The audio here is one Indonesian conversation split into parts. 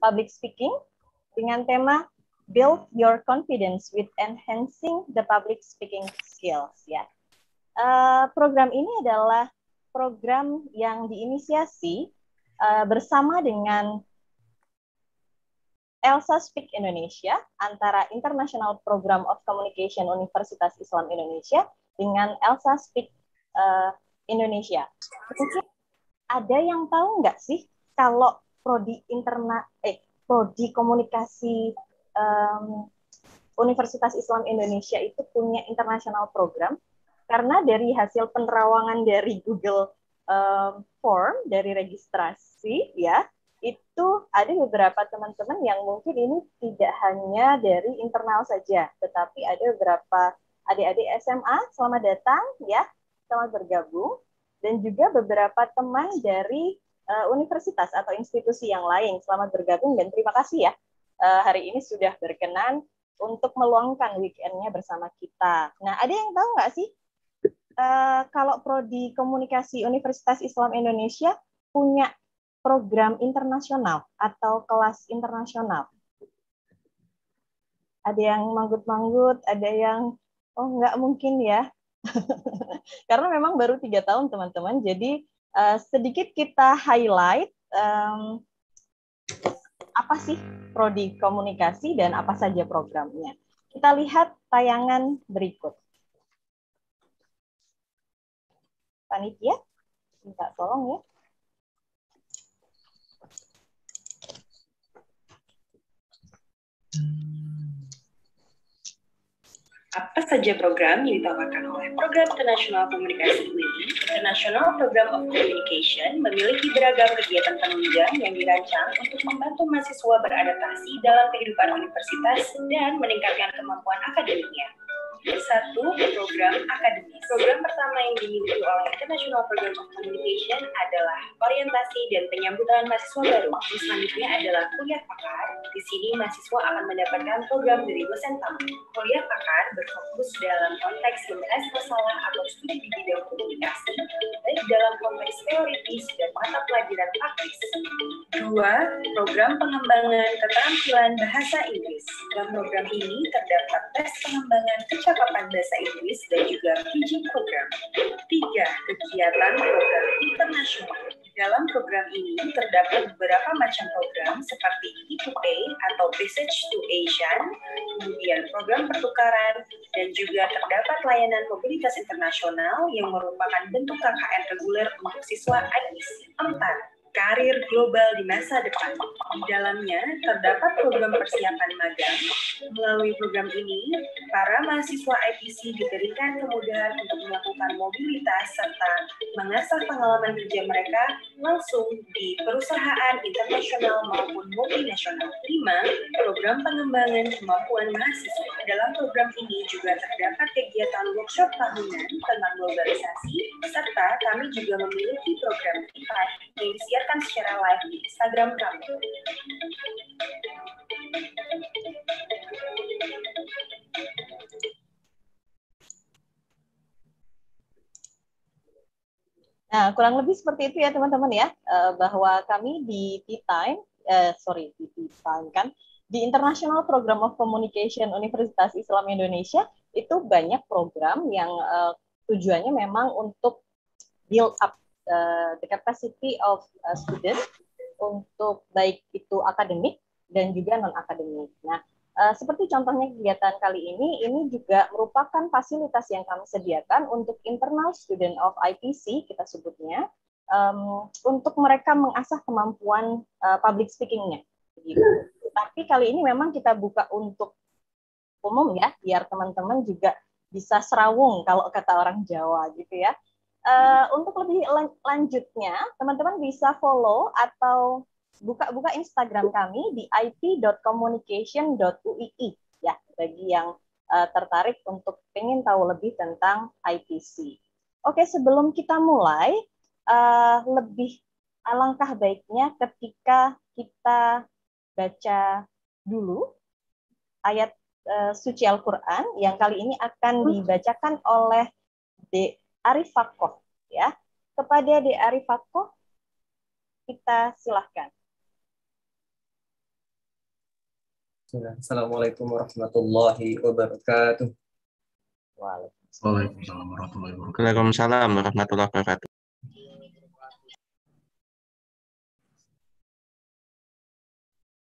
public speaking dengan tema build your confidence with enhancing the public speaking skills ya. Uh, program ini adalah program yang diinisiasi uh, bersama dengan Elsa Speak Indonesia antara International Program of Communication Universitas Islam Indonesia dengan Elsa Speak uh, Indonesia. ada yang tahu nggak sih kalau prodi interna eh prodi komunikasi um, Universitas Islam Indonesia itu punya internasional program karena dari hasil penerawangan dari Google um, form dari registrasi ya itu ada beberapa teman-teman yang mungkin ini tidak hanya dari internal saja tetapi ada beberapa adik-adik SMA selamat datang ya selamat bergabung dan juga beberapa teman dari Eh, universitas atau institusi yang lain. Selamat bergabung dan terima kasih ya eh, hari ini sudah berkenan untuk meluangkan weekendnya bersama kita. Nah, ada yang tahu nggak sih eh, kalau prodi komunikasi Universitas Islam Indonesia punya program internasional atau kelas internasional? Ada yang manggut-manggut, ada yang oh nggak mungkin ya, karena memang baru tiga tahun teman-teman, jadi Eh, sedikit kita highlight um, apa sih prodi komunikasi dan apa saja programnya. Kita lihat tayangan berikut. Panitia, minta tolong ya. Hmm apa saja program yang ditawarkan oleh Program Internasional Komunikasi Uni International Program of Communication memiliki beragam kegiatan penunjang yang dirancang untuk membantu mahasiswa beradaptasi dalam kehidupan universitas dan meningkatkan kemampuan akademiknya satu program akademis. Program pertama yang dimiliki oleh International Program of Communication adalah orientasi dan penyambutan mahasiswa baru. Waktu selanjutnya adalah kuliah pakar. Di sini mahasiswa akan mendapatkan program dari dosen tamu. Kuliah pakar berfokus dalam konteks membahas masalah atau studi di bidang komunikasi, baik dalam konteks teoritis dan mata pelajaran praktis. Dua, program pengembangan keterampilan bahasa Inggris. Dalam program ini terdapat tes pengembangan kecakapan. Percakapan Bahasa Inggris dan juga Fiji Program. Tiga, kegiatan program internasional. Dalam program ini terdapat beberapa macam program seperti E2A atau Passage to Asian, kemudian program pertukaran, dan juga terdapat layanan mobilitas internasional yang merupakan bentuk KKN reguler untuk siswa AIS. Empat, karir global di masa depan. Di dalamnya terdapat program persiapan magang. Melalui program ini, para mahasiswa IPC diberikan kemudahan untuk melakukan mobilitas serta mengasah pengalaman kerja mereka langsung di perusahaan internasional maupun multinasional. Lima, program pengembangan kemampuan mahasiswa. Dalam program ini juga terdapat kegiatan workshop tahunan tentang globalisasi, serta kami juga memiliki program IPA, yang siap dengarkan secara live di Instagram kami. Nah, kurang lebih seperti itu ya teman-teman ya, eh, bahwa kami di t Time, eh, sorry, di t Time kan, di International Program of Communication Universitas Islam Indonesia itu banyak program yang eh, tujuannya memang untuk build up Eh, the capacity of uh, eh, students untuk baik itu akademik dan juga non akademik. Nah, eh, seperti contohnya kegiatan kali ini, ini juga merupakan fasilitas yang kami sediakan untuk internal student of IPC kita sebutnya um, untuk mereka mengasah kemampuan uh, public speakingnya. Tapi kali ini memang kita buka untuk umum ya, biar teman-teman juga bisa serawung kalau kata orang Jawa gitu ya. Uh, untuk lebih lan lanjutnya, teman-teman bisa follow atau buka-buka Instagram kami di ip.communication.uii ya bagi yang uh, tertarik untuk ingin tahu lebih tentang IPC. Oke, sebelum kita mulai, uh, lebih alangkah baiknya ketika kita baca dulu ayat uh, suci Al-Qur'an yang kali ini akan hmm. dibacakan oleh D Arif Fakoh ya. Kepada D Arif Fakoh kita silahkan. Assalamualaikum warahmatullahi wabarakatuh. Waalaikumsalam warahmatullahi wabarakatuh. Waalaikumsalam warahmatullahi wabarakatuh.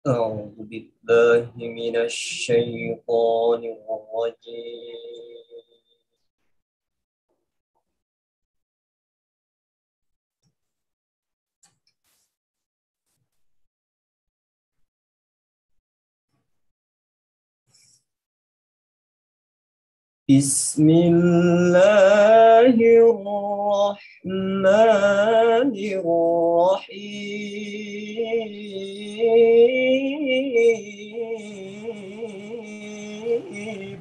أعوذ بالله من الشيطان الرجيم بسم الله الرحمن الرحيم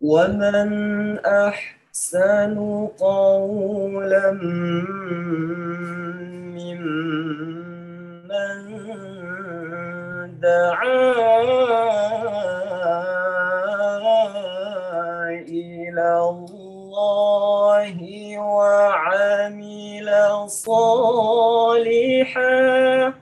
ومن أحب أحسن قولا ممن دعا إلى الله وعمل صالحاً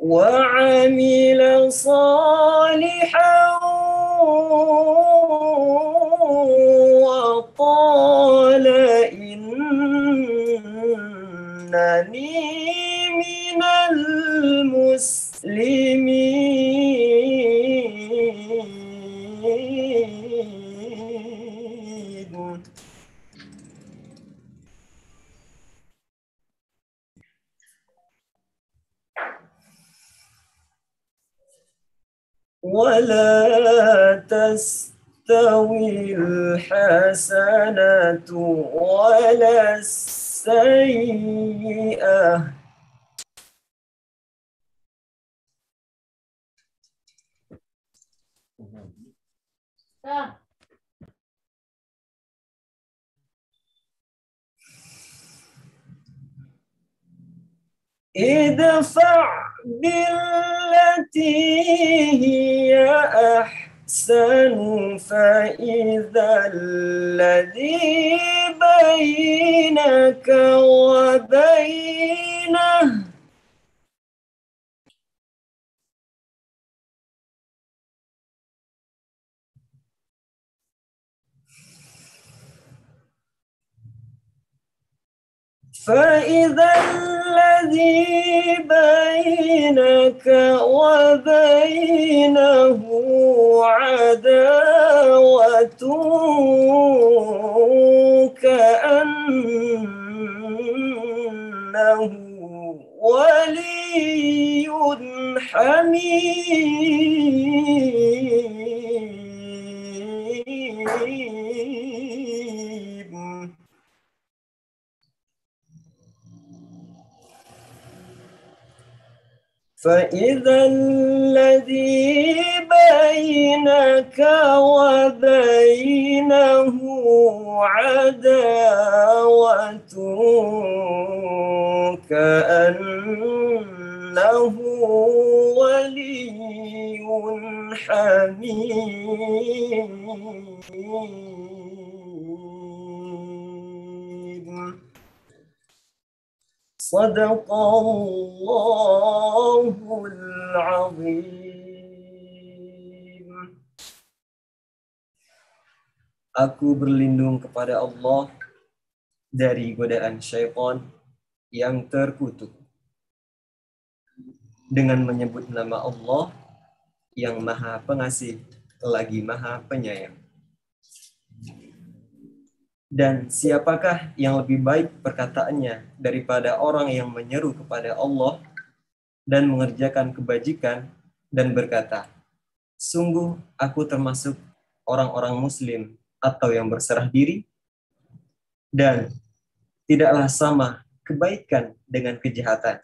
وعمل صالحا وقال إنني من المسلمين ولا تستوي الحسنة ولا السيئة Yeah. آه. ادفع بالتي هي أحسن فإذا الذي بينك وبينه فإذا الذي بينك وبينه عداوة كأنه ولي حميم فإذا الذي بينك وبينه عداوة كأنه ولي حميد صدق الله العظيم Aku berlindung kepada Allah dari godaan syaitan yang terkutuk. Dengan menyebut nama Allah yang maha pengasih lagi maha penyayang. Dan siapakah yang lebih baik perkataannya daripada orang yang menyeru kepada Allah dan mengerjakan kebajikan dan berkata, Sungguh aku termasuk orang-orang muslim atau yang berserah diri, dan tidaklah sama kebaikan dengan kejahatan.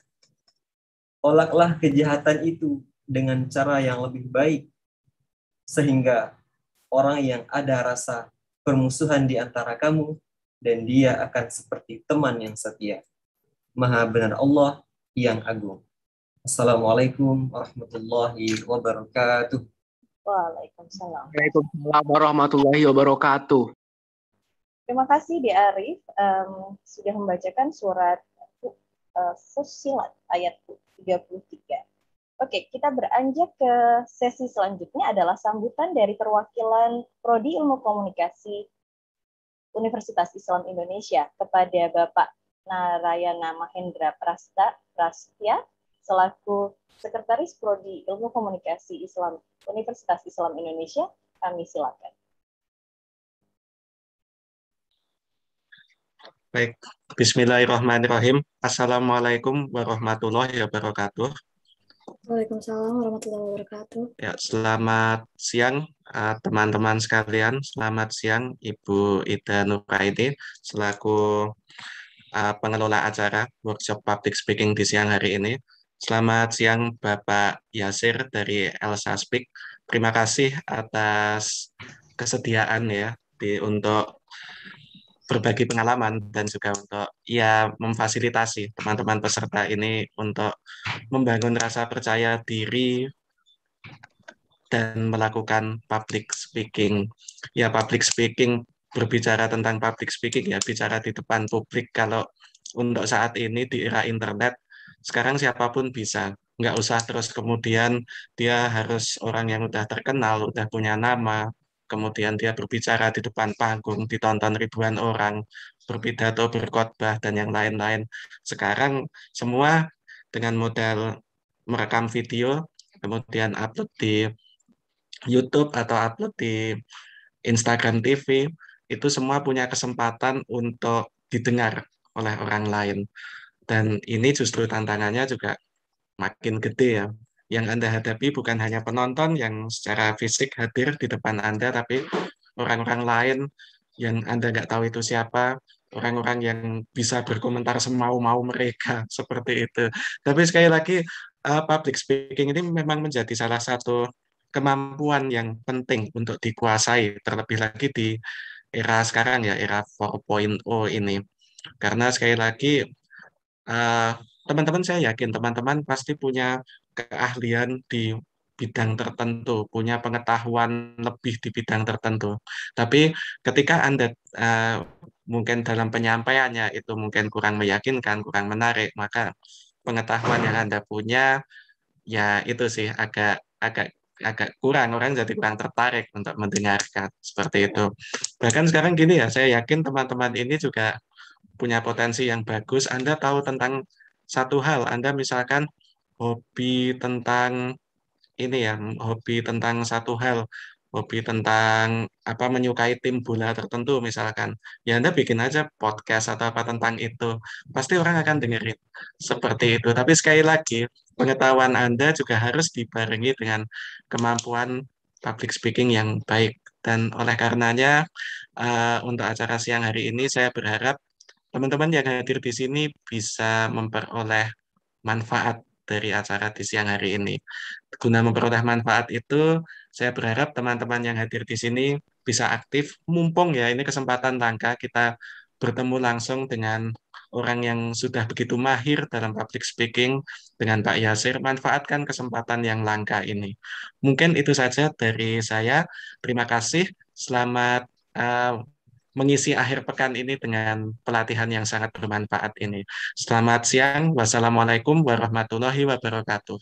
Olaklah kejahatan itu dengan cara yang lebih baik, sehingga orang yang ada rasa permusuhan di antara kamu, dan dia akan seperti teman yang setia. Maha benar Allah yang agung. Assalamualaikum warahmatullahi wabarakatuh. Waalaikumsalam. Waalaikumsalam warahmatullahi wabarakatuh. Terima kasih Di Arif um, sudah membacakan surat uh, eh, Fusilat ayat 33. Oke, kita beranjak ke sesi selanjutnya adalah sambutan dari perwakilan Prodi Ilmu Komunikasi Universitas Islam Indonesia kepada Bapak Narayana Mahendra Prasta Prasetya selaku Sekretaris Prodi Ilmu Komunikasi Islam Universitas Islam Indonesia. Kami silakan. Baik, Bismillahirrahmanirrahim. Assalamualaikum warahmatullahi wabarakatuh. Waalaikumsalam warahmatullahi wabarakatuh. Ya, selamat siang eh, teman-teman sekalian. Selamat siang Ibu Ida Nukaidi selaku eh, pengelola acara workshop public speaking di siang hari ini. Selamat siang Bapak Yasir dari Elsa Speak. Terima kasih atas kesediaan ya di untuk berbagi pengalaman dan juga untuk ya memfasilitasi teman-teman peserta ini untuk membangun rasa percaya diri dan melakukan public speaking. Ya public speaking berbicara tentang public speaking ya bicara di depan publik kalau untuk saat ini di era internet sekarang siapapun bisa nggak usah terus kemudian dia harus orang yang udah terkenal udah punya nama kemudian dia berbicara di depan panggung, ditonton ribuan orang, berpidato, berkhotbah, dan yang lain-lain. Sekarang semua dengan model merekam video, kemudian upload di YouTube atau upload di Instagram TV, itu semua punya kesempatan untuk didengar oleh orang lain. Dan ini justru tantangannya juga makin gede ya, yang Anda hadapi bukan hanya penonton yang secara fisik hadir di depan Anda, tapi orang-orang lain yang Anda nggak tahu itu siapa, orang-orang yang bisa berkomentar semau-mau mereka, seperti itu. Tapi sekali lagi, uh, public speaking ini memang menjadi salah satu kemampuan yang penting untuk dikuasai, terlebih lagi di era sekarang ya, era 4.0 ini. Karena sekali lagi, uh, eh, teman -teman saya yakin teman-teman pasti punya keahlian di bidang tertentu, punya pengetahuan lebih di bidang tertentu. Tapi ketika Anda uh, mungkin dalam penyampaiannya itu mungkin kurang meyakinkan, kurang menarik, maka pengetahuan yang Anda punya ya itu sih agak agak agak kurang orang jadi kurang tertarik untuk mendengarkan seperti itu. Bahkan sekarang gini ya, saya yakin teman-teman ini juga punya potensi yang bagus. Anda tahu tentang satu hal, Anda misalkan hobi tentang ini ya, hobi tentang satu hal, hobi tentang apa menyukai tim bola tertentu misalkan. Ya Anda bikin aja podcast atau apa tentang itu. Pasti orang akan dengerin. Seperti itu. Tapi sekali lagi, pengetahuan Anda juga harus dibarengi dengan kemampuan public speaking yang baik. Dan oleh karenanya, uh, untuk acara siang hari ini saya berharap teman-teman yang hadir di sini bisa memperoleh manfaat dari acara di siang hari ini. Guna memperoleh manfaat itu, saya berharap teman-teman yang hadir di sini bisa aktif, mumpung ya ini kesempatan langka kita bertemu langsung dengan orang yang sudah begitu mahir dalam public speaking dengan Pak Yasir, manfaatkan kesempatan yang langka ini. Mungkin itu saja dari saya. Terima kasih. Selamat uh, mengisi akhir pekan ini dengan pelatihan yang sangat bermanfaat ini. Selamat siang. Wassalamualaikum warahmatullahi wabarakatuh.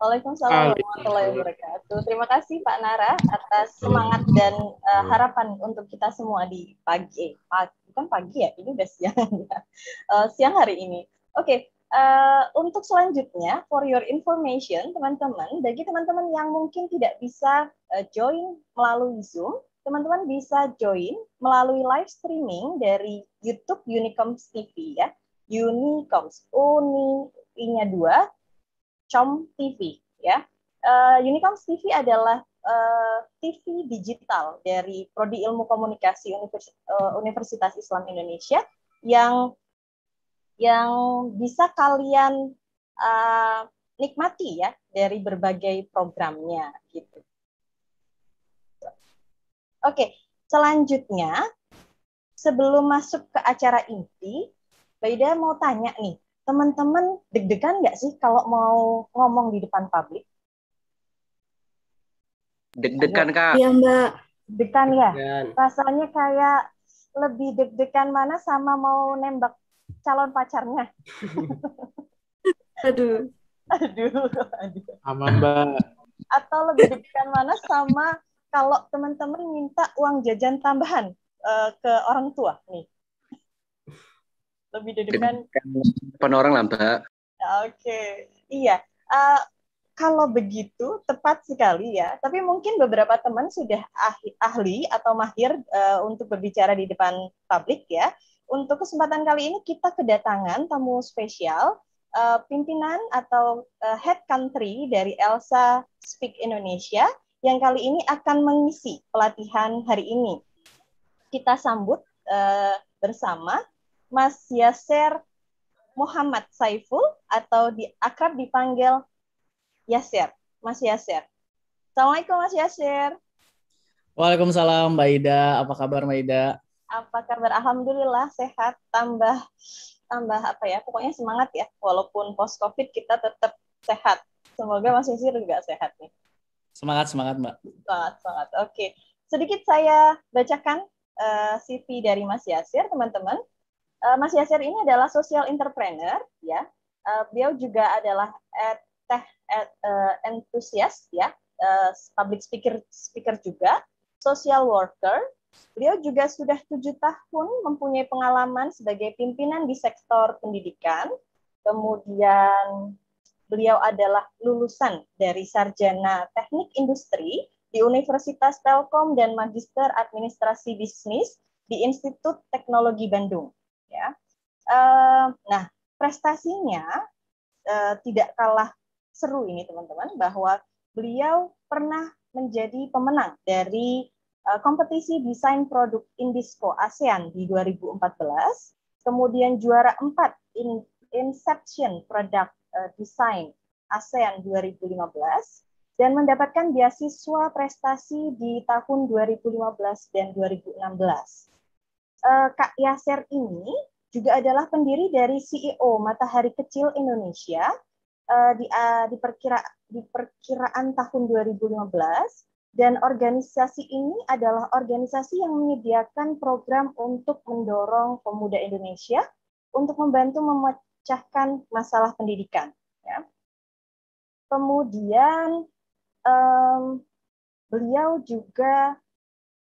Waalaikumsalam warahmatullahi wabarakatuh. Terima kasih Pak Nara atas semangat dan uh, harapan untuk kita semua di pagi, pagi bukan pagi ya, ini udah siang ya. Uh, siang hari ini. Oke, okay. uh, eh, untuk selanjutnya for your information teman-teman, bagi teman-teman yang mungkin tidak bisa uh, join melalui Zoom, teman-teman bisa join melalui live streaming dari YouTube Unicoms TV ya. Unicoms, Uni, inya nya dua, Com TV ya. Uh, Unicoms TV adalah uh, eh, TV digital dari Prodi Ilmu Komunikasi Univers uh, Universitas Islam Indonesia yang yang bisa kalian uh, nikmati ya dari berbagai programnya gitu Oke, selanjutnya sebelum masuk ke acara inti, Baida mau tanya nih, teman-teman deg-degan nggak sih kalau mau ngomong di depan publik? Deg-degan iya, kak. Iya mbak. Deg-degan ya. Rasanya kayak lebih deg-degan mana sama mau nembak calon pacarnya. aduh. Aduh. Aduh. Aman mbak. Atau lebih deg-degan mana sama kalau teman-teman minta uang jajan tambahan uh, ke orang tua nih? Lebih dudukan depan orang lah, Mbak. Ya, oke, okay. iya. Uh, kalau begitu tepat sekali ya. Tapi mungkin beberapa teman sudah ahli, ahli atau mahir uh, untuk berbicara di depan publik ya. Untuk kesempatan kali ini kita kedatangan tamu spesial uh, pimpinan atau uh, head country dari Elsa Speak Indonesia yang kali ini akan mengisi pelatihan hari ini. Kita sambut eh, bersama Mas Yaser Muhammad Saiful atau di akrab dipanggil Yaser, Mas Yaser. Assalamualaikum Mas Yaser. Waalaikumsalam Mbak Ida, apa kabar Mbak Ida? Apa kabar? Alhamdulillah sehat, tambah tambah apa ya? Pokoknya semangat ya, walaupun post covid kita tetap sehat. Semoga Mas Yaser juga sehat nih. Semangat, semangat, Mbak. Semangat, semangat. Oke. Sedikit saya bacakan uh, eh, CV dari Mas Yasir, teman-teman. Uh, Mas Yasir ini adalah social entrepreneur, ya. Uh, beliau juga adalah tech uh, enthusiast, ya. Uh, public speaker speaker juga, social worker. Beliau juga sudah tujuh tahun mempunyai pengalaman sebagai pimpinan di sektor pendidikan, kemudian Beliau adalah lulusan dari Sarjana Teknik Industri di Universitas Telkom dan Magister Administrasi Bisnis di Institut Teknologi Bandung. Ya, eh, nah prestasinya eh, tidak kalah seru ini teman-teman bahwa beliau pernah menjadi pemenang dari eh, kompetisi desain produk Indisco ASEAN di 2014, kemudian juara empat Inception Product Eh, desain ASEAN 2015 dan mendapatkan beasiswa prestasi di tahun 2015 dan 2016. Eh, Kak Yaser ini juga adalah pendiri dari CEO Matahari Kecil Indonesia eh, di, diperkira, perkiraan tahun 2015 dan organisasi ini adalah organisasi yang menyediakan program untuk mendorong pemuda Indonesia untuk membantu memecahkan masalah pendidikan. Ya. Kemudian um, beliau juga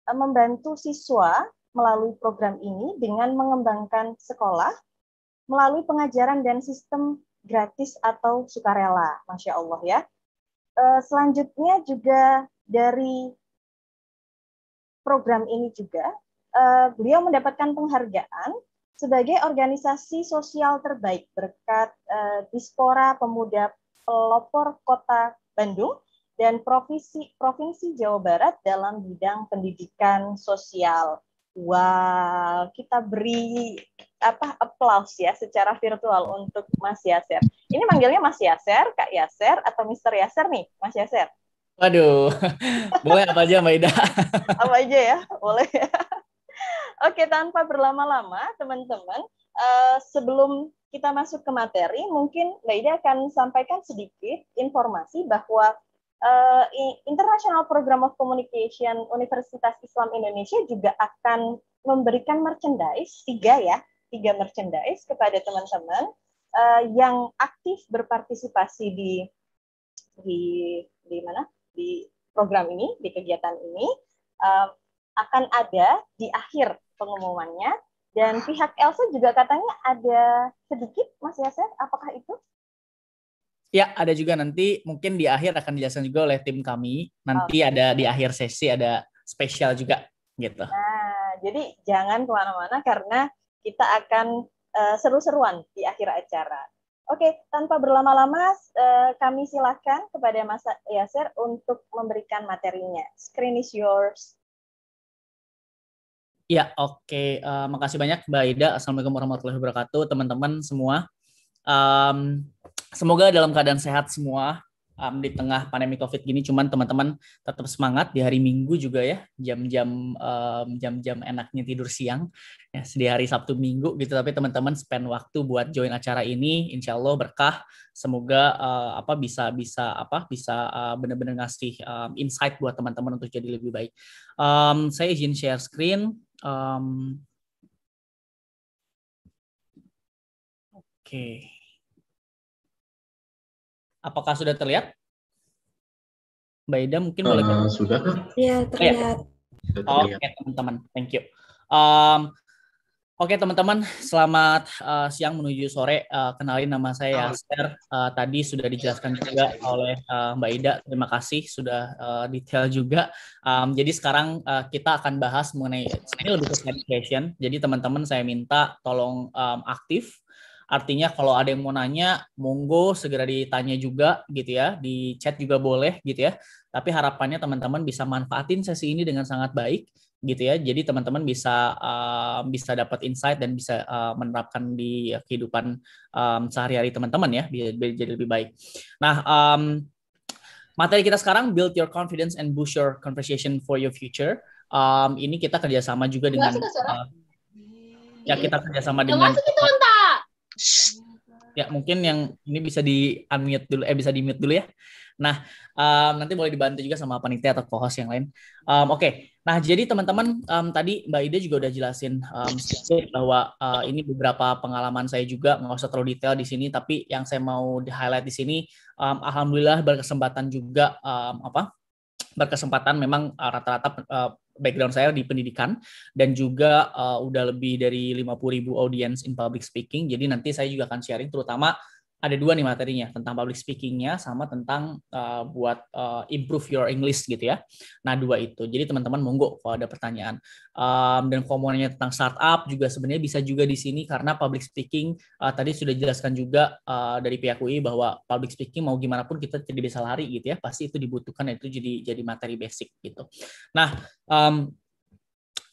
eh, membantu siswa melalui program ini dengan mengembangkan sekolah melalui pengajaran dan sistem gratis atau sukarela, masya Allah ya. Eh, selanjutnya juga dari program ini juga eh, beliau mendapatkan penghargaan sebagai organisasi sosial terbaik berkat eh, Dispora Pemuda Pelopor Kota Bandung dan Provinsi, Provinsi Jawa Barat dalam bidang pendidikan sosial. Wow, kita beri apa aplaus ya secara virtual untuk Mas Yaser. Ini manggilnya Mas Yaser, Kak Yaser, atau Mister Yaser nih, Mas Yaser? Waduh, boleh apa aja Mbak apa aja ya, boleh ya. Oke, tanpa berlama-lama, teman-teman, uh, sebelum kita masuk ke materi, mungkin Mbak Ida akan sampaikan sedikit informasi bahwa uh, International Program of Communication Universitas Islam Indonesia juga akan memberikan merchandise tiga ya, tiga merchandise kepada teman-teman uh, yang aktif berpartisipasi di di di mana di program ini, di kegiatan ini. Uh, akan ada di akhir pengumumannya dan ah. pihak Elsa juga katanya ada sedikit Mas Yaser, apakah itu? Ya, ada juga nanti mungkin di akhir akan dijelaskan juga oleh tim kami. Nanti okay. ada di akhir sesi ada spesial juga gitu. Nah, jadi jangan kemana-mana karena kita akan uh, seru-seruan di akhir acara. Oke, tanpa berlama-lama, uh, kami silakan kepada Mas Yaser untuk memberikan materinya. Screen is yours. Ya, oke. Okay. Uh, eh, makasih banyak Mbak Ida. Assalamualaikum warahmatullahi wabarakatuh, teman-teman semua. Um, semoga dalam keadaan sehat semua um, di tengah pandemi COVID gini. Cuman teman-teman tetap semangat di hari Minggu juga ya, jam-jam um, jam-jam enaknya tidur siang ya di hari Sabtu Minggu gitu. Tapi teman-teman spend waktu buat join acara ini, insya Allah berkah. Semoga uh, apa bisa bisa apa bisa uh, benar-benar ngasih um, insight buat teman-teman untuk jadi lebih baik. Um, saya izin share screen. Um, Oke. Okay. Apakah sudah terlihat? Mbak Ida mungkin boleh. Uh, sudah. Iya, oh, iya, terlihat. Oke, okay, teman-teman. Thank you. Um, Oke okay, teman-teman, selamat uh, siang menuju sore. Uh, kenalin nama saya Yaster. Uh, tadi sudah dijelaskan juga oleh uh, Mbak Ida. Terima kasih sudah uh, detail juga. Um, jadi sekarang uh, kita akan bahas mengenai ini lebih ke education. Jadi teman-teman saya minta tolong um, aktif Artinya kalau ada yang mau nanya, monggo segera ditanya juga gitu ya, di chat juga boleh gitu ya. Tapi harapannya teman-teman bisa manfaatin sesi ini dengan sangat baik gitu ya. Jadi teman-teman bisa uh, bisa dapat insight dan bisa uh, menerapkan di kehidupan um, sehari-hari teman-teman ya, biar, biar jadi lebih baik. Nah, um, materi kita sekarang build your confidence and boost your conversation for your future. Um, ini kita kerjasama juga dengan uh, ya kita kerjasama dengan. kita Ya mungkin yang ini bisa di unmute dulu, eh bisa di mute dulu ya. Nah um, nanti boleh dibantu juga sama panitia atau co-host yang lain. Um, Oke, okay. nah jadi teman-teman um, tadi Mbak Ida juga udah jelasin um, bahwa uh, ini beberapa pengalaman saya juga nggak usah terlalu detail di sini, tapi yang saya mau di highlight di sini, um, alhamdulillah berkesempatan juga um, apa berkesempatan memang eh, rata-rata eh, background saya di pendidikan dan juga uh, udah lebih dari 50.000 audience in public speaking. Jadi nanti saya juga akan sharing terutama ada dua nih materinya tentang public speakingnya sama tentang uh, buat uh, improve your English gitu ya. Nah dua itu. Jadi teman-teman monggo kalau ada pertanyaan um, dan komponennya tentang startup juga sebenarnya bisa juga di sini karena public speaking uh, tadi sudah jelaskan juga uh, dari pihak UI bahwa public speaking mau gimana pun kita tidak bisa lari gitu ya. Pasti itu dibutuhkan itu jadi jadi materi basic gitu. Nah um,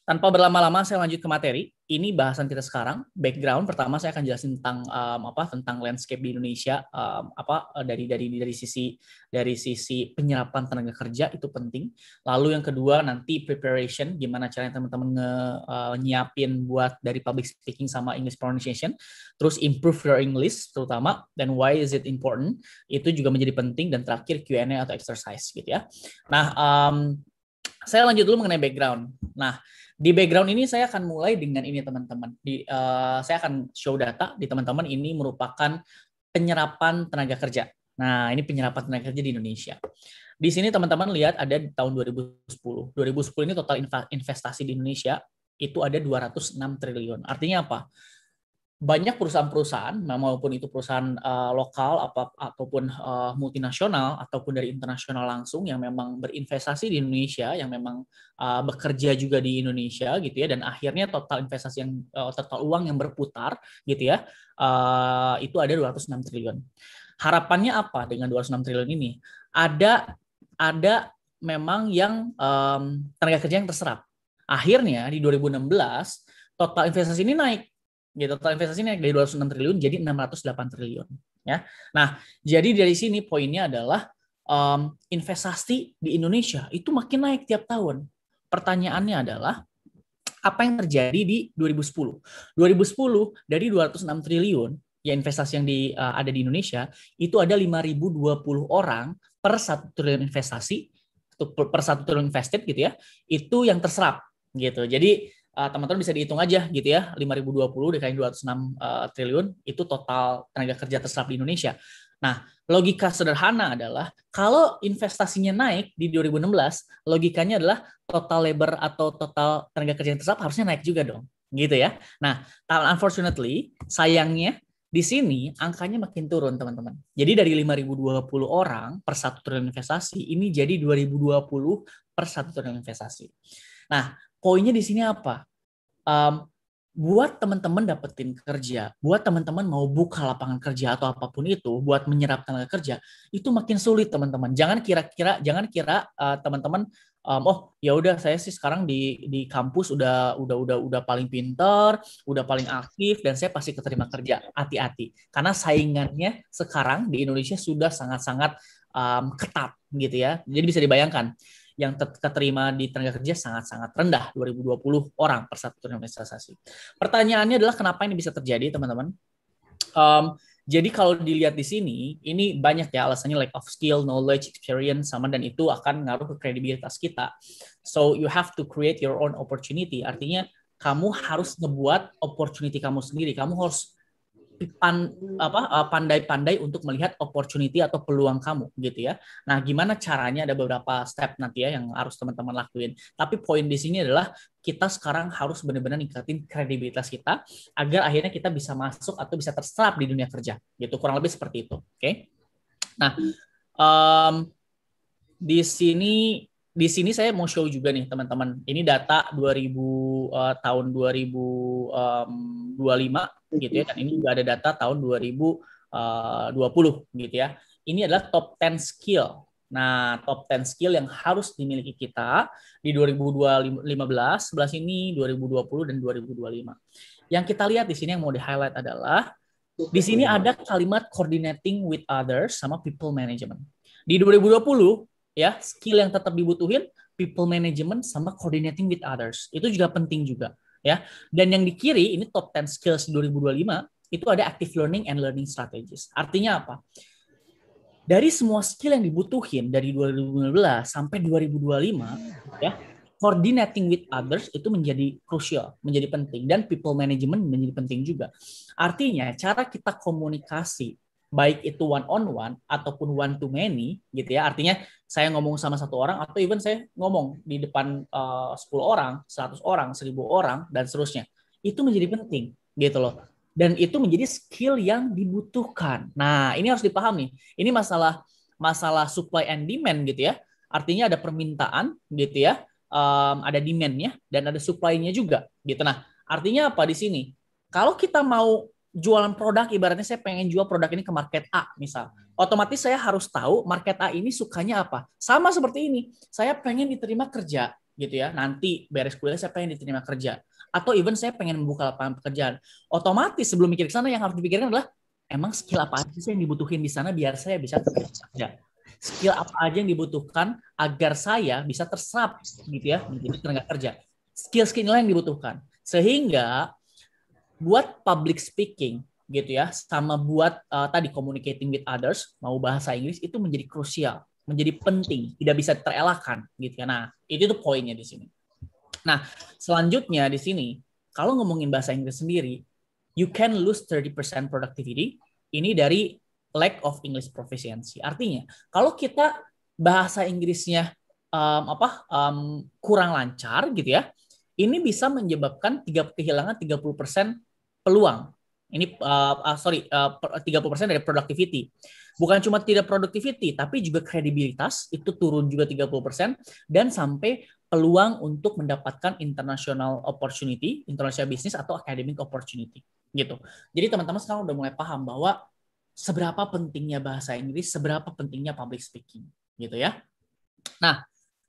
tanpa berlama-lama saya lanjut ke materi. Ini bahasan kita sekarang. Background pertama saya akan jelasin tentang um, apa tentang landscape di Indonesia um, apa uh, dari dari dari sisi dari sisi penyerapan tenaga kerja itu penting. Lalu yang kedua nanti preparation gimana caranya teman-teman nge uh, nyiapin buat dari public speaking sama English pronunciation. Terus improve your English terutama dan why is it important? Itu juga menjadi penting dan terakhir Q&A atau exercise gitu ya. Nah, um, saya lanjut dulu mengenai background. Nah, di background ini saya akan mulai dengan ini teman-teman. uh, saya akan show data di teman-teman ini merupakan penyerapan tenaga kerja. Nah, ini penyerapan tenaga kerja di Indonesia. Di sini teman-teman lihat ada di tahun 2010. 2010 ini total investasi di Indonesia itu ada 206 triliun. Artinya apa? banyak perusahaan-perusahaan, nah maupun itu perusahaan uh, lokal apa, ataupun uh, multinasional ataupun dari internasional langsung yang memang berinvestasi di Indonesia, yang memang uh, bekerja juga di Indonesia gitu ya, dan akhirnya total investasi yang uh, total uang yang berputar gitu ya, uh, itu ada 206 triliun. Harapannya apa dengan 206 triliun ini? Ada ada memang yang um, tenaga kerja yang terserap. Akhirnya di 2016 total investasi ini naik jadi gitu. total investasi naik dari 206 triliun jadi 608 triliun. Ya. Nah, jadi dari sini poinnya adalah um, investasi di Indonesia itu makin naik tiap tahun. Pertanyaannya adalah apa yang terjadi di 2010? 2010 dari 206 triliun ya investasi yang di, uh, ada di Indonesia itu ada 5.020 orang per satu triliun investasi per satu triliun invested gitu ya itu yang terserap gitu. Jadi teman eh, teman-teman bisa dihitung aja gitu ya 5020 dikali 206 uh, eh, triliun itu total tenaga kerja terserap di Indonesia. Nah, logika sederhana adalah kalau investasinya naik di 2016, logikanya adalah total labor atau total tenaga kerja yang terserap harusnya naik juga dong, gitu ya. Nah, unfortunately, sayangnya di sini angkanya makin turun teman-teman. Jadi dari 5.020 orang per satu triliun investasi ini jadi 2.020 per satu triliun investasi. Nah, poinnya di sini apa? um, buat teman-teman dapetin kerja, buat teman-teman mau buka lapangan kerja atau apapun itu, buat menyerap tenaga kerja, itu makin sulit teman-teman. Jangan kira-kira, jangan kira teman eh, teman-teman, um, oh ya udah saya sih sekarang di di kampus udah udah udah udah paling pinter, udah paling aktif dan saya pasti keterima kerja. Hati-hati, karena saingannya sekarang di Indonesia sudah sangat-sangat um, ketat gitu ya. Jadi bisa dibayangkan yang terima di tenaga kerja sangat-sangat rendah 2020 orang per satu organisasi. Pertanyaannya adalah kenapa ini bisa terjadi teman-teman? Um, jadi kalau dilihat di sini, ini banyak ya alasannya like of skill, knowledge, experience sama dan itu akan ngaruh ke kredibilitas kita. So you have to create your own opportunity. Artinya kamu harus ngebuat opportunity kamu sendiri. Kamu harus pan, apa eh, pandai-pandai untuk melihat opportunity atau peluang kamu gitu ya. Nah, gimana caranya ada beberapa step nanti ya yang harus teman-teman lakuin. Tapi poin di sini adalah kita sekarang harus benar-benar ningkatin kredibilitas kita agar akhirnya kita bisa masuk atau bisa terserap di dunia kerja. Gitu kurang lebih seperti itu, oke? Okay? Nah, um, di sini di sini saya mau show juga nih teman-teman. Ini data 2000 uh, eh, tahun 2025 gitu ya dan ini juga ada data tahun 2020 eh, gitu ya. Ini adalah top 10 skill. Nah, top 10 skill yang harus dimiliki kita di 2015, 11 ini, 2020 dan 2025. Yang kita lihat di sini yang mau di highlight adalah di sini ada kalimat coordinating with others sama people management. Di 2020 ya skill yang tetap dibutuhin people management sama coordinating with others itu juga penting juga ya dan yang di kiri ini top 10 skills 2025 itu ada active learning and learning strategies artinya apa dari semua skill yang dibutuhin dari 2015 sampai 2025 ya coordinating with others itu menjadi krusial, menjadi penting dan people management menjadi penting juga. Artinya cara kita komunikasi baik itu one on one ataupun one to many gitu ya artinya saya ngomong sama satu orang atau even saya ngomong di depan eh, uh, 10 orang 100 orang 1000 orang dan seterusnya itu menjadi penting gitu loh dan itu menjadi skill yang dibutuhkan nah ini harus dipahami ini masalah masalah supply and demand gitu ya artinya ada permintaan gitu ya um, ada demandnya dan ada supply-nya juga gitu nah artinya apa di sini kalau kita mau jualan produk ibaratnya saya pengen jual produk ini ke market A misal otomatis saya harus tahu market A ini sukanya apa sama seperti ini saya pengen diterima kerja gitu ya nanti beres kuliah saya pengen diterima kerja atau even saya pengen membuka lapangan pekerjaan otomatis sebelum mikir ke sana yang harus dipikirkan adalah emang skill apa aja sih yang dibutuhin di sana biar saya bisa kerja skill apa aja yang dibutuhkan agar saya bisa terserap gitu ya menjadi tenaga kerja skill skill yang dibutuhkan sehingga buat public speaking gitu ya sama buat uh, tadi communicating with others mau bahasa Inggris itu menjadi krusial menjadi penting tidak bisa terelakkan gitu ya nah itu tuh poinnya di sini nah selanjutnya di sini kalau ngomongin bahasa Inggris sendiri you can lose 30% productivity ini dari lack of English proficiency artinya kalau kita bahasa Inggrisnya um, apa um, kurang lancar gitu ya ini bisa menyebabkan tiga kehilangan 30% peluang. Ini uh, uh, sorry, eh, puluh persen dari productivity. Bukan cuma tidak productivity, tapi juga kredibilitas itu turun juga 30% dan sampai peluang untuk mendapatkan international opportunity, international business atau academic opportunity gitu. Jadi teman-teman sekarang udah mulai paham bahwa seberapa pentingnya bahasa Inggris, seberapa pentingnya public speaking gitu ya. Nah,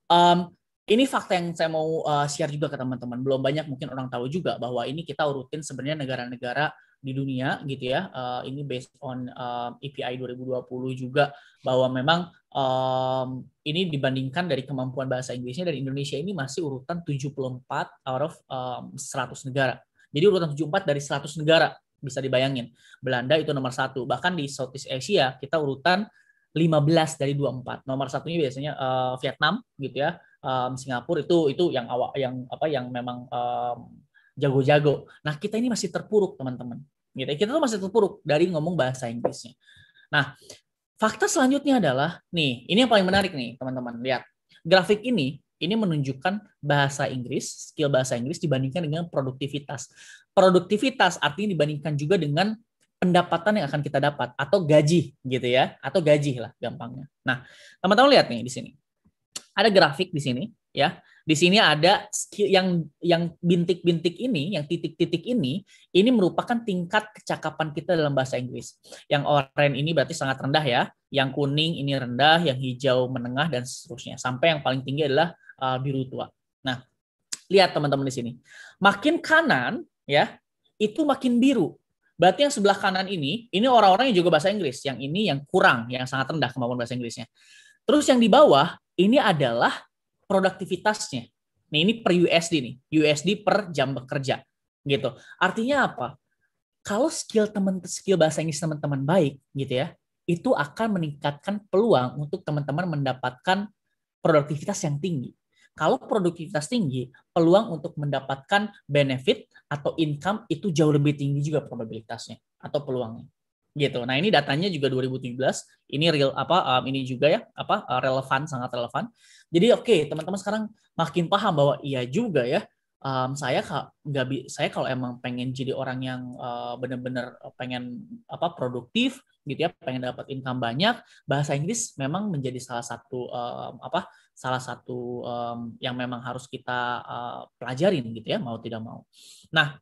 um, ini fakta yang saya mau uh, share juga ke teman-teman. Belum banyak mungkin orang tahu juga bahwa ini kita urutin sebenarnya negara-negara di dunia gitu ya. Uh, ini based on uh, EPI 2020 juga bahwa memang um, ini dibandingkan dari kemampuan bahasa Inggrisnya dari Indonesia ini masih urutan 74 out of um, 100 negara. Jadi urutan 74 dari 100 negara bisa dibayangin. Belanda itu nomor satu. Bahkan di Southeast Asia kita urutan 15 dari 24. Nomor satunya biasanya uh, Vietnam gitu ya um, Singapura itu itu yang awak yang apa yang memang um, jago-jago. Nah, kita ini masih terpuruk, teman-teman. Gitu. Kita tuh masih terpuruk dari ngomong bahasa Inggrisnya. Nah, fakta selanjutnya adalah nih, ini yang paling menarik nih, teman-teman. Lihat. Grafik ini ini menunjukkan bahasa Inggris, skill bahasa Inggris dibandingkan dengan produktivitas. Produktivitas artinya dibandingkan juga dengan pendapatan yang akan kita dapat atau gaji gitu ya, atau gaji lah gampangnya. Nah, teman-teman lihat nih di sini ada grafik di sini ya. Di sini ada yang yang bintik-bintik ini, yang titik-titik ini, ini merupakan tingkat kecakapan kita dalam bahasa Inggris. Yang oranye ini berarti sangat rendah ya, yang kuning ini rendah, yang hijau menengah dan seterusnya. Sampai yang paling tinggi adalah uh, biru tua. Nah, lihat teman-teman di sini. Makin kanan ya, itu makin biru. Berarti yang sebelah kanan ini, ini orang-orang yang juga bahasa Inggris. Yang ini yang kurang, yang sangat rendah kemampuan bahasa Inggrisnya. Terus yang di bawah, ini adalah produktivitasnya. Nih ini per USD nih, USD per jam bekerja gitu. Artinya apa? Kalau skill teman skill bahasa Inggris teman-teman baik gitu ya, itu akan meningkatkan peluang untuk teman-teman mendapatkan produktivitas yang tinggi. Kalau produktivitas tinggi, peluang untuk mendapatkan benefit atau income itu jauh lebih tinggi juga probabilitasnya atau peluangnya gitu. Nah ini datanya juga 2017, ini real apa um, ini juga ya apa uh, relevan sangat relevan. Jadi oke okay, teman-teman sekarang makin paham bahwa iya juga ya um, saya nggak saya kalau emang pengen jadi orang yang uh, benar-benar pengen apa produktif gitu ya pengen dapat income banyak bahasa Inggris memang menjadi salah satu um, apa salah satu um, yang memang harus kita uh, pelajarin gitu ya mau tidak mau. Nah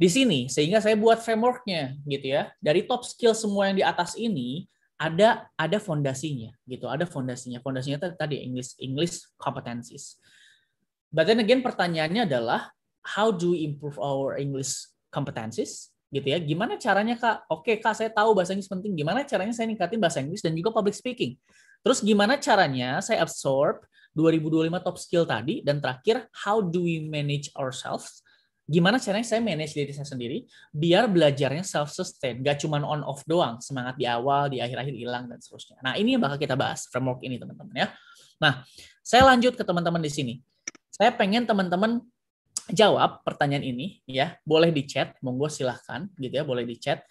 di sini sehingga saya buat frameworknya gitu ya dari top skill semua yang di atas ini ada ada fondasinya gitu ada fondasinya fondasinya tadi English English competencies but then again pertanyaannya adalah how do we improve our English competencies gitu ya gimana caranya kak oke kak saya tahu bahasa Inggris penting gimana caranya saya ningkatin bahasa Inggris dan juga public speaking terus gimana caranya saya absorb 2025 top skill tadi dan terakhir how do we manage ourselves gimana caranya saya manage diri saya sendiri biar belajarnya self sustain gak cuma on off doang semangat di awal di akhir akhir hilang dan seterusnya nah ini yang bakal kita bahas framework ini teman-teman ya nah saya lanjut ke teman-teman di sini saya pengen teman-teman jawab pertanyaan ini ya boleh di chat monggo silahkan gitu ya boleh di chat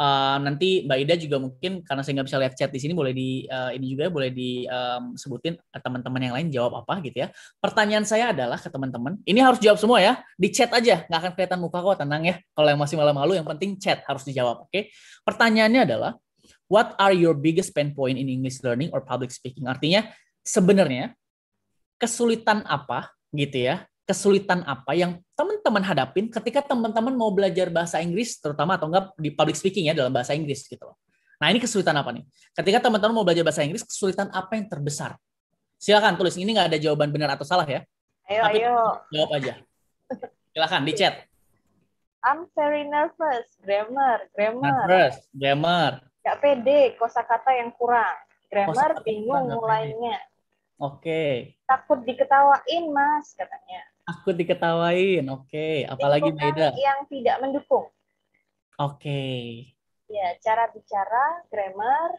Eh, nanti Mbak Ida juga mungkin karena saya nggak bisa lihat chat di sini boleh di uh, ini juga boleh disebutin um, teman-teman yang lain jawab apa gitu ya. Pertanyaan saya adalah ke teman-teman, ini harus jawab semua ya. Di chat aja, nggak akan kelihatan muka kok, tenang ya. Kalau yang masih malu-malu yang penting chat harus dijawab, oke? Okay? Pertanyaannya adalah what are your biggest pain point in English learning or public speaking? Artinya sebenarnya kesulitan apa gitu ya kesulitan apa yang teman-teman hadapin ketika teman-teman mau belajar bahasa Inggris terutama atau enggak di public speaking ya dalam bahasa Inggris gitu loh. Nah, ini kesulitan apa nih? Ketika teman-teman mau belajar bahasa Inggris, kesulitan apa yang terbesar? Silakan tulis. Ini nggak ada jawaban benar atau salah ya. Ayo, Tapi ayo. Jawab aja. Silakan di chat. I'm very nervous. Grammar, grammar. Nervous, grammar. Gak pede, kosakata yang kurang. Grammar bingung mulainya. Oke. Okay. Takut diketawain, Mas, katanya. Aku diketawain. Oke, okay. apalagi beda. Yang tidak mendukung. Oke. Okay. Ya, cara bicara, grammar,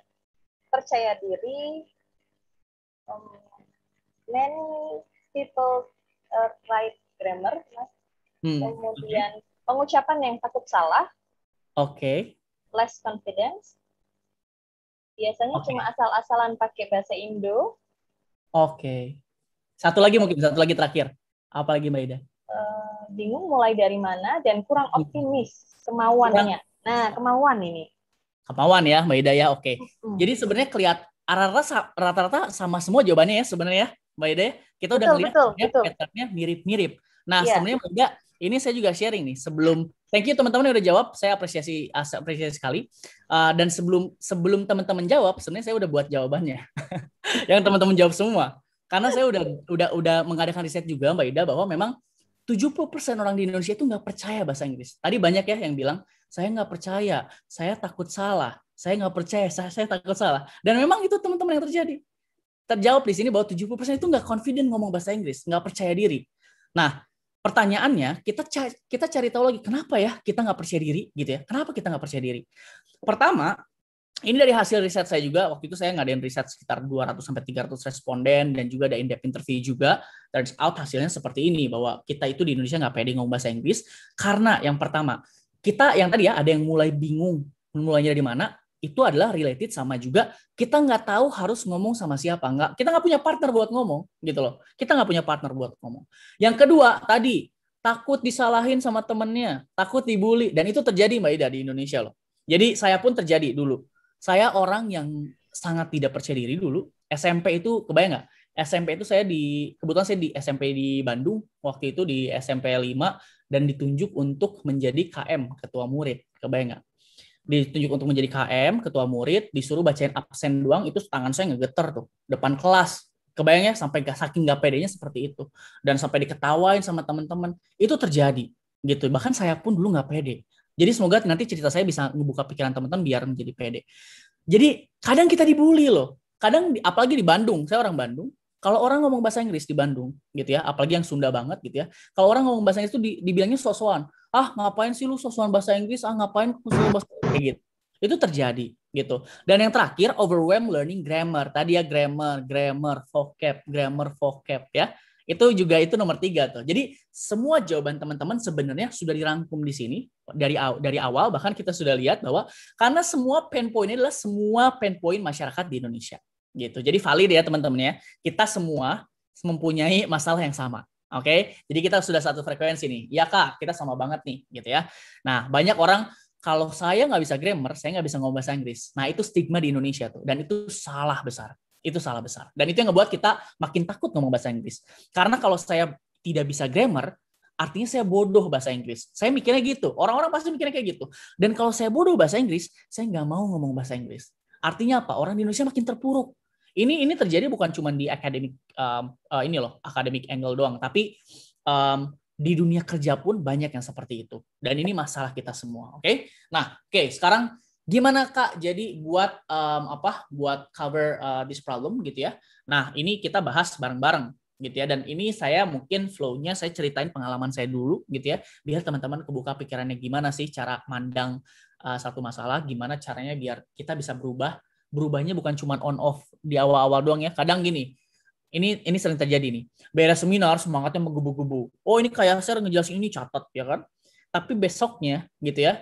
percaya diri. Um, many people uh, write grammar, Mas. Hmm. Kemudian okay. pengucapan yang takut salah. Oke. Okay. Less confidence. Biasanya okay. cuma asal-asalan pakai bahasa Indo. Oke. Okay. Satu lagi mungkin, satu lagi terakhir. Apalagi Mbak Ida? Uh, bingung mulai dari mana dan kurang hmm. optimis kemauannya. Nah, kemauan ini. Kemauan ya Mbak Ida ya, oke. Okay. Hmm. Jadi sebenarnya kelihatan rata-rata sama semua jawabannya ya sebenarnya Mbak Ida. Ya. Kita udah melihat betul, ya, mirip-mirip. Nah, yeah. sebenarnya Mbak Ida, ini saya juga sharing nih sebelum thank you teman-teman yang udah jawab saya apresiasi apresiasi sekali uh, dan sebelum sebelum teman-teman jawab sebenarnya saya udah buat jawabannya yang teman-teman jawab semua karena saya udah udah udah mengadakan riset juga Mbak Ida bahwa memang 70% orang di Indonesia itu nggak percaya bahasa Inggris. Tadi banyak ya yang bilang, saya nggak percaya, saya takut salah, saya nggak percaya, saya, saya takut salah. Dan memang itu teman-teman yang terjadi. Terjawab di sini bahwa 70% itu nggak confident ngomong bahasa Inggris, nggak percaya diri. Nah, pertanyaannya, kita cari, kita cari tahu lagi, kenapa ya kita nggak percaya diri gitu ya? Kenapa kita nggak percaya diri? Pertama, ini dari hasil riset saya juga, waktu itu saya ngadain riset sekitar 200 sampai 300 responden dan juga ada in-depth interview juga. Turns out hasilnya seperti ini bahwa kita itu di Indonesia nggak pede ngomong bahasa Inggris karena yang pertama, kita yang tadi ya ada yang mulai bingung mulainya dari mana, itu adalah related sama juga kita nggak tahu harus ngomong sama siapa nggak kita nggak punya partner buat ngomong gitu loh kita nggak punya partner buat ngomong yang kedua tadi takut disalahin sama temennya takut dibully dan itu terjadi mbak Ida di Indonesia loh jadi saya pun terjadi dulu saya orang yang sangat tidak percaya diri dulu. SMP itu kebayang nggak? SMP itu saya di kebetulan saya di SMP di Bandung waktu itu di SMP 5 dan ditunjuk untuk menjadi KM ketua murid. Kebayang nggak? ditunjuk untuk menjadi KM, ketua murid, disuruh bacain absen doang, itu tangan saya ngegeter tuh, depan kelas. Kebayang ya sampai gak saking gak pedenya seperti itu. Dan sampai diketawain sama teman-teman. Itu terjadi gitu. Bahkan saya pun dulu nggak pede. Jadi semoga nanti cerita saya bisa ngebuka pikiran teman-teman biar menjadi pede. Jadi kadang kita dibully loh. Kadang apalagi di Bandung, saya orang Bandung, kalau orang ngomong bahasa Inggris di Bandung gitu ya, apalagi yang Sunda banget gitu ya. Kalau orang ngomong bahasa Inggris itu dibilangnya sosuan. Ah, ngapain sih lu sosuan bahasa Inggris? Ah, ngapain khusus bahasa kayak gitu. Itu terjadi gitu. Dan yang terakhir overwhelm learning grammar. Tadi ya grammar, grammar, vocab, grammar, vocab ya. Itu juga itu nomor tiga tuh. Jadi semua jawaban teman-teman sebenarnya sudah dirangkum di sini dari dari awal bahkan kita sudah lihat bahwa karena semua pain point adalah semua pain point masyarakat di Indonesia gitu. Jadi valid ya teman-teman ya. Kita semua mempunyai masalah yang sama. Oke, okay? jadi kita sudah satu frekuensi nih. Ya kak, kita sama banget nih, gitu ya. Nah, banyak orang kalau saya nggak bisa grammar, saya nggak bisa ngomong bahasa Inggris. Nah, itu stigma di Indonesia tuh, dan itu salah besar. Itu salah besar. Dan itu yang ngebuat kita makin takut ngomong bahasa Inggris. Karena kalau saya tidak bisa grammar, artinya saya bodoh bahasa Inggris. Saya mikirnya gitu. Orang-orang pasti mikirnya kayak gitu. Dan kalau saya bodoh bahasa Inggris, saya nggak mau ngomong bahasa Inggris. Artinya apa? Orang di Indonesia makin terpuruk. Ini ini terjadi bukan cuma di akademik um, uh, ini loh, akademik angle doang, tapi um, di dunia kerja pun banyak yang seperti itu. Dan ini masalah kita semua, oke? Okay? Nah, oke, okay, sekarang gimana Kak jadi buat um, apa? buat cover uh, this problem gitu ya. Nah, ini kita bahas bareng-bareng gitu ya dan ini saya mungkin flow-nya saya ceritain pengalaman saya dulu gitu ya biar teman-teman kebuka pikirannya gimana sih cara mandang uh, satu masalah gimana caranya biar kita bisa berubah berubahnya bukan cuma on off di awal-awal doang ya kadang gini ini ini sering terjadi nih beres seminar semangatnya menggebu-gebu oh ini kayak saya ngejelasin ini catat ya kan tapi besoknya gitu ya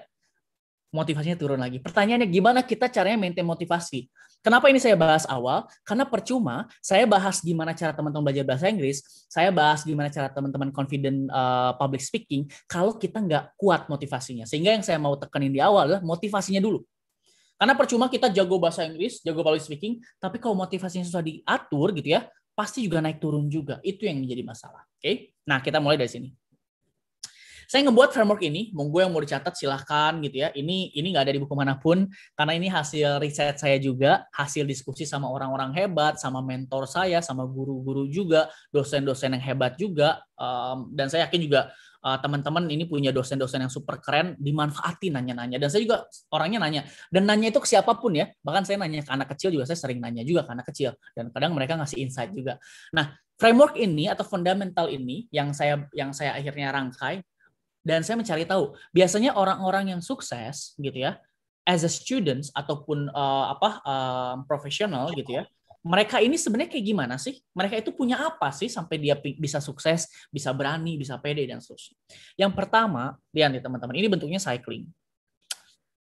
motivasinya turun lagi. Pertanyaannya gimana kita caranya maintain motivasi? Kenapa ini saya bahas awal? Karena percuma saya bahas gimana cara teman-teman belajar bahasa Inggris, saya bahas gimana cara teman-teman confident uh, public speaking kalau kita nggak kuat motivasinya. Sehingga yang saya mau tekenin di awal adalah motivasinya dulu. Karena percuma kita jago bahasa Inggris, jago public speaking, tapi kalau motivasinya susah diatur gitu ya, pasti juga naik turun juga. Itu yang menjadi masalah. Oke. Okay? Nah, kita mulai dari sini. Saya ngebuat framework ini, monggo yang mau dicatat silahkan gitu ya. Ini ini nggak ada di buku manapun karena ini hasil riset saya juga, hasil diskusi sama orang-orang hebat, sama mentor saya, sama guru-guru juga, dosen-dosen yang hebat juga, um, dan saya yakin juga eh, teman-teman uh, ini punya dosen-dosen yang super keren dimanfaatin nanya-nanya dan saya juga orangnya nanya dan nanya itu ke siapapun ya bahkan saya nanya ke anak kecil juga saya sering nanya juga ke anak kecil dan kadang mereka ngasih insight juga nah framework ini atau fundamental ini yang saya yang saya akhirnya rangkai dan saya mencari tahu. Biasanya orang-orang yang sukses gitu ya, as a students ataupun uh, apa uh, eh, profesional gitu ya, mereka ini sebenarnya kayak gimana sih? Mereka itu punya apa sih sampai dia bisa sukses, bisa berani, bisa pede dan seterusnya. Yang pertama, lihat nih teman-teman, ini bentuknya cycling.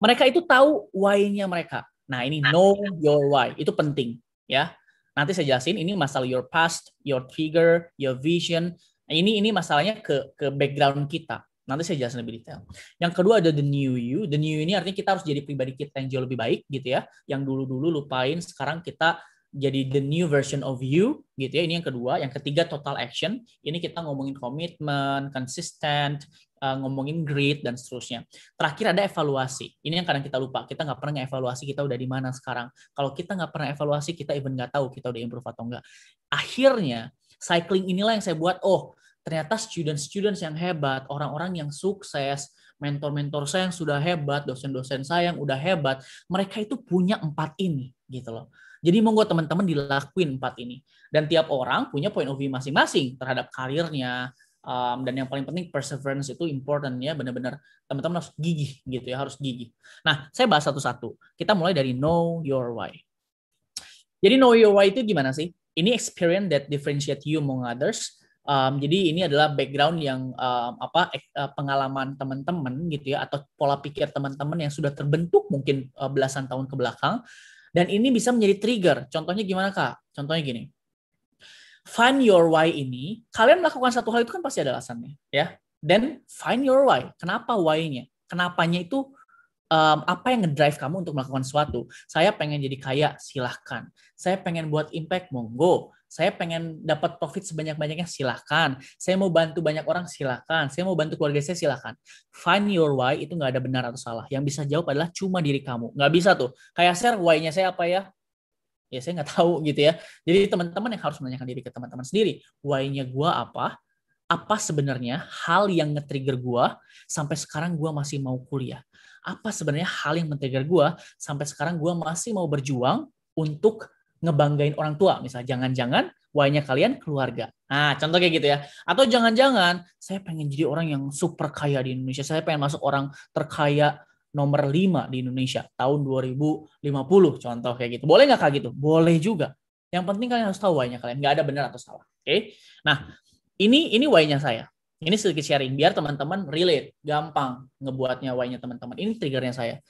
Mereka itu tahu why-nya mereka. Nah, ini know your why, itu penting ya. Nanti saya jelasin ini masalah your past, your trigger, your vision. ini ini masalahnya ke ke background kita. Nanti saya jelaskan lebih detail. Yang kedua ada the new you. The new you ini artinya kita harus jadi pribadi kita yang jauh lebih baik gitu ya. Yang dulu-dulu lupain, sekarang kita jadi the new version of you gitu ya. Ini yang kedua. Yang ketiga total action. Ini kita ngomongin komitmen, consistent, eh, ngomongin grit dan seterusnya. Terakhir ada evaluasi. Ini yang kadang kita lupa. Kita nggak pernah evaluasi kita udah di mana sekarang. Kalau kita nggak pernah evaluasi, kita even nggak tahu kita udah improve atau enggak. Akhirnya cycling inilah yang saya buat. Oh, ternyata student-students yang hebat, orang-orang yang sukses, mentor-mentor saya yang sudah hebat, dosen-dosen saya yang udah hebat, mereka itu punya empat ini gitu loh. Jadi monggo teman-teman dilakuin empat ini. Dan tiap orang punya point of view masing-masing terhadap karirnya, um, dan yang paling penting perseverance itu important ya benar-benar teman-teman harus gigih gitu ya harus gigih nah saya bahas satu-satu kita mulai dari know your why jadi know your why itu gimana sih ini experience that differentiate you among others Um, jadi ini adalah background yang um, apa eh, pengalaman teman-teman gitu ya atau pola pikir teman-teman yang sudah terbentuk mungkin uh, belasan tahun ke belakang dan ini bisa menjadi trigger. Contohnya gimana Kak? Contohnya gini. Find your why ini, kalian melakukan satu hal itu kan pasti ada alasannya, ya. Then find your why. Kenapa why-nya? Kenapanya itu um, apa yang ngedrive kamu untuk melakukan sesuatu. Saya pengen jadi kaya, silahkan. Saya pengen buat impact, monggo saya pengen dapat profit sebanyak-banyaknya silahkan saya mau bantu banyak orang silahkan saya mau bantu keluarga saya silahkan find your why itu nggak ada benar atau salah yang bisa jawab adalah cuma diri kamu nggak bisa tuh kayak share why-nya saya apa ya ya saya nggak tahu gitu ya jadi teman-teman yang harus menanyakan diri ke teman-teman sendiri why-nya gue apa apa sebenarnya hal yang nge-trigger gue sampai sekarang gua masih mau kuliah apa sebenarnya hal yang men-trigger gue sampai sekarang gua masih mau berjuang untuk ngebanggain orang tua misalnya jangan-jangan why-nya kalian keluarga nah contoh kayak gitu ya atau jangan-jangan saya pengen jadi orang yang super kaya di Indonesia saya pengen masuk orang terkaya nomor 5 di Indonesia tahun 2050 contoh kayak gitu boleh nggak kayak gitu boleh juga yang penting kalian harus tahu why-nya kalian nggak ada benar atau salah oke okay? nah ini ini why-nya saya ini sedikit sharing biar teman-teman relate gampang ngebuatnya why-nya teman-teman ini triggernya saya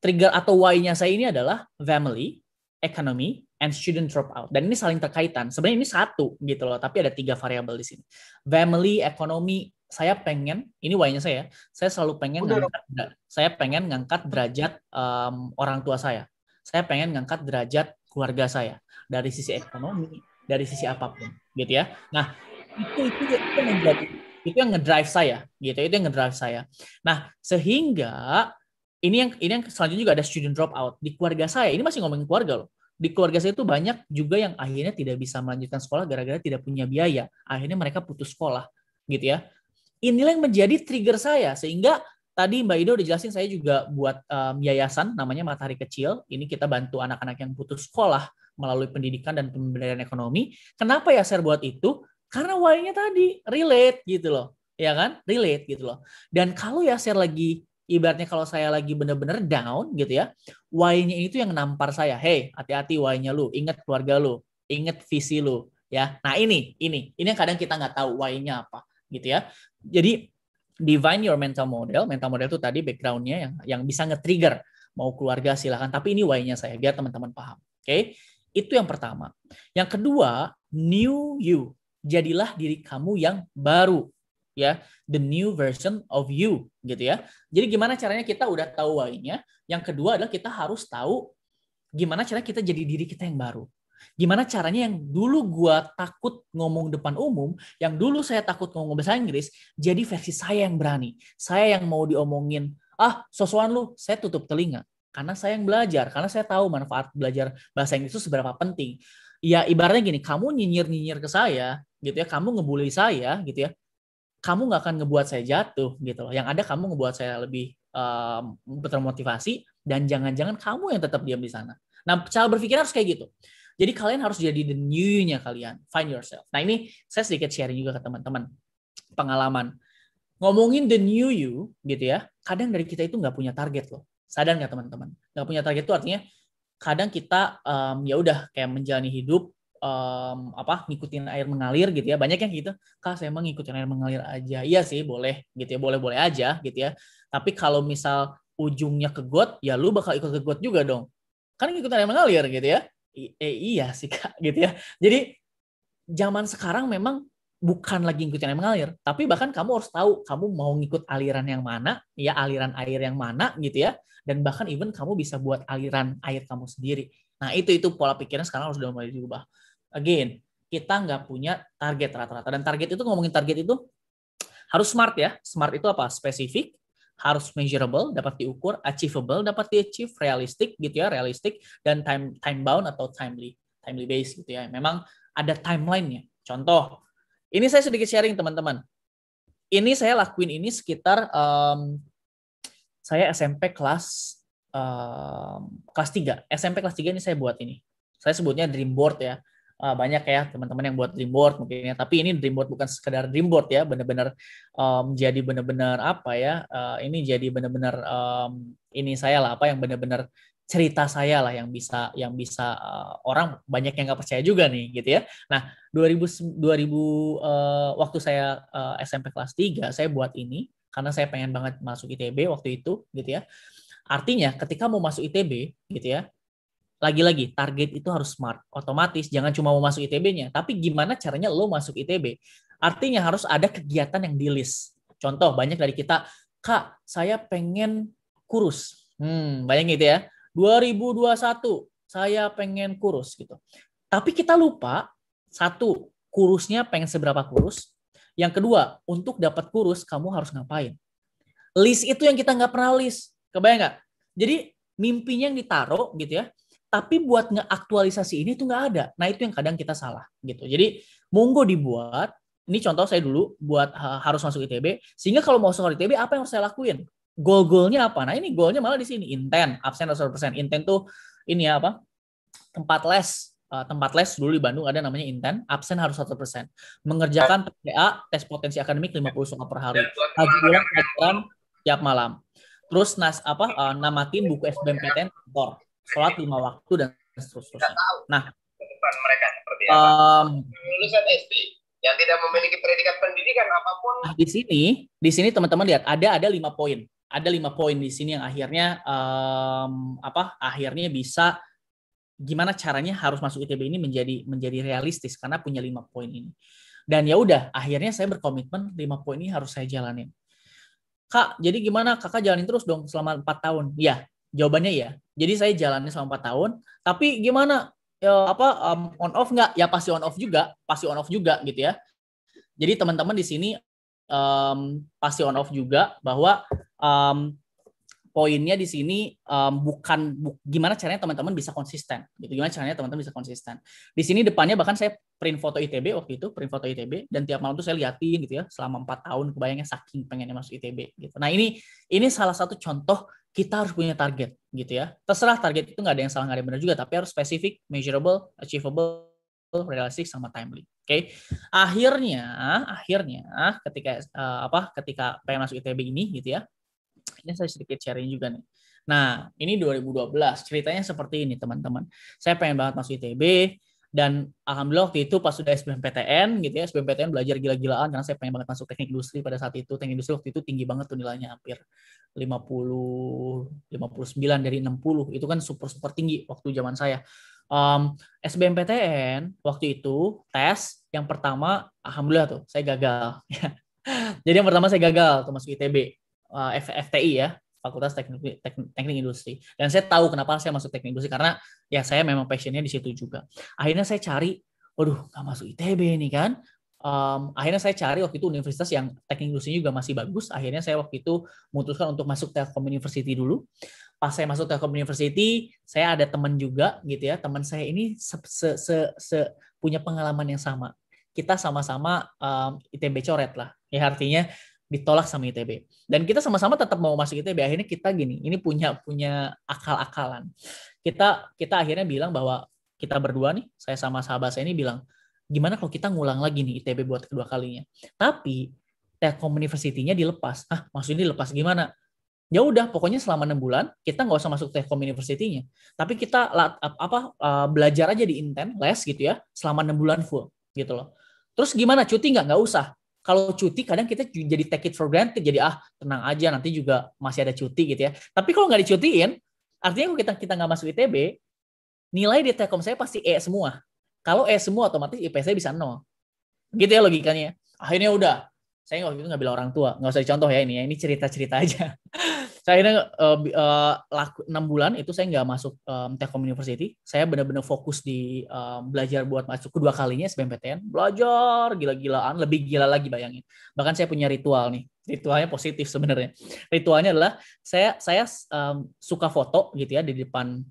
trigger atau why-nya saya ini adalah family economy and student dropout. Dan ini saling terkaitan. Sebenarnya ini satu gitu loh, tapi ada tiga variabel di sini. Family, ekonomi, saya pengen ini wayanya saya, saya selalu pengen Udah. ngangkat saya pengen ngangkat derajat um, orang tua saya. Saya pengen ngangkat derajat keluarga saya dari sisi ekonomi, dari sisi apapun gitu ya. Nah, itu itu, itu menjadi itu yang ngedrive saya gitu ya. itu yang ngedrive saya nah sehingga ini yang ini yang selanjutnya juga ada student drop out di keluarga saya ini masih ngomongin keluarga loh di keluarga saya itu banyak juga yang akhirnya tidak bisa melanjutkan sekolah gara-gara tidak punya biaya. Akhirnya mereka putus sekolah, gitu ya. Inilah yang menjadi trigger saya sehingga tadi Mbak Indo udah jelasin saya juga buat um, yayasan namanya Matahari Kecil. Ini kita bantu anak-anak yang putus sekolah melalui pendidikan dan pemberdayaan ekonomi. Kenapa ya saya buat itu? Karena why tadi relate gitu loh. Ya kan? Relate gitu loh. Dan kalau ya saya lagi ibaratnya kalau saya lagi bener-bener down gitu ya, why-nya itu yang nampar saya. Hey, hati-hati why-nya lu, ingat keluarga lu, ingat visi lu, ya. Nah ini, ini, ini yang kadang kita nggak tahu why-nya apa, gitu ya. Jadi divine your mental model. Mental model itu tadi backgroundnya yang yang bisa nge-trigger mau keluarga silahkan. Tapi ini why-nya saya biar teman-teman paham. Oke, okay? itu yang pertama. Yang kedua, new you. Jadilah diri kamu yang baru ya the new version of you gitu ya jadi gimana caranya kita udah tahu why yang kedua adalah kita harus tahu gimana cara kita jadi diri kita yang baru gimana caranya yang dulu gua takut ngomong depan umum yang dulu saya takut ngomong bahasa Inggris jadi versi saya yang berani saya yang mau diomongin ah sosuan lu saya tutup telinga karena saya yang belajar, karena saya tahu manfaat belajar bahasa Inggris itu seberapa penting. Ya ibaratnya gini, kamu nyinyir-nyinyir ke saya, gitu ya, kamu ngebully saya, gitu ya kamu nggak akan ngebuat saya jatuh gitu loh. Yang ada kamu ngebuat saya lebih um, termotivasi dan jangan-jangan kamu yang tetap diam di sana. Nah, cara berpikir harus kayak gitu. Jadi kalian harus jadi the new-nya kalian, find yourself. Nah, ini saya sedikit sharing juga ke teman-teman pengalaman. Ngomongin the new you gitu ya, kadang dari kita itu nggak punya target loh. Sadar nggak teman-teman? Nggak punya target itu artinya kadang kita um, ya udah kayak menjalani hidup um, apa ngikutin air mengalir gitu ya banyak yang gitu kak saya emang ngikutin air mengalir aja iya sih boleh gitu ya boleh boleh aja gitu ya tapi kalau misal ujungnya ke got ya lu bakal ikut ke got juga dong kan ngikutin air mengalir gitu ya I eh, iya sih kak gitu ya jadi zaman sekarang memang bukan lagi ngikutin air mengalir, tapi bahkan kamu harus tahu kamu mau ngikut aliran yang mana, ya aliran air yang mana gitu ya, dan bahkan even kamu bisa buat aliran air kamu sendiri. Nah itu itu pola pikirnya sekarang harus sudah mulai diubah again kita nggak punya target rata-rata dan target itu ngomongin target itu harus smart ya smart itu apa spesifik harus measurable dapat diukur achievable dapat di achieve realistic gitu ya realistic dan time time bound atau timely timely base gitu ya memang ada timelinenya contoh ini saya sedikit sharing teman-teman ini saya lakuin ini sekitar um, saya SMP kelas um, kelas 3 SMP kelas 3 ini saya buat ini saya sebutnya dream board ya uh, banyak ya teman-teman yang buat dream board mungkin ya. Tapi ini dream bukan sekedar dream ya, benar-benar um, jadi benar-benar apa ya? Uh, ini jadi benar-benar um, ini saya lah apa yang benar-benar cerita saya lah yang bisa yang bisa uh, orang banyak yang nggak percaya juga nih gitu ya. Nah, 2000 2000 uh, waktu saya uh, SMP kelas 3 saya buat ini karena saya pengen banget masuk ITB waktu itu gitu ya. Artinya ketika mau masuk ITB gitu ya, lagi-lagi target itu harus smart, otomatis jangan cuma mau masuk ITB-nya, tapi gimana caranya lo masuk ITB. Artinya harus ada kegiatan yang di list. Contoh banyak dari kita, Kak, saya pengen kurus. Hmm, banyak gitu ya. 2021 saya pengen kurus gitu. Tapi kita lupa satu, kurusnya pengen seberapa kurus. Yang kedua, untuk dapat kurus kamu harus ngapain? List itu yang kita nggak pernah list. Kebayang nggak? Jadi mimpinya yang ditaruh gitu ya tapi buat ngeaktualisasi ini tuh nggak ada. Nah itu yang kadang kita salah gitu. Jadi monggo dibuat. Ini contoh saya dulu buat uh, harus masuk ITB. Sehingga kalau mau masuk ITB apa yang harus saya lakuin? Goal-goalnya apa? Nah ini goalnya malah di sini intent, absen 100%. Intent tuh ini ya, apa? Tempat les eh, tempat les dulu di Bandung ada namanya intent absen harus persen. Mengerjakan TPA tes potensi akademik 50 soal per hari. Hajian ya, pelajaran tiap malam. Terus nas apa eh, namatin buku SBMPTN kantor sholat lima waktu dan seterusnya. Tidak tahu nah, depan mereka seperti apa. Um, Lulusan SD yang tidak memiliki predikat pendidikan apapun. Nah, di sini, di sini teman-teman lihat ada ada lima poin, ada lima poin di sini yang akhirnya um, apa? Akhirnya bisa gimana caranya harus masuk ITB ini menjadi menjadi realistis karena punya lima poin ini. Dan ya udah, akhirnya saya berkomitmen lima poin ini harus saya jalanin. Kak, jadi gimana kakak jalanin terus dong selama empat tahun? Ya, Jawabannya iya. Jadi saya jalannya selama 4 tahun, tapi gimana ya, apa um, on off nggak? Ya pasti on off juga, pasti on off juga gitu ya. Jadi teman-teman di sini um, pasti on off juga bahwa um, poinnya di sini um, bukan bu, gimana caranya teman-teman bisa konsisten gitu gimana caranya teman-teman bisa konsisten di sini depannya bahkan saya print foto ITB waktu itu print foto ITB dan tiap malam tuh saya liatin gitu ya selama empat tahun kebayangnya saking pengennya masuk ITB gitu nah ini ini salah satu contoh kita harus punya target gitu ya. Terserah target itu nggak ada yang salah nggak ada yang benar juga, tapi harus spesifik, measurable, achievable, realistic sama timely. Oke. Okay? Akhirnya, akhirnya ketika uh, apa ketika pengen masuk ITB ini gitu ya. Ini saya sedikit sharing juga nih. Nah, ini 2012, ceritanya seperti ini teman-teman. Saya pengen banget masuk ITB, dan alhamdulillah waktu itu pas sudah SBMPTN gitu ya SBMPTN belajar gila-gilaan karena saya pengen banget masuk teknik industri pada saat itu teknik industri waktu itu tinggi banget tuh nilainya hampir 50 59 dari 60 itu kan super super tinggi waktu zaman saya um, SBMPTN waktu itu tes yang pertama alhamdulillah tuh saya gagal jadi yang pertama saya gagal tuh masuk ITB uh, eh, FTI ya Fakultas Teknik, Teknik, Industri. Dan saya tahu kenapa saya masuk Teknik Industri karena ya saya memang passionnya di situ juga. Akhirnya saya cari, waduh, nggak masuk ITB ini kan? Um, akhirnya saya cari waktu itu universitas yang teknik industri juga masih bagus. Akhirnya saya waktu itu memutuskan untuk masuk Telkom University dulu. Pas saya masuk Telkom University, saya ada teman juga gitu ya. Teman saya ini se -se -se -se punya pengalaman yang sama. Kita sama-sama um, ITB coret lah. Ya artinya ditolak sama ITB. Dan kita sama-sama tetap mau masuk ITB. Akhirnya kita gini, ini punya punya akal-akalan. Kita kita akhirnya bilang bahwa kita berdua nih, saya sama sahabat saya ini bilang, gimana kalau kita ngulang lagi nih ITB buat kedua kalinya. Tapi Telkom University-nya dilepas. Ah, maksudnya dilepas gimana? Ya udah, pokoknya selama enam bulan kita nggak usah masuk Telkom University-nya. Tapi kita apa eh, belajar aja di Inten les gitu ya, selama enam bulan full gitu loh. Terus gimana? Cuti nggak? Nggak usah kalau cuti kadang kita jadi take it for granted jadi ah tenang aja nanti juga masih ada cuti gitu ya tapi kalau nggak dicutiin artinya kalau kita kita nggak masuk ITB nilai di Telkom saya pasti E semua kalau E semua otomatis IP saya bisa nol gitu ya logikanya akhirnya udah saya waktu itu nggak bilang orang tua nggak usah dicontoh ya ini ya ini cerita cerita aja saya akhirnya uh, uh, laku enam bulan itu saya nggak masuk um, Telkom University saya benar-benar fokus di um, belajar buat masuk kedua kalinya SBMPTN belajar gila-gilaan lebih gila lagi bayangin bahkan saya punya ritual nih ritualnya positif sebenarnya ritualnya adalah saya saya um, suka foto gitu ya di depan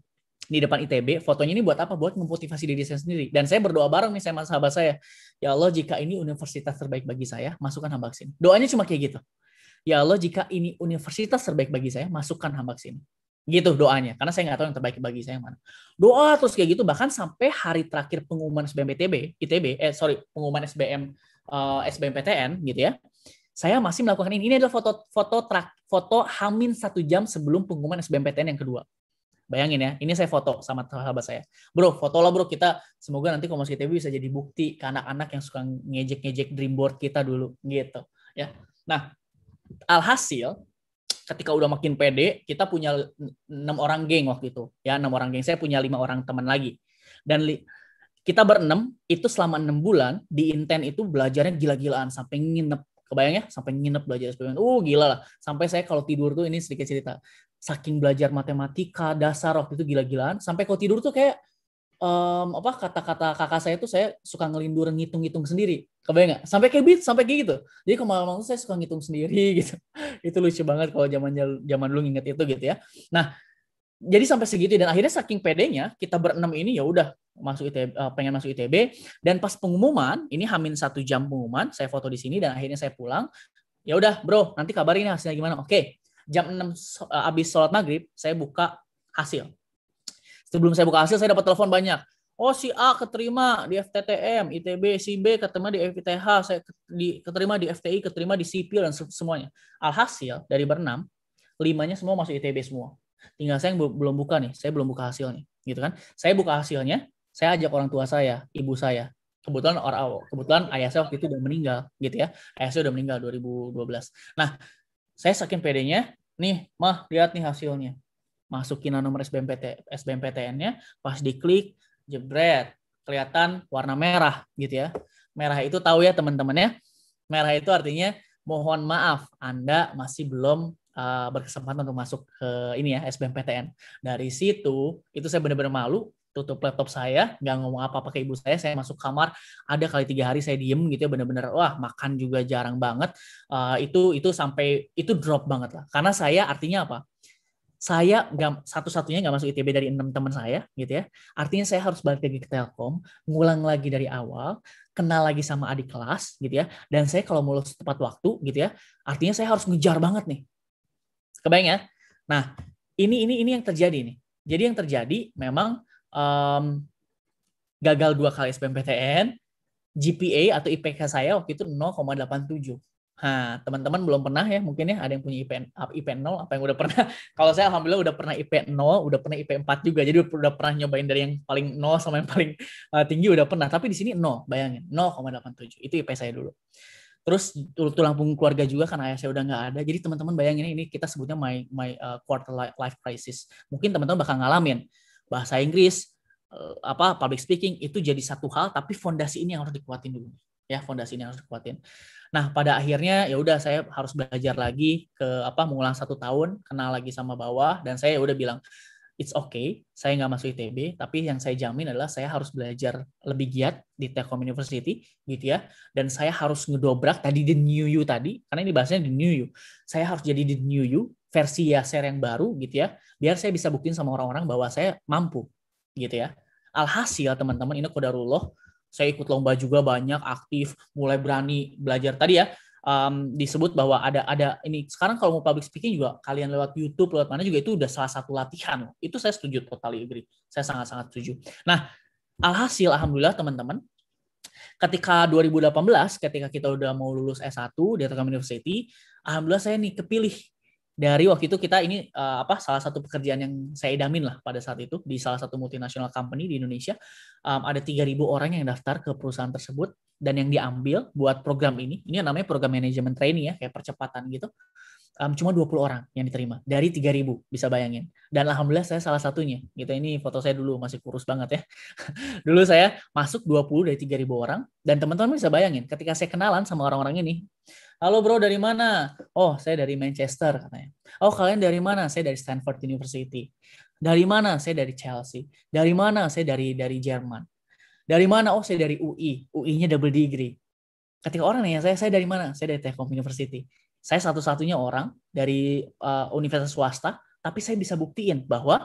di depan ITB fotonya ini buat apa buat memotivasi diri saya sendiri dan saya berdoa bareng nih sama sahabat saya ya Allah jika ini universitas terbaik bagi saya masukkan hamba doanya cuma kayak gitu Ya Allah, jika ini universitas terbaik bagi saya, masukkan hamba ke sini. Gitu doanya, karena saya nggak tahu yang terbaik bagi saya yang mana. Doa terus kayak gitu, bahkan sampai hari terakhir pengumuman SBMPTB, ITB, eh sorry, pengumuman SBM, uh, eh, SBMPTN gitu ya, saya masih melakukan ini. Ini adalah foto foto trak, foto Hamin satu jam sebelum pengumuman SBMPTN yang kedua. Bayangin ya, ini saya foto sama sahabat saya. Bro, foto lah bro, kita semoga nanti Kompas ITB bisa jadi bukti ke anak-anak yang suka ngejek-ngejek dreamboard kita dulu gitu. ya. Nah, alhasil ketika udah makin pede kita punya enam orang geng waktu itu ya enam orang geng saya punya lima orang teman lagi dan kita berenam itu selama enam bulan di Inten itu belajarnya gila-gilaan sampai nginep kebayang ya sampai nginep belajar SPM. uh gila lah sampai saya kalau tidur tuh ini sedikit cerita saking belajar matematika dasar waktu itu gila-gilaan sampai kalau tidur tuh kayak um, apa kata-kata kakak saya itu saya suka ngelindur ngitung-ngitung sendiri. Kebayang nggak? Sampai kayak sampai kayak gitu. Jadi kemarin itu saya suka ngitung sendiri gitu. itu lucu banget kalau zaman zaman dulu nginget itu gitu ya. Nah, jadi sampai segitu dan akhirnya saking pedenya kita berenam ini ya udah masuk ITB, eh, pengen masuk ITB dan pas pengumuman ini hamin satu jam pengumuman saya foto di sini dan akhirnya saya pulang ya udah bro nanti kabarin hasilnya gimana oke jam 6 eh, abis sholat maghrib saya buka hasil Sebelum saya buka hasil, saya dapat telepon banyak. Oh si A keterima di FTTM, ITB, si B keterima di FITH, saya di, keterima di FTI, keterima di sipil dan semuanya. Alhasil dari berenam, limanya semua masuk ITB semua. Tinggal saya yang belum buka nih, saya belum buka hasil nih, gitu kan? Saya buka hasilnya, saya ajak orang tua saya, ibu saya. Kebetulan orang kebetulan ayah saya waktu itu udah meninggal, gitu ya. Ayah saya udah meninggal 2012. Nah, saya saking pedenya, nih, mah lihat nih hasilnya masukin nomor SBMPT SBMPTN-nya, pas diklik jebret, kelihatan warna merah gitu ya. Merah itu tahu ya teman-teman ya. Merah itu artinya mohon maaf Anda masih belum uh, berkesempatan untuk masuk ke ini ya SBMPTN. Dari situ itu saya benar-benar malu tutup laptop saya, nggak ngomong apa-apa ke ibu saya, saya masuk kamar, ada kali tiga hari saya diem gitu ya, bener-bener, wah makan juga jarang banget, uh, itu itu sampai, itu drop banget lah. Karena saya artinya apa? saya nggak satu-satunya nggak masuk ITB dari enam teman saya gitu ya artinya saya harus balik lagi ke Telkom ngulang lagi dari awal kenal lagi sama adik kelas gitu ya dan saya kalau mulus tepat waktu gitu ya artinya saya harus ngejar banget nih kebayang ya nah ini ini ini yang terjadi nih jadi yang terjadi memang um, gagal dua kali SBMPTN GPA atau IPK saya waktu itu 0,87 Nah, teman-teman belum pernah ya, mungkin ya ada yang punya IP IP 0 apa yang udah pernah. Kalau saya alhamdulillah udah pernah IP 0, udah pernah IP 4 juga. Jadi udah pernah nyobain dari yang paling 0 sama yang paling uh, tinggi udah pernah. Tapi di sini 0, bayangin 0,87. Itu IP saya dulu. Terus tulang punggung keluarga juga karena ayah saya udah nggak ada. Jadi teman-teman bayangin ya, ini kita sebutnya my my uh, quarter life crisis. Mungkin teman-teman bakal ngalamin bahasa Inggris uh, apa public speaking itu jadi satu hal tapi fondasi ini yang harus dikuatin dulu ya fondasi ini harus dikuatin Nah, pada akhirnya ya udah saya harus belajar lagi ke apa mengulang satu tahun, kenal lagi sama bawah dan saya ya udah bilang it's okay, saya nggak masuk ITB, tapi yang saya jamin adalah saya harus belajar lebih giat di Telkom University gitu ya. Dan saya harus ngedobrak tadi the new you tadi, karena ini bahasanya the new you. Saya harus jadi the new you versi ya share yang baru gitu ya, biar saya bisa buktiin sama orang-orang bahwa saya mampu gitu ya. Alhasil teman-teman ini kodarullah, saya ikut lomba juga banyak aktif mulai berani belajar tadi ya um, disebut bahwa ada ada ini sekarang kalau mau public speaking juga kalian lewat YouTube lewat mana juga itu udah salah satu latihan itu saya setuju totally agree saya sangat sangat setuju nah alhasil alhamdulillah teman-teman ketika 2018 ketika kita udah mau lulus S1 di Atakam University alhamdulillah saya nih kepilih dari waktu itu kita ini uh, apa salah satu pekerjaan yang saya idamin lah pada saat itu di salah satu multinasional company di Indonesia um, ada 3.000 orang yang daftar ke perusahaan tersebut dan yang diambil buat program ini ini namanya program manajemen training ya kayak percepatan gitu um, cuma 20 orang yang diterima dari 3.000 bisa bayangin dan alhamdulillah saya salah satunya gitu ini foto saya dulu masih kurus banget ya dulu saya masuk 20 dari 3.000 orang dan teman-teman bisa bayangin ketika saya kenalan sama orang-orang ini Halo bro, dari mana? Oh, saya dari Manchester katanya. Oh, kalian dari mana? Saya dari Stanford University. Dari mana? Saya dari Chelsea. Dari mana? Saya dari dari Jerman. Dari mana? Oh, saya dari UI. UI-nya double degree. Ketika orang nanya saya, saya dari mana? Saya dari Telkom University. Saya satu-satunya orang dari uh, universitas swasta, tapi saya bisa buktiin bahwa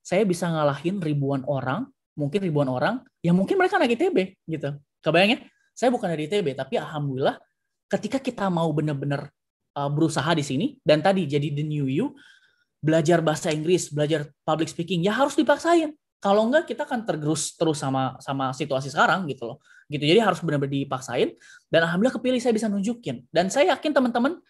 saya bisa ngalahin ribuan orang, mungkin ribuan orang, yang mungkin mereka anak ITB gitu. Kebayang ya? Saya bukan dari ITB, tapi alhamdulillah ketika kita mau benar-benar uh, berusaha di sini dan tadi jadi the new you, belajar bahasa Inggris, belajar public speaking ya harus dipaksain. Kalau enggak kita akan tergerus terus sama sama situasi sekarang gitu loh. Gitu. Jadi harus benar-benar dipaksain dan alhamdulillah kepilih saya bisa nunjukin. Dan saya yakin teman-teman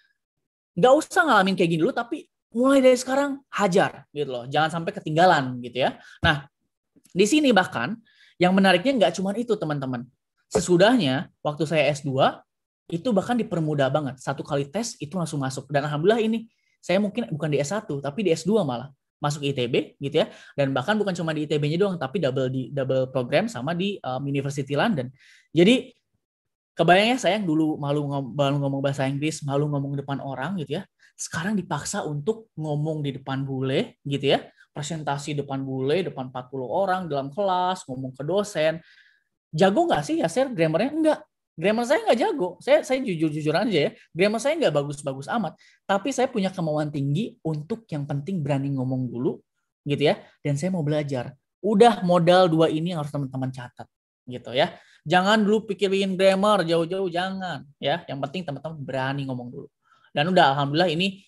nggak usah ngalamin kayak gini dulu tapi mulai dari sekarang hajar gitu loh. Jangan sampai ketinggalan gitu ya. Nah, di sini bahkan yang menariknya nggak cuma itu teman-teman. Sesudahnya waktu saya S2 itu bahkan dipermudah banget. Satu kali tes itu langsung masuk. Dan alhamdulillah ini saya mungkin bukan di S1 tapi di S2 malah masuk ITB gitu ya. Dan bahkan bukan cuma di ITB-nya doang tapi double di double program sama di um, University London. Jadi kebayangnya ya saya yang dulu malu ngom malu ngomong bahasa Inggris, malu ngomong depan orang gitu ya. Sekarang dipaksa untuk ngomong di depan bule gitu ya. Presentasi depan bule, depan 40 orang dalam kelas, ngomong ke dosen. Jago nggak sih ya, Sir, grammarnya? Enggak Grammar saya nggak jago. Saya saya jujur-jujur aja ya. Grammar saya nggak bagus-bagus amat. Tapi saya punya kemauan tinggi untuk yang penting berani ngomong dulu, gitu ya. Dan saya mau belajar. Udah modal dua ini yang harus teman-teman catat, gitu ya. Jangan dulu pikirin grammar jauh-jauh, jangan ya. Yang penting teman-teman berani ngomong dulu. Dan udah, alhamdulillah ini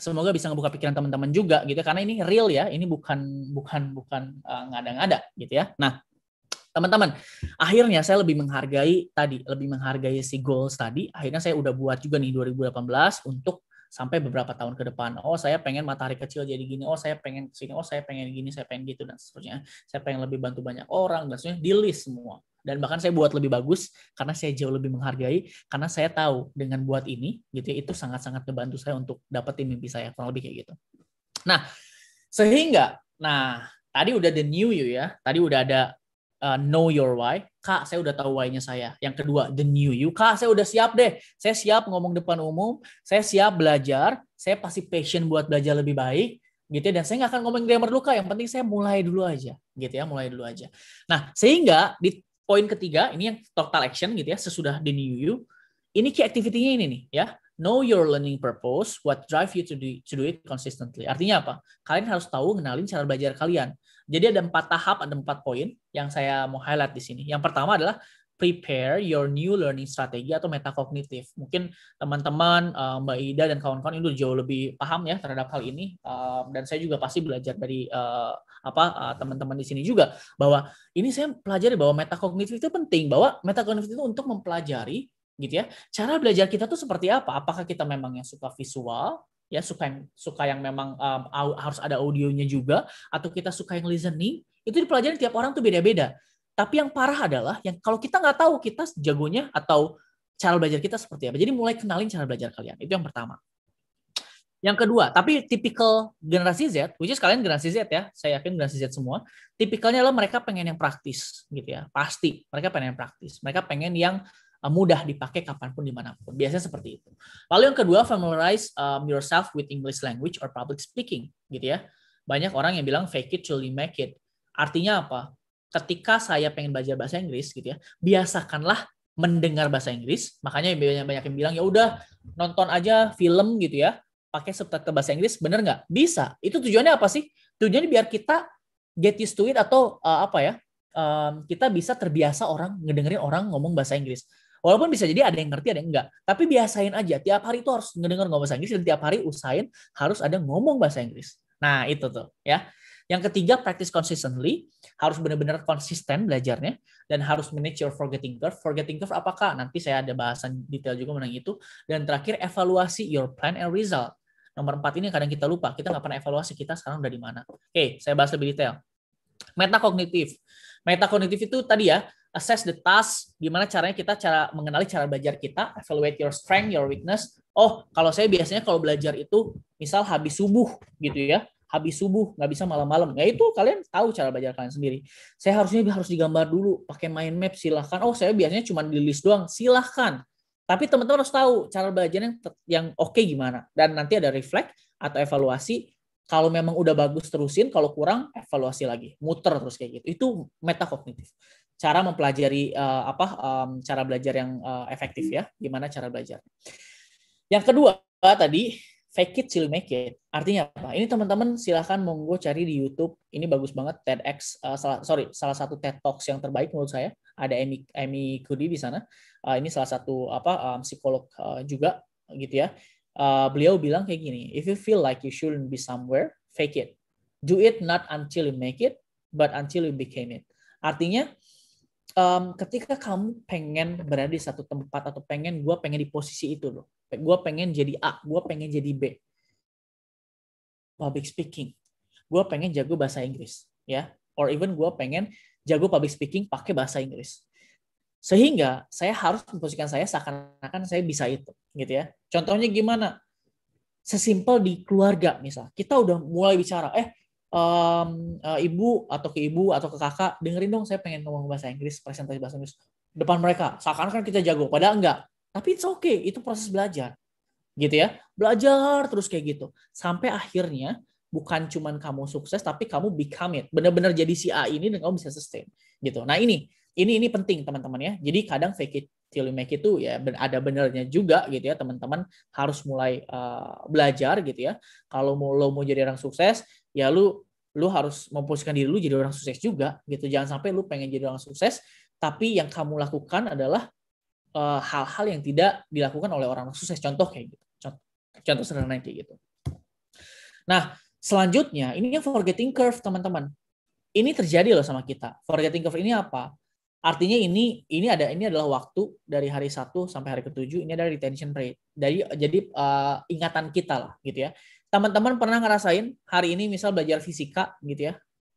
semoga bisa ngebuka pikiran teman-teman juga gitu ya. karena ini real ya ini bukan bukan bukan uh, ngada-ngada gitu ya nah teman-teman akhirnya saya lebih menghargai tadi lebih menghargai si goals tadi akhirnya saya udah buat juga nih 2018 untuk sampai beberapa tahun ke depan oh saya pengen matahari kecil jadi gini oh saya pengen sini oh saya pengen gini saya pengen gitu dan seterusnya saya pengen lebih bantu banyak orang dan seterusnya di list semua dan bahkan saya buat lebih bagus karena saya jauh lebih menghargai karena saya tahu dengan buat ini gitu ya itu sangat-sangat membantu saya untuk dapetin mimpi saya kurang lebih kayak gitu nah sehingga nah tadi udah the new you ya tadi udah ada uh, know your why. Kak, saya udah tahu why-nya saya. Yang kedua, the new you. Kak, saya udah siap deh. Saya siap ngomong depan umum. Saya siap belajar. Saya pasti passion buat belajar lebih baik. Gitu ya. Dan saya nggak akan ngomong grammar luka. Yang penting saya mulai dulu aja. Gitu ya, mulai dulu aja. Nah, sehingga di poin ketiga, ini yang total action gitu ya, sesudah the new you. Ini key activity-nya ini nih ya. Know your learning purpose, what drive you to do, to do it consistently. Artinya apa? Kalian harus tahu, kenalin cara belajar kalian jadi ada empat tahap, ada empat poin yang saya mau highlight di sini. Yang pertama adalah prepare your new learning strategy atau metakognitif. Mungkin teman-teman, eh, Mbak Ida dan kawan-kawan itu jauh lebih paham ya terhadap hal ini. Eh, dan saya juga pasti belajar dari eh, apa teman-teman di sini juga bahwa ini saya pelajari bahwa metakognitif itu penting. Bahwa metakognitif itu untuk mempelajari gitu ya. Cara belajar kita tuh seperti apa? Apakah kita memang yang suka visual ya suka yang suka yang memang um, harus ada audionya juga atau kita suka yang listening itu dipelajari tiap orang tuh beda-beda tapi yang parah adalah yang kalau kita nggak tahu kita jagonya atau cara belajar kita seperti apa jadi mulai kenalin cara belajar kalian itu yang pertama yang kedua tapi tipikal generasi Z which is kalian generasi Z ya saya yakin generasi Z semua tipikalnya adalah mereka pengen yang praktis gitu ya pasti mereka pengen yang praktis mereka pengen yang Eh, mudah dipakai kapanpun dimanapun. Biasanya seperti itu. Lalu yang kedua, familiarize um, yourself with English language or public speaking, gitu ya. Banyak orang yang bilang fake it till you make it. Artinya apa? Ketika saya pengen belajar bahasa Inggris, gitu ya, biasakanlah mendengar bahasa Inggris. Makanya banyak banyak yang bilang ya udah nonton aja film gitu ya, pakai subtitle bahasa Inggris, bener nggak? Bisa. Itu tujuannya apa sih? Tujuannya biar kita get used to it atau uh, apa ya? Um, kita bisa terbiasa orang ngedengerin orang ngomong bahasa Inggris Walaupun bisa jadi ada yang ngerti, ada yang enggak. Tapi biasain aja. Tiap hari itu harus ngedenger ngomong bahasa Inggris dan tiap hari usahain harus ada ngomong bahasa Inggris. Nah, itu tuh ya. Yang ketiga, practice consistently. Harus benar-benar konsisten belajarnya. Dan harus manage your forgetting curve. Forgetting curve apakah? Nanti saya ada bahasan detail juga mengenai itu. Dan terakhir, evaluasi your plan and result. Nomor empat ini kadang kita lupa. Kita nggak pernah evaluasi kita sekarang udah di mana. Oke, saya bahas lebih detail. Metakognitif. Metakognitif itu tadi ya, assess the task, gimana caranya kita cara mengenali cara belajar kita, evaluate your strength, your weakness. Oh, kalau saya biasanya kalau belajar itu misal habis subuh gitu ya, habis subuh nggak bisa malam-malam. Ya itu kalian tahu cara belajar kalian sendiri. Saya harusnya harus digambar dulu pakai mind map silahkan. Oh, saya biasanya cuma di list doang, silahkan. Tapi teman-teman harus tahu cara belajar yang yang oke okay gimana. Dan nanti ada reflect atau evaluasi kalau memang udah bagus terusin, kalau kurang evaluasi lagi, muter terus kayak gitu. Itu metakognitif cara mempelajari uh, apa um, cara belajar yang uh, efektif ya, gimana cara belajar. Yang kedua tadi fake it till make it. Artinya apa? Ini teman-teman silahkan monggo cari di YouTube. Ini bagus banget TEDx uh, eh, salah, sorry salah satu TED Talks yang terbaik menurut saya. Ada Amy Amy Kudi di sana. Uh, ini salah satu apa um, psikolog uh, juga gitu ya. Uh, beliau bilang kayak gini, if you feel like you shouldn't be somewhere, fake it. Do it not until you make it, but until you became it. Artinya um, ketika kamu pengen berada di satu tempat atau pengen gue pengen di posisi itu loh gue pengen jadi A gue pengen jadi B public speaking gue pengen jago bahasa Inggris ya or even gue pengen jago public speaking pakai bahasa Inggris sehingga saya harus memposisikan saya seakan-akan saya bisa itu gitu ya contohnya gimana sesimpel di keluarga misal kita udah mulai bicara eh um, uh, ibu atau ke ibu atau ke kakak dengerin dong saya pengen ngomong bahasa Inggris presentasi bahasa Inggris depan mereka seakan kan kita jago padahal enggak tapi it's okay itu proses belajar gitu ya belajar terus kayak gitu sampai akhirnya bukan cuman kamu sukses tapi kamu become it benar-benar jadi si A ini dan kamu bisa sustain gitu nah ini ini ini penting teman-teman ya jadi kadang fake it till make itu ya ada benernya juga gitu ya teman-teman harus mulai uh, belajar gitu ya kalau mau lo mau jadi orang sukses ya lu lu harus memposisikan diri lu jadi orang sukses juga gitu jangan sampai lu pengen jadi orang sukses tapi yang kamu lakukan adalah eh, hal-hal uh, yang tidak dilakukan oleh orang sukses contoh kayak gitu contoh, contoh sederhana kayak gitu nah selanjutnya ini yang forgetting curve teman-teman ini terjadi loh sama kita forgetting curve ini apa artinya ini ini ada ini adalah waktu dari hari 1 sampai hari ketujuh ini adalah retention rate. Dari jadi uh, ingatan kita lah gitu ya teman-teman pernah ngerasain hari ini misal belajar fisika gitu ya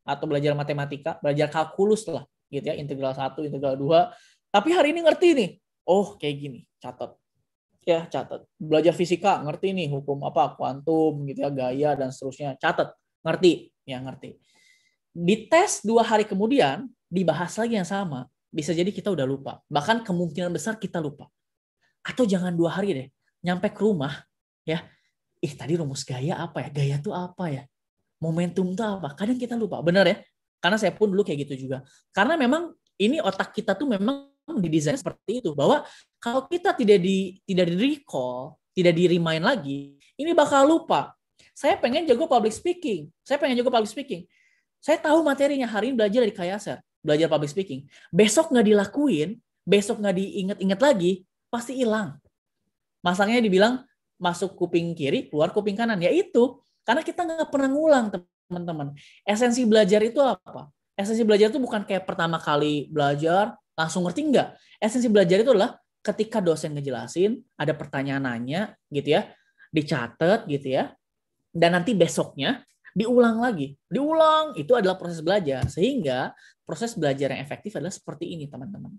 atau belajar matematika, belajar kalkulus lah gitu ya, integral 1, integral 2. Tapi hari ini ngerti nih. Oh, kayak gini, catat. Ya, catat. Belajar fisika ngerti nih hukum apa kuantum gitu ya, gaya dan seterusnya. Catat, ngerti, ya ngerti. di tes dua hari kemudian dibahas lagi yang sama, bisa jadi kita udah lupa. Bahkan kemungkinan besar kita lupa. Atau jangan dua hari deh, nyampe ke rumah ya ih tadi rumus gaya apa ya? Gaya tuh apa ya? Momentum tuh apa? Kadang kita lupa, bener ya? Karena saya pun dulu kayak gitu juga. Karena memang ini otak kita tuh memang didesain seperti itu bahwa kalau kita tidak di tidak di recall, tidak di remind lagi, ini bakal lupa. Saya pengen jago public speaking. Saya pengen jago public speaking. Saya tahu materinya hari ini belajar dari Kayaser, belajar public speaking. Besok nggak dilakuin, besok nggak diinget-inget lagi, pasti hilang. Masangnya dibilang masuk kuping kiri, keluar kuping kanan. Ya itu, karena kita nggak pernah ngulang, teman-teman. Esensi belajar itu apa? Esensi belajar itu bukan kayak pertama kali belajar, langsung ngerti nggak. Esensi belajar itu adalah ketika dosen ngejelasin, ada pertanyaan nanya, gitu ya, dicatat, gitu ya, dan nanti besoknya diulang lagi. Diulang, itu adalah proses belajar. Sehingga proses belajar yang efektif adalah seperti ini, teman-teman.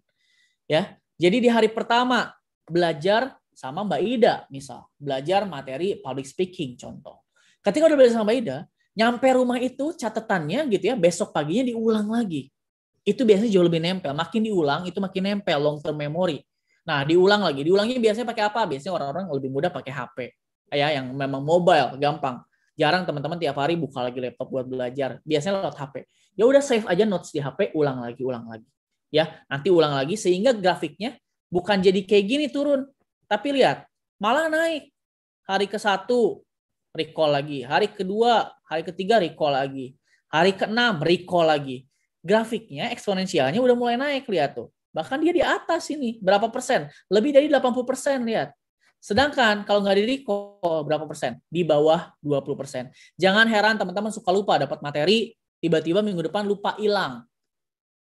Ya, jadi di hari pertama belajar sama Mbak Ida misal belajar materi public speaking contoh. Ketika udah belajar sama Mbak Ida, nyampe rumah itu catatannya gitu ya besok paginya diulang lagi. Itu biasanya jauh lebih nempel. Makin diulang itu makin nempel long term memory. Nah diulang lagi, diulangnya biasanya pakai apa? Biasanya orang-orang lebih mudah pakai HP ya yang memang mobile gampang. Jarang teman-teman tiap hari buka lagi laptop buat belajar. Biasanya lewat HP. Ya udah save aja notes di HP, ulang lagi, ulang lagi. Ya, nanti ulang lagi sehingga grafiknya bukan jadi kayak gini turun, tapi lihat, malah naik. Hari ke satu recall lagi, hari kedua, hari ketiga recall lagi, hari ke-6 recall lagi. Grafiknya eksponensialnya udah mulai naik lihat tuh. Bahkan dia di atas ini, berapa persen? Lebih dari 80 persen, lihat. Sedangkan kalau nggak di recall, berapa persen? Di bawah 20 persen. Jangan heran teman-teman suka lupa dapat materi, tiba-tiba minggu depan lupa hilang.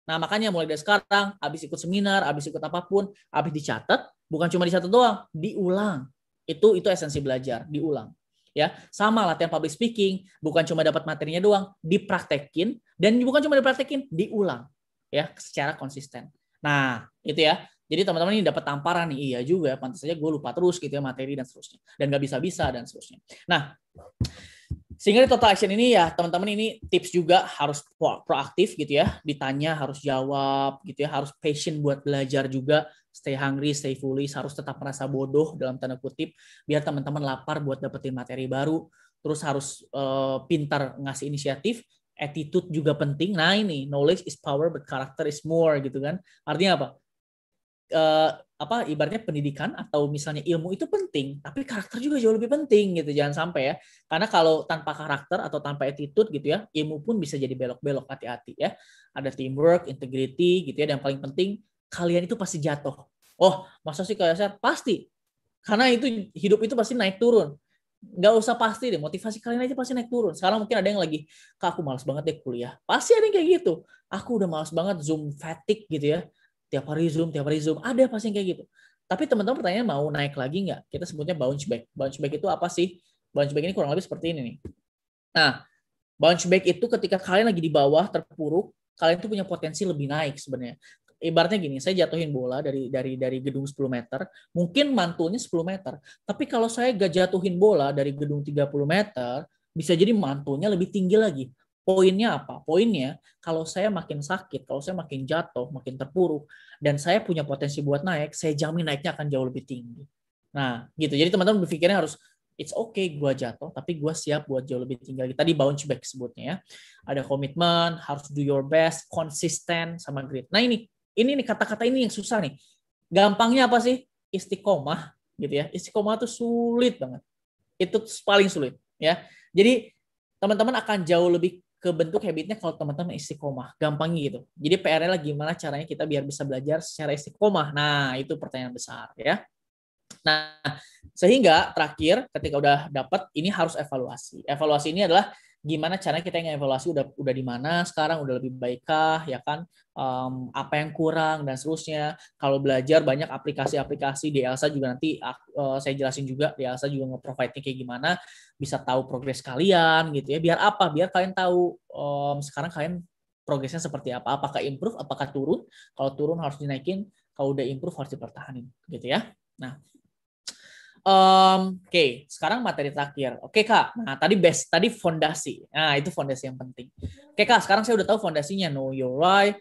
Nah, makanya mulai dari sekarang, habis ikut seminar, habis ikut apapun, habis dicatat, bukan cuma dicatat doang, diulang. Itu itu esensi belajar, diulang. Ya, sama latihan public speaking, bukan cuma dapat materinya doang, dipraktekin dan bukan cuma dipraktekin, diulang ya secara konsisten. Nah, itu ya. Jadi teman-teman ini dapat tamparan nih, iya juga, pantas saja gue lupa terus gitu ya materi dan seterusnya, dan nggak bisa-bisa dan seterusnya. Nah, sehingga di total action ini ya teman-teman ini tips juga harus proaktif gitu ya, ditanya harus jawab gitu ya, harus passion buat belajar juga, stay hungry, stay foolish, harus tetap merasa bodoh dalam tanda kutip biar teman-teman lapar buat dapetin materi baru, terus harus uh, pintar ngasih inisiatif, attitude juga penting. Nah ini knowledge is power but character is more gitu kan. Artinya apa? Uh, apa ibaratnya pendidikan atau misalnya ilmu itu penting, tapi karakter juga jauh lebih penting gitu. Jangan sampai ya. Karena kalau tanpa karakter atau tanpa attitude gitu ya, ilmu pun bisa jadi belok-belok hati-hati ya. Ada teamwork, integrity gitu ya dan yang paling penting kalian itu pasti jatuh. Oh, masa sih kayak saya pasti. Karena itu hidup itu pasti naik turun nggak usah pasti deh motivasi kalian aja pasti naik turun sekarang mungkin ada yang lagi kak aku malas banget deh kuliah pasti ada yang kayak gitu aku udah malas banget zoom fatigue gitu ya tiap hari zoom, tiap hari zoom, ada pasti yang kayak gitu. Tapi teman-teman pertanyaan mau naik lagi nggak? Kita sebutnya bounce back. Bounce back itu apa sih? Bounce back ini kurang lebih seperti ini nih. Nah, bounce back itu ketika kalian lagi di bawah terpuruk, kalian tuh punya potensi lebih naik sebenarnya. Ibaratnya gini, saya jatuhin bola dari dari dari gedung 10 meter, mungkin mantulnya 10 meter. Tapi kalau saya gak jatuhin bola dari gedung 30 meter, bisa jadi mantulnya lebih tinggi lagi. Poinnya apa? Poinnya kalau saya makin sakit, kalau saya makin jatuh, makin terpuruk, dan saya punya potensi buat naik, saya jamin naiknya akan jauh lebih tinggi. Nah, gitu. Jadi teman-teman berpikirnya harus it's okay gue jatuh, tapi gue siap buat jauh lebih tinggi lagi. Tadi bounce back sebutnya ya. Ada komitmen, harus do your best, konsisten sama grit. Nah ini, ini nih kata-kata ini yang susah nih. Gampangnya apa sih? Istiqomah, gitu ya. Istiqomah itu sulit banget. Itu paling sulit, ya. Jadi teman-teman akan jauh lebih ke bentuk habitnya kalau teman-teman istiqomah. gampang gitu. Jadi PR-nya lah gimana caranya kita biar bisa belajar secara istiqomah. Nah, itu pertanyaan besar ya. Nah, sehingga terakhir ketika udah dapat ini harus evaluasi. Evaluasi ini adalah gimana caranya kita yang evaluasi udah udah di mana sekarang udah lebih baikkah ya kan um, apa yang kurang dan seterusnya kalau belajar banyak aplikasi-aplikasi di Elsa juga nanti uh, saya jelasin juga di Elsa juga nge kayak gimana bisa tahu progres kalian gitu ya biar apa biar kalian tahu um, sekarang kalian progresnya seperti apa apakah improve apakah turun kalau turun harus dinaikin kalau udah improve harus dipertahanin gitu ya nah Um, Oke, okay. sekarang materi terakhir. Oke okay, kak, nah tadi best, tadi fondasi. Nah itu fondasi yang penting. Oke okay, kak, sekarang saya udah tahu fondasinya. Know your why,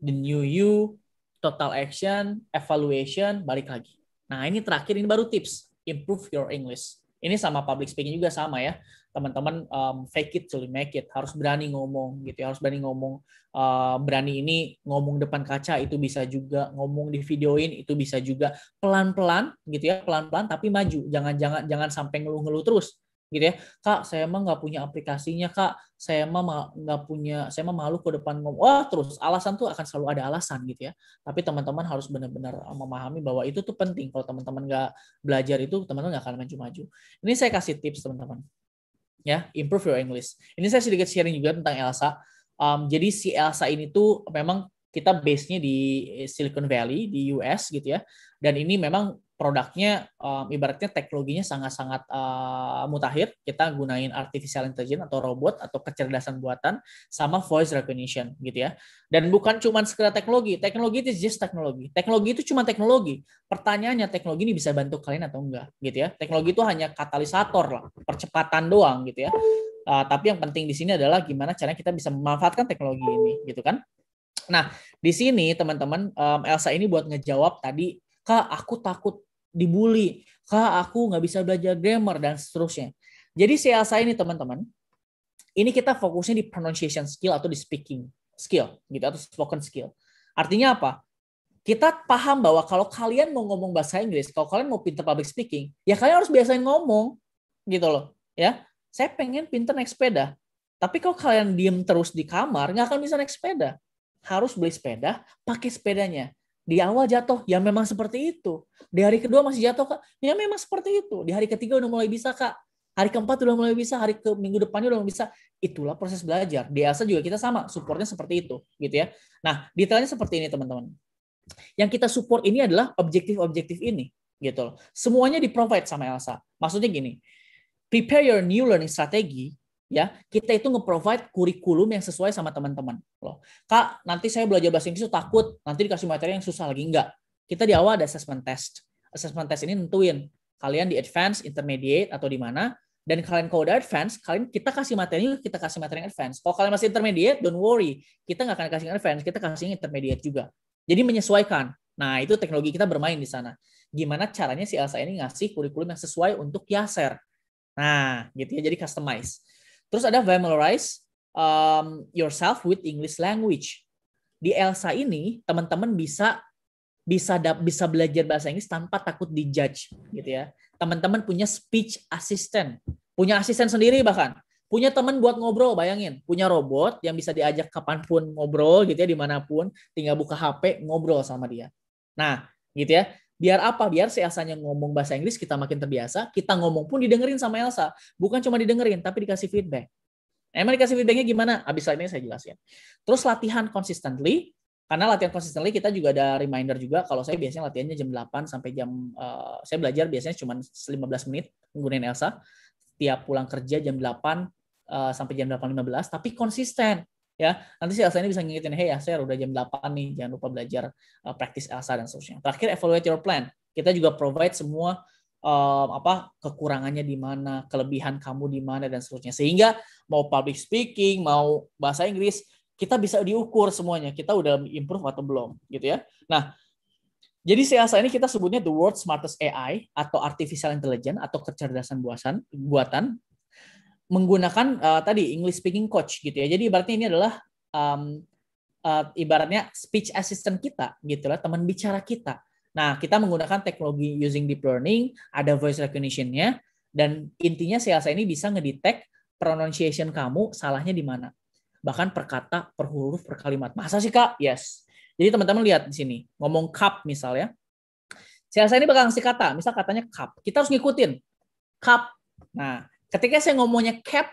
the new you, total action, evaluation, balik lagi. Nah ini terakhir, ini baru tips. Improve your English. Ini sama public speaking juga sama ya teman-teman um, fake it till you make it harus berani ngomong gitu ya harus berani ngomong uh, berani ini ngomong depan kaca itu bisa juga ngomong di videoin itu bisa juga pelan-pelan gitu ya pelan-pelan tapi maju jangan jangan jangan sampai ngeluh-ngeluh terus gitu ya kak saya emang nggak punya aplikasinya kak saya emang nggak punya saya emang malu ke depan ngomong wah terus alasan tuh akan selalu ada alasan gitu ya tapi teman-teman harus benar-benar uh, memahami bahwa itu tuh penting kalau teman-teman nggak belajar itu teman-teman nggak akan maju-maju ini saya kasih tips teman-teman ya improve your English. Ini saya sedikit sharing juga tentang Elsa. Um, jadi si Elsa ini tuh memang kita base-nya di eh, Silicon Valley di US gitu ya. Dan ini memang produknya um, ibaratnya teknologinya sangat-sangat uh, mutakhir kita gunain artificial intelligence atau robot atau kecerdasan buatan sama voice recognition gitu ya dan bukan cuma sekedar teknologi teknologi itu just teknologi teknologi itu cuma teknologi pertanyaannya teknologi ini bisa bantu kalian atau enggak gitu ya teknologi itu hanya katalisator lah percepatan doang gitu ya uh, tapi yang penting di sini adalah gimana caranya kita bisa memanfaatkan teknologi ini gitu kan nah di sini teman-teman um, Elsa ini buat ngejawab tadi kak aku takut dibully, kak aku nggak bisa belajar grammar dan seterusnya. Jadi CLSA ini teman-teman, ini kita fokusnya di pronunciation skill atau di speaking skill gitu atau spoken skill. Artinya apa? Kita paham bahwa kalau kalian mau ngomong bahasa Inggris, kalau kalian mau pinter public speaking, ya kalian harus biasain ngomong gitu loh. Ya, saya pengen pinter naik sepeda. Tapi kalau kalian diem terus di kamar, nggak akan bisa naik sepeda. Harus beli sepeda, pakai sepedanya. Di awal jatuh, ya memang seperti itu. Di hari kedua masih jatuh, Kak. Ya memang seperti itu. Di hari ketiga udah mulai bisa, Kak. Hari keempat udah mulai bisa, hari ke minggu depannya udah mulai bisa. Itulah proses belajar. Di ASA juga kita sama, supportnya seperti itu, gitu ya. Nah, detailnya seperti ini, teman-teman. Yang kita support ini adalah objektif-objektif ini, gitu loh. Semuanya di provide sama Elsa. Maksudnya gini, prepare your new learning strategy ya kita itu nge-provide kurikulum yang sesuai sama teman-teman loh kak nanti saya belajar bahasa Inggris takut nanti dikasih materi yang susah lagi enggak kita di awal ada assessment test assessment test ini nentuin kalian di advance intermediate atau di mana dan kalian kalau udah advance kalian kita kasih materi kita kasih materi yang advance kalau kalian masih intermediate don't worry kita nggak akan kasih yang advance kita kasih yang intermediate juga jadi menyesuaikan nah itu teknologi kita bermain di sana gimana caranya si Elsa ini ngasih kurikulum yang sesuai untuk Yaser nah gitu ya jadi customize Terus ada familiarize um, yourself with English language. Di Elsa ini teman-teman bisa bisa bisa belajar bahasa Inggris tanpa takut dijudge gitu ya. Teman-teman punya speech assistant, punya asisten sendiri bahkan punya teman buat ngobrol bayangin punya robot yang bisa diajak kapanpun ngobrol gitu ya dimanapun tinggal buka HP ngobrol sama dia nah gitu ya biar apa biar si yang ngomong bahasa Inggris kita makin terbiasa kita ngomong pun didengerin sama Elsa bukan cuma didengerin tapi dikasih feedback emang dikasih feedbacknya gimana abis lainnya saya jelasin terus latihan consistently karena latihan consistently kita juga ada reminder juga kalau saya biasanya latihannya jam 8 sampai jam uh, saya belajar biasanya cuma 15 menit menggunakan Elsa tiap pulang kerja jam 8 uh, eh, sampai jam 8.15 tapi konsisten ya nanti si Elsa ini bisa ngingetin hey Elsa udah jam 8 nih jangan lupa belajar uh, praktis Elsa dan seterusnya terakhir evaluate your plan kita juga provide semua um, apa kekurangannya di mana kelebihan kamu di mana dan seterusnya sehingga mau public speaking mau bahasa Inggris kita bisa diukur semuanya kita udah improve atau belum gitu ya nah jadi si Elsa ini kita sebutnya the world smartest AI atau artificial intelligence atau kecerdasan buatan menggunakan uh, tadi English speaking coach gitu ya. Jadi ibaratnya ini adalah um, uh, ibaratnya speech assistant kita gitu lah, teman bicara kita. Nah, kita menggunakan teknologi using deep learning, ada voice recognition-nya dan intinya Elsa ini bisa ngedetect pronunciation kamu salahnya di mana. Bahkan per kata, per huruf, per kalimat. Masa sih, Kak? Yes. Jadi teman-teman lihat di sini, ngomong cup misalnya. Elsa ini bakal ngasih kata, misal katanya cup. Kita harus ngikutin. Cup. Nah, Ketika saya ngomongnya cap,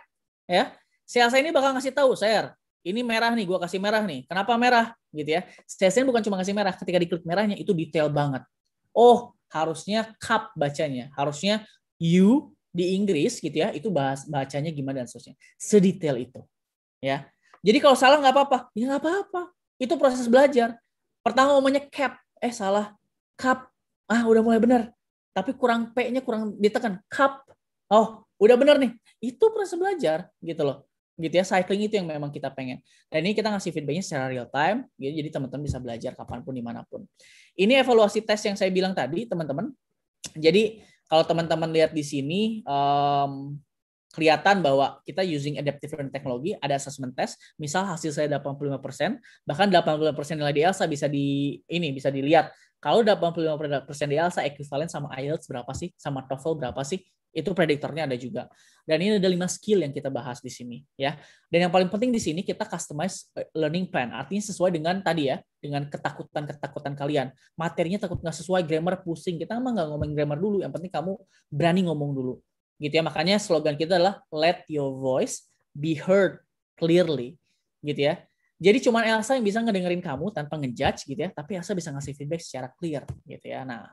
ya, sales ini bakal ngasih tahu, saya, ini merah nih, gua kasih merah nih. Kenapa merah? Gitu ya. ini bukan cuma ngasih merah, ketika diklik merahnya itu detail banget. Oh, harusnya cap bacanya, harusnya you di Inggris gitu ya, itu bahas bacanya gimana dan seterusnya. Sedetail itu. Ya. Jadi kalau salah nggak apa-apa, ya nggak apa-apa. Itu proses belajar. Pertama ngomongnya cap, eh salah, cap. Ah, udah mulai benar. Tapi kurang P-nya kurang ditekan, Cap, Oh, udah bener nih itu proses belajar gitu loh gitu ya cycling itu yang memang kita pengen dan ini kita ngasih feedbacknya secara real time gitu jadi teman-teman bisa belajar kapanpun dimanapun ini evaluasi tes yang saya bilang tadi teman-teman jadi kalau teman-teman lihat di sini um, kelihatan bahwa kita using adaptive learning technology, ada assessment test, misal hasil saya 85%, bahkan 85% nilai di ELSA bisa di ini bisa dilihat. Kalau 85% di ELSA equivalent sama IELTS berapa sih? Sama TOEFL berapa sih? Itu prediktornya ada juga. Dan ini ada lima skill yang kita bahas di sini ya. Dan yang paling penting di sini kita customize eh, learning plan, artinya sesuai dengan tadi ya, dengan ketakutan-ketakutan kalian. Materinya takut nggak sesuai, grammar pusing. Kita emang nggak ngomong grammar dulu, yang penting kamu berani ngomong dulu gitu ya makanya slogan kita adalah let your voice be heard clearly gitu ya jadi cuman Elsa yang bisa ngedengerin kamu tanpa ngejudge gitu ya tapi Elsa bisa ngasih feedback secara clear gitu ya nah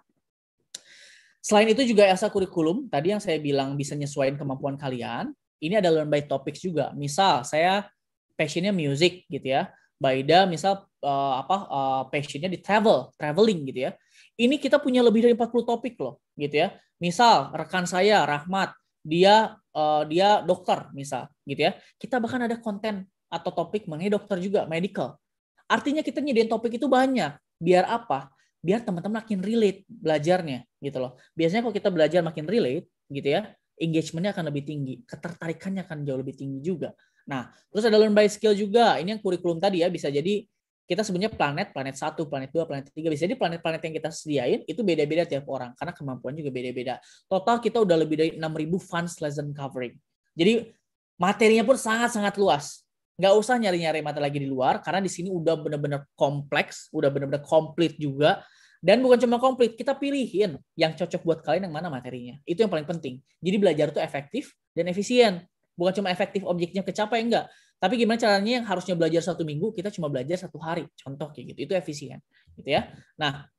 selain itu juga Elsa kurikulum tadi yang saya bilang bisa nyesuaiin kemampuan kalian ini ada learn by topics juga misal saya passionnya music gitu ya Baida misal uh, apa uh, passionnya di travel traveling gitu ya ini kita punya lebih dari 40 topik loh gitu ya Misal rekan saya Rahmat, dia uh, dia dokter misal gitu ya. Kita bahkan ada konten atau topik mengenai dokter juga medical. Artinya kita nyediain topik itu banyak. Biar apa? Biar teman-teman makin relate belajarnya gitu loh. Biasanya kalau kita belajar makin relate gitu ya, engagementnya akan lebih tinggi, ketertarikannya akan jauh lebih tinggi juga. Nah, terus ada learn by skill juga. Ini yang kurikulum tadi ya bisa jadi kita sebenarnya planet, planet satu, planet dua, planet tiga. Bisa jadi planet-planet yang kita sediain itu beda-beda tiap orang karena kemampuan juga beda-beda. Total kita udah lebih dari 6.000 funds lesson covering. Jadi materinya pun sangat-sangat luas. Nggak usah nyari-nyari mata lagi di luar karena di sini udah bener-bener kompleks, udah bener-bener komplit juga. Dan bukan cuma komplit, kita pilihin yang cocok buat kalian yang mana materinya. Itu yang paling penting. Jadi belajar itu efektif dan efisien. Bukan cuma efektif objeknya kecapai, enggak tapi gimana caranya yang harusnya belajar satu minggu kita cuma belajar satu hari, contoh kayak gitu. Itu efisien, gitu ya. Nah,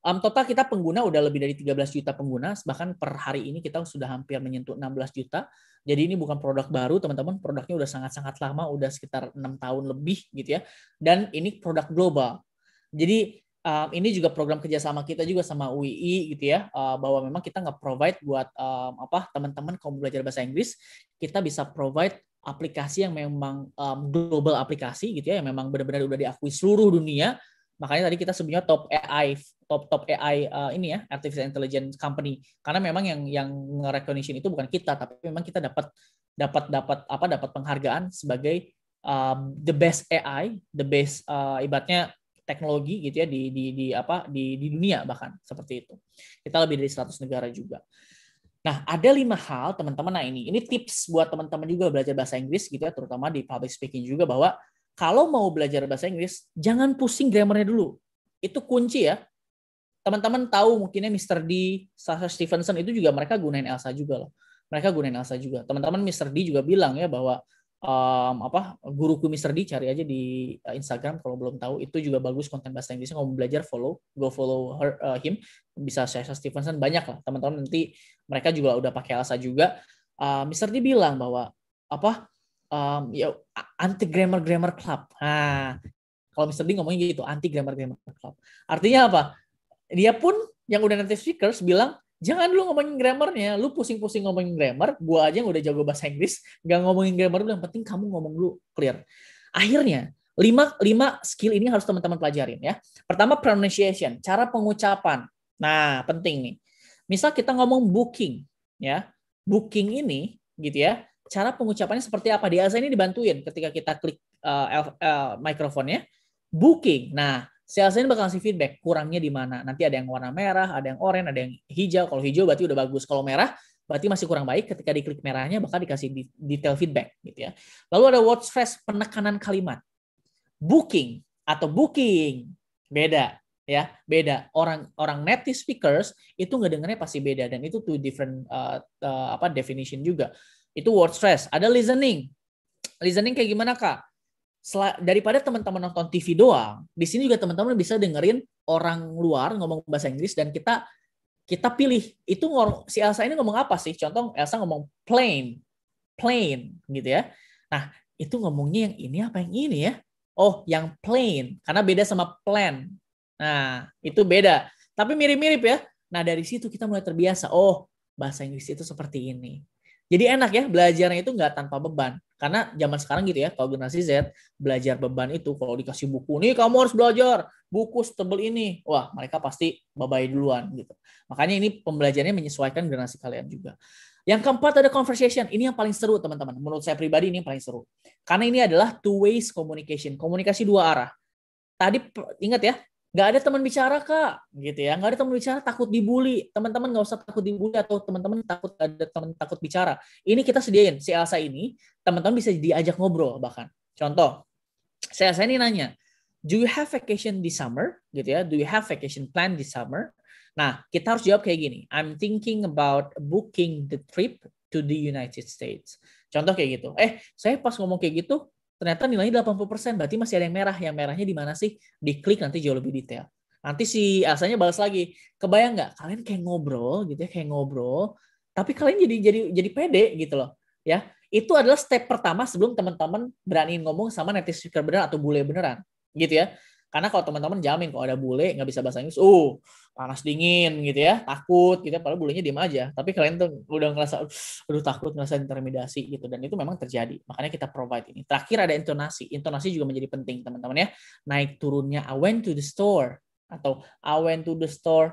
um, total kita pengguna udah lebih dari 13 juta pengguna, bahkan per hari ini kita sudah hampir menyentuh 16 juta. Jadi ini bukan produk baru, teman-teman. Produknya udah sangat-sangat lama, udah sekitar enam tahun lebih, gitu ya. Dan ini produk global. Jadi um, ini juga program kerjasama kita juga sama UII gitu ya uh, bahwa memang kita nggak provide buat um, apa teman-teman kalau belajar bahasa Inggris kita bisa provide aplikasi yang memang um, global aplikasi gitu ya yang memang benar-benar udah diakui seluruh dunia makanya tadi kita sebenarnya top AI top top AI uh, ini ya artificial intelligence company karena memang yang yang recognition itu bukan kita tapi memang kita dapat dapat dapat apa dapat penghargaan sebagai um, the best AI the best uh, ibaratnya teknologi gitu ya di di di apa di di dunia bahkan seperti itu kita lebih dari 100 negara juga Nah, ada lima hal teman-teman. Nah, ini ini tips buat teman-teman juga belajar bahasa Inggris gitu ya, terutama di public speaking juga bahwa kalau mau belajar bahasa Inggris, jangan pusing grammarnya dulu. Itu kunci ya. Teman-teman tahu mungkinnya Mr. D, Sasha Stevenson itu juga mereka gunain Elsa juga loh. Mereka gunain Elsa juga. Teman-teman Mr. D juga bilang ya bahwa um, apa guruku Mister D cari aja di eh, Instagram kalau belum tahu itu juga bagus konten bahasa Inggrisnya kalau mau belajar follow go follow her, uh, him bisa saya Stevenson banyak lah teman-teman nanti mereka juga udah pakai Elsa juga uh, eh, Mr. D bilang bahwa apa um, ya anti grammar grammar club nah kalau Mister D ngomongnya gitu anti grammar grammar club artinya apa dia pun yang udah native speakers bilang jangan lu ngomongin grammarnya, lu pusing-pusing ngomongin grammar, gua aja yang udah jago bahasa Inggris, nggak ngomongin grammar lu, yang penting kamu ngomong lu clear. Akhirnya, lima, lima skill ini harus teman-teman pelajarin ya. Pertama pronunciation, cara pengucapan. Nah, penting nih. Misal kita ngomong booking, ya. Booking ini gitu ya, cara pengucapannya seperti apa? Di ini dibantuin ketika kita klik uh, eh, uh, eh, mikrofonnya. Booking. Nah, sales ini bakal ngasih feedback kurangnya di mana. Nanti ada yang warna merah, ada yang oranye, ada yang hijau. Kalau hijau berarti udah bagus. Kalau merah berarti masih kurang baik ketika diklik merahnya bakal dikasih detail feedback gitu ya. Lalu ada word stress penekanan kalimat. Booking atau booking beda ya, beda. Orang orang native speakers itu nggak dengarnya pasti beda dan itu two different uh, uh, apa definition juga. Itu word stress. Ada listening. Listening kayak gimana, Kak? daripada teman-teman nonton TV doang, di sini juga teman-teman bisa dengerin orang luar ngomong bahasa Inggris dan kita kita pilih itu ngomong, si Elsa ini ngomong apa sih? Contoh Elsa ngomong plain, plain gitu ya. Nah, itu ngomongnya yang ini apa yang ini ya? Oh, yang plain karena beda sama plan. Nah, itu beda. Tapi mirip-mirip ya. Nah, dari situ kita mulai terbiasa. Oh, bahasa Inggris itu seperti ini jadi enak ya belajarnya itu nggak tanpa beban karena zaman sekarang gitu ya kalau generasi Z belajar beban itu kalau dikasih buku nih kamu harus belajar buku setebel ini wah mereka pasti babai duluan gitu makanya ini pembelajarannya menyesuaikan generasi kalian juga yang keempat ada conversation ini yang paling seru teman-teman menurut saya pribadi ini yang paling seru karena ini adalah two ways communication komunikasi dua arah tadi ingat ya nggak ada teman bicara kak gitu ya nggak ada teman bicara takut dibully teman-teman nggak usah takut dibully atau teman-teman takut ada teman takut bicara ini kita sediain si Elsa ini teman-teman bisa diajak ngobrol bahkan contoh si Elsa ini nanya do you have vacation this summer gitu ya do you have vacation plan this summer nah kita harus jawab kayak gini I'm thinking about booking the trip to the United States contoh kayak gitu eh saya pas ngomong kayak gitu ternyata nilainya 80%, berarti masih ada yang merah. Yang merahnya di mana sih? Diklik nanti jauh lebih detail. Nanti si asalnya balas lagi. Kebayang nggak? Kalian kayak ngobrol gitu ya, kayak ngobrol, tapi kalian jadi jadi jadi pede gitu loh. Ya, itu adalah step pertama sebelum teman-teman berani ngomong sama netizen speaker beneran atau bule beneran gitu ya. Karena kalau teman-teman jamin kalau ada bule nggak bisa bahasa Inggris, uh panas dingin gitu ya, takut gitu. Ya, padahal bulenya diem aja. Tapi kalian tuh udah ngerasa, aduh takut ngerasa intimidasi gitu. Dan itu memang terjadi. Makanya kita provide ini. Terakhir ada intonasi. Intonasi juga menjadi penting teman-teman ya. Naik turunnya I went to the store atau I went to the store.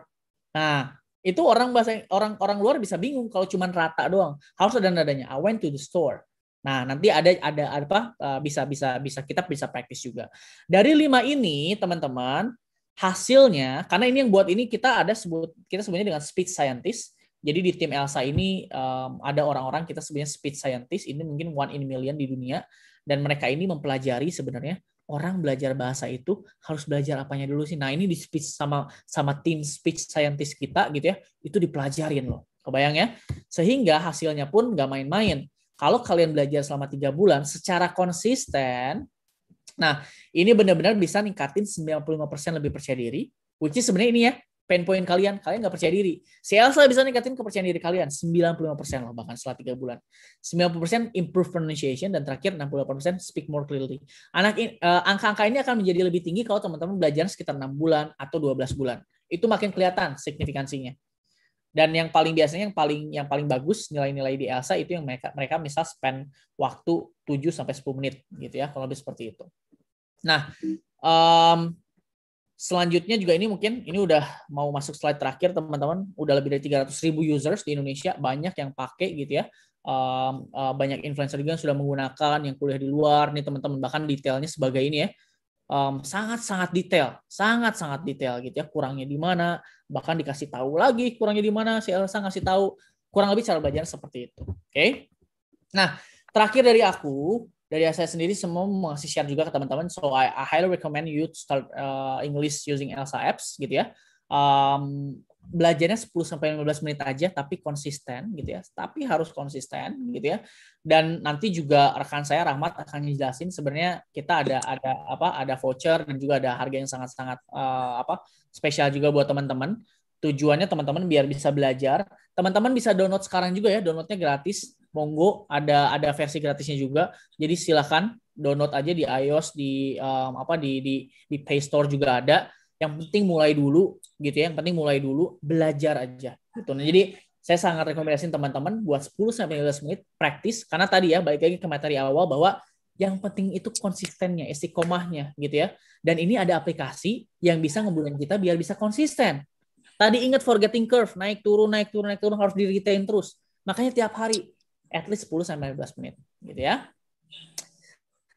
Nah, itu orang bahasa orang orang luar bisa bingung kalau cuma rata doang. Harus ada nadanya. I went to the store. Nah, nanti ada ada apa eh, bisa bisa bisa kita bisa praktis juga. Dari lima ini, teman-teman, hasilnya karena ini yang buat ini kita ada sebut kita sebenarnya dengan speech scientist. Jadi di tim Elsa ini um, ada orang-orang kita sebenarnya speech scientist ini mungkin one in million di dunia dan mereka ini mempelajari sebenarnya orang belajar bahasa itu harus belajar apanya dulu sih. Nah, ini di speech sama sama tim speech scientist kita gitu ya, itu dipelajarin loh. Kebayang ya? Sehingga hasilnya pun nggak main-main kalau kalian belajar selama tiga bulan secara konsisten, nah ini benar-benar bisa ningkatin 95% lebih percaya diri, which is sebenarnya ini ya, pain point kalian, kalian nggak percaya diri. Si Elsa bisa ningkatin kepercayaan diri kalian 95% loh bahkan setelah tiga bulan. 90% improve pronunciation dan terakhir 68% speak more clearly. Anak eh, angka-angka ini akan menjadi lebih tinggi kalau teman-teman belajar sekitar enam bulan atau 12 bulan. Itu makin kelihatan signifikansinya dan yang paling biasanya yang paling yang paling bagus nilai-nilai di Elsa itu yang mereka mereka misal spend waktu 7 sampai 10 menit gitu ya kalau lebih seperti itu. Nah, um, selanjutnya juga ini mungkin ini udah mau masuk slide terakhir teman-teman, udah lebih dari 300 ribu users di Indonesia banyak yang pakai gitu ya. Um, uh, banyak influencer juga yang sudah menggunakan yang kuliah di luar nih teman-teman bahkan detailnya sebagai ini ya sangat-sangat um, detail, sangat-sangat detail gitu ya kurangnya di mana, bahkan dikasih tahu lagi kurangnya di mana, si Elsa ngasih tahu kurang lebih cara belajar seperti itu. Oke. Okay? Nah, terakhir dari aku, dari saya sendiri semua mengasih share juga ke teman-teman. So I, I highly recommend you to start uh, English using Elsa apps gitu ya. Um, belajarnya 10 sampai 15 menit aja tapi konsisten gitu ya. Tapi harus konsisten gitu ya. Dan nanti juga rekan saya Rahmat akan jelasin sebenarnya kita ada ada apa ada voucher dan juga ada harga yang sangat-sangat uh, apa spesial juga buat teman-teman. Tujuannya teman-teman biar bisa belajar. Teman-teman bisa download sekarang juga ya, downloadnya gratis. Monggo ada ada versi gratisnya juga. Jadi silahkan download aja di iOS di um, apa di di di Play Store juga ada yang penting mulai dulu gitu ya yang penting mulai dulu belajar aja gitu nah jadi saya sangat rekomendasiin teman-teman buat 10 sampai 15 menit praktis karena tadi ya balik lagi ke materi awal bahwa yang penting itu konsistennya, istiqomahnya gitu ya. Dan ini ada aplikasi yang bisa ngebulan kita biar bisa konsisten. Tadi ingat forgetting curve, naik turun, naik turun, naik turun, harus di retain terus. Makanya tiap hari, at least 10 sampai 15 menit gitu ya.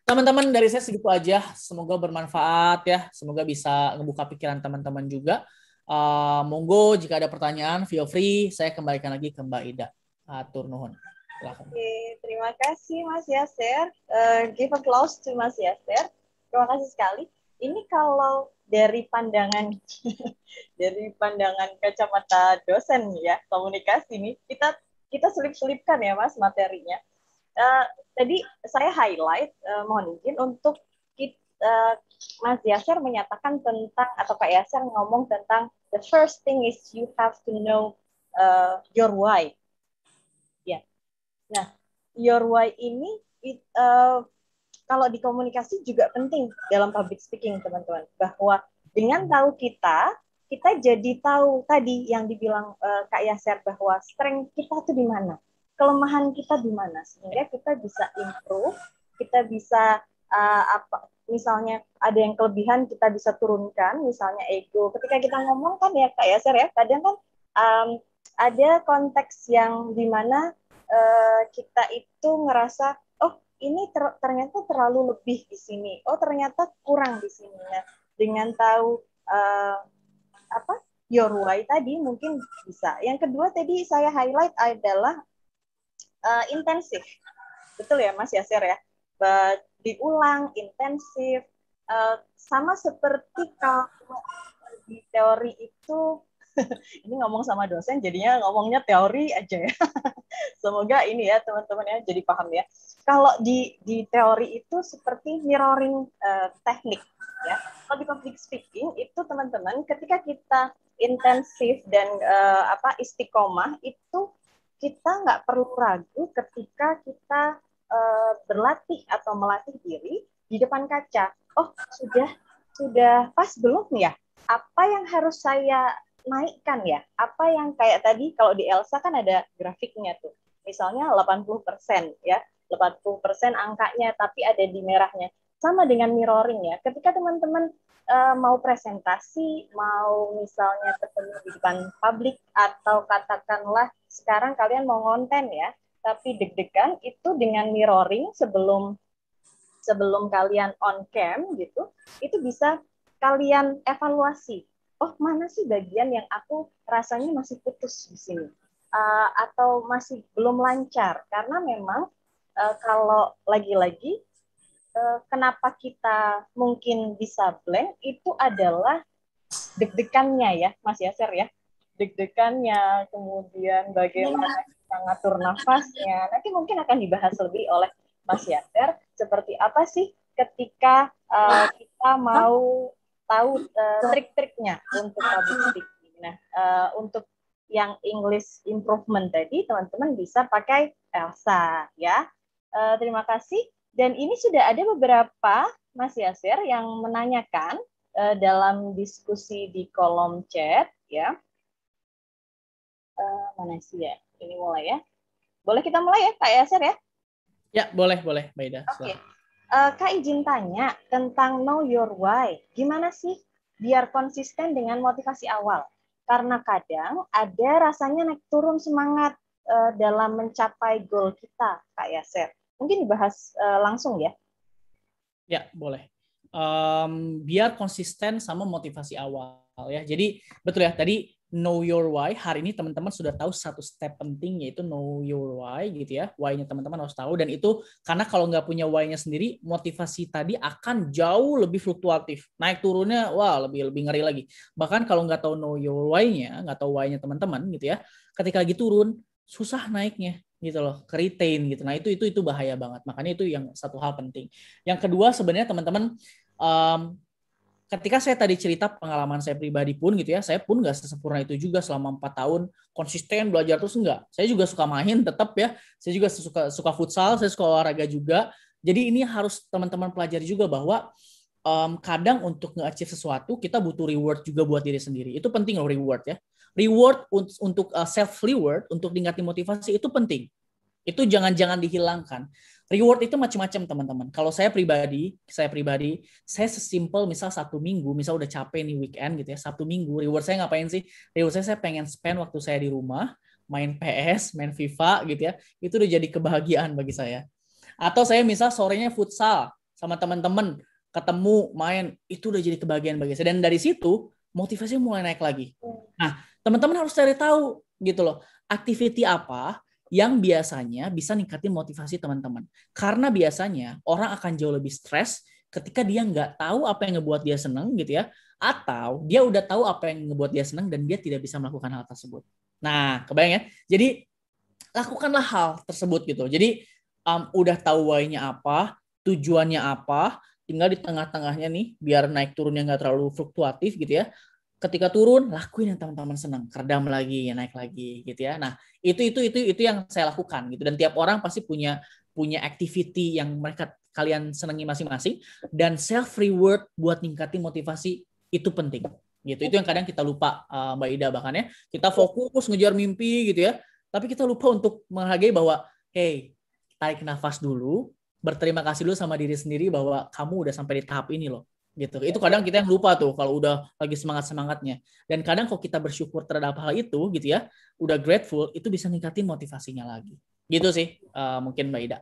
Teman-teman dari saya segitu aja. Semoga bermanfaat ya. Semoga bisa ngebuka pikiran teman-teman juga. Uh, monggo jika ada pertanyaan, feel free. Saya kembalikan lagi ke Mbak Ida. Atur nuhun. Oke, terima kasih Mas Yaser. Uh, eh, give close to Mas Yaser. Terima kasih sekali. Ini kalau dari pandangan dari pandangan kacamata dosen ya komunikasi ini kita kita selip-selipkan ya Mas materinya. Uh, tadi saya highlight uh, mohon izin untuk kita, uh, eh, Mas Yasser menyatakan tentang atau Pak Yasser ngomong tentang the first thing is you have to know uh, your why. Ya. Yeah. Nah, your why ini it, uh, kalau di komunikasi juga penting dalam public speaking, teman-teman. Bahwa dengan tahu kita, kita jadi tahu tadi yang dibilang uh, Kak Yasser bahwa strength kita tuh di mana kelemahan kita di mana sehingga kita bisa improve, kita bisa uh, apa misalnya ada yang kelebihan kita bisa turunkan, misalnya ego. Ketika kita ngomong kan ya Kak Yaser ya, kadang kan um, ada konteks yang mana uh, kita itu ngerasa oh ini ter ternyata terlalu lebih di sini, oh ternyata kurang di sini. Nah, dengan tahu uh, apa your why tadi mungkin bisa. Yang kedua tadi saya highlight adalah uh, intensif. Betul ya Mas Yasir ya? But, eh, diulang, intensif, uh, sama seperti kalau di teori itu ini ngomong sama dosen jadinya ngomongnya teori aja ya. Semoga ini ya teman-teman ya jadi paham ya. Kalau di di teori itu seperti mirroring uh, teknik ya. Kalau di public speaking itu teman-teman ketika kita intensif dan uh, apa istiqomah itu kita nggak perlu ragu ketika kita uh, berlatih atau melatih diri di depan kaca. Oh, sudah sudah pas belum ya? Apa yang harus saya naikkan ya? Apa yang kayak tadi kalau di Elsa kan ada grafiknya tuh. Misalnya 80% ya, 80% angkanya tapi ada di merahnya sama dengan mirroring ya. Ketika teman-teman uh, mau presentasi, mau misalnya ketemu di depan publik atau katakanlah sekarang kalian mau konten ya, tapi deg-degan itu dengan mirroring sebelum sebelum kalian on cam gitu, itu bisa kalian evaluasi. Oh, mana sih bagian yang aku rasanya masih putus di sini? Uh, atau masih belum lancar karena memang uh, kalau lagi-lagi Eh, kenapa kita mungkin bisa blank itu adalah deg-degannya ya Mas Yaser ya deg-degannya kemudian bagaimana iya. kita ngatur nafasnya nanti mungkin akan dibahas lebih oleh Mas Yaser seperti apa sih ketika uh, kita mau tahu uh, trik-triknya untuk public speaking nah uh, untuk yang English improvement tadi teman-teman bisa pakai Elsa ya uh, terima kasih dan ini sudah ada beberapa Mas Yasir yang menanyakan uh, dalam diskusi di kolom chat ya. Uh, mana sih ya? Ini mulai ya. Boleh kita mulai ya, Kak Yasir ya? Ya, boleh, boleh, Mbak Oke. Okay. Uh, eh, Kak izin tanya tentang know your why. Gimana sih biar konsisten dengan motivasi awal? Karena kadang ada rasanya naik turun semangat uh, dalam mencapai goal kita, Kak Yaser mungkin dibahas uh, langsung ya. Ya, boleh. Um, biar konsisten sama motivasi awal ya. Jadi betul ya tadi know your why. Hari ini teman-teman sudah tahu satu step penting yaitu know your why gitu ya. Why-nya teman-teman harus tahu dan itu karena kalau nggak punya why-nya sendiri, motivasi tadi akan jauh lebih fluktuatif. Naik turunnya wah lebih lebih ngeri lagi. Bahkan kalau nggak tahu know your why-nya, nggak tahu why-nya teman-teman gitu ya, ketika lagi turun susah naiknya gitu loh, ke retain gitu. Nah, itu itu itu bahaya banget. Makanya itu yang satu hal penting. Yang kedua sebenarnya teman-teman um, ketika saya tadi cerita pengalaman saya pribadi pun gitu ya, saya pun nggak sesempurna itu juga selama empat tahun konsisten belajar terus enggak. Saya juga suka main tetap ya. Saya juga suka suka futsal, saya suka olahraga juga. Jadi ini harus teman-teman pelajari juga bahwa um, kadang untuk nge-achieve sesuatu kita butuh reward juga buat diri sendiri. Itu penting loh reward ya reward untuk uh, self reward untuk tingkatin motivasi itu penting. Itu jangan-jangan dihilangkan. Reward itu macam-macam teman-teman. Kalau saya pribadi, saya pribadi, saya sesimpel misal satu minggu, misal udah capek nih weekend gitu ya, satu minggu reward saya ngapain sih? Reward saya saya pengen spend waktu saya di rumah, main PS, main FIFA gitu ya. Itu udah jadi kebahagiaan bagi saya. Atau saya misal sorenya futsal sama teman-teman, ketemu, main, itu udah jadi kebahagiaan bagi saya. Dan dari situ motivasi mulai naik lagi. Nah, teman-teman harus cari tahu gitu loh activity apa yang biasanya bisa ningkatin motivasi teman-teman karena biasanya orang akan jauh lebih stres ketika dia nggak tahu apa yang ngebuat dia seneng gitu ya atau dia udah tahu apa yang ngebuat dia seneng dan dia tidak bisa melakukan hal tersebut nah kebayang ya jadi lakukanlah hal tersebut gitu jadi um, udah tahu why apa tujuannya apa tinggal di tengah-tengahnya nih biar naik turunnya nggak terlalu fluktuatif gitu ya ketika turun lakuin yang teman-teman senang keredam lagi ya naik lagi gitu ya nah itu itu itu itu yang saya lakukan gitu dan tiap orang pasti punya punya activity yang mereka kalian senangi masing-masing dan self reward buat ningkatin motivasi itu penting gitu itu yang kadang kita lupa eh, Mbak Ida bahkan ya kita fokus ngejar mimpi gitu ya tapi kita lupa untuk menghargai bahwa hey tarik nafas dulu berterima kasih dulu sama diri sendiri bahwa kamu udah sampai di tahap ini loh gitu. Itu kadang kita yang lupa tuh kalau udah lagi semangat-semangatnya. Dan kadang kalau kita bersyukur terhadap hal itu gitu ya, udah grateful itu bisa ningkatin motivasinya lagi. Gitu sih uh, mungkin Mbak Ida.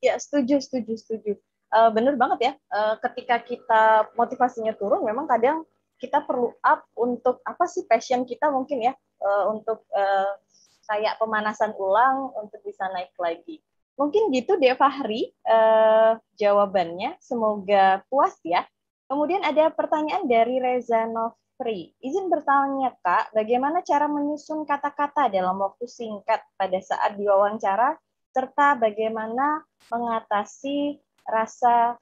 Ya, setuju, setuju, setuju. Uh, bener banget ya. Uh, ketika kita motivasinya turun memang kadang kita perlu up untuk apa sih passion kita mungkin ya uh, untuk uh, kayak pemanasan ulang untuk bisa naik lagi. Mungkin gitu deh Fahri uh, jawabannya. Semoga puas ya Kemudian ada pertanyaan dari Reza Novri. Izin bertanya, Kak, bagaimana cara menyusun kata-kata dalam waktu singkat pada saat diwawancara, serta bagaimana mengatasi rasa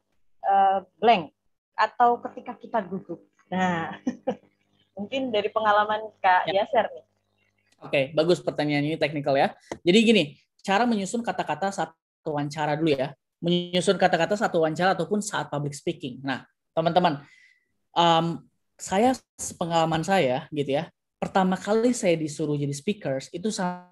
uh, blank atau ketika kita gugup? Nah, mungkin dari pengalaman Kak ya. Yaser nih. Oke, okay, bagus pertanyaannya ini teknikal ya. Jadi gini, cara menyusun kata-kata saat wawancara dulu ya menyusun kata-kata saat wawancara ataupun saat public speaking. Nah, teman-teman um, saya pengalaman saya gitu ya pertama kali saya disuruh jadi speakers itu sangat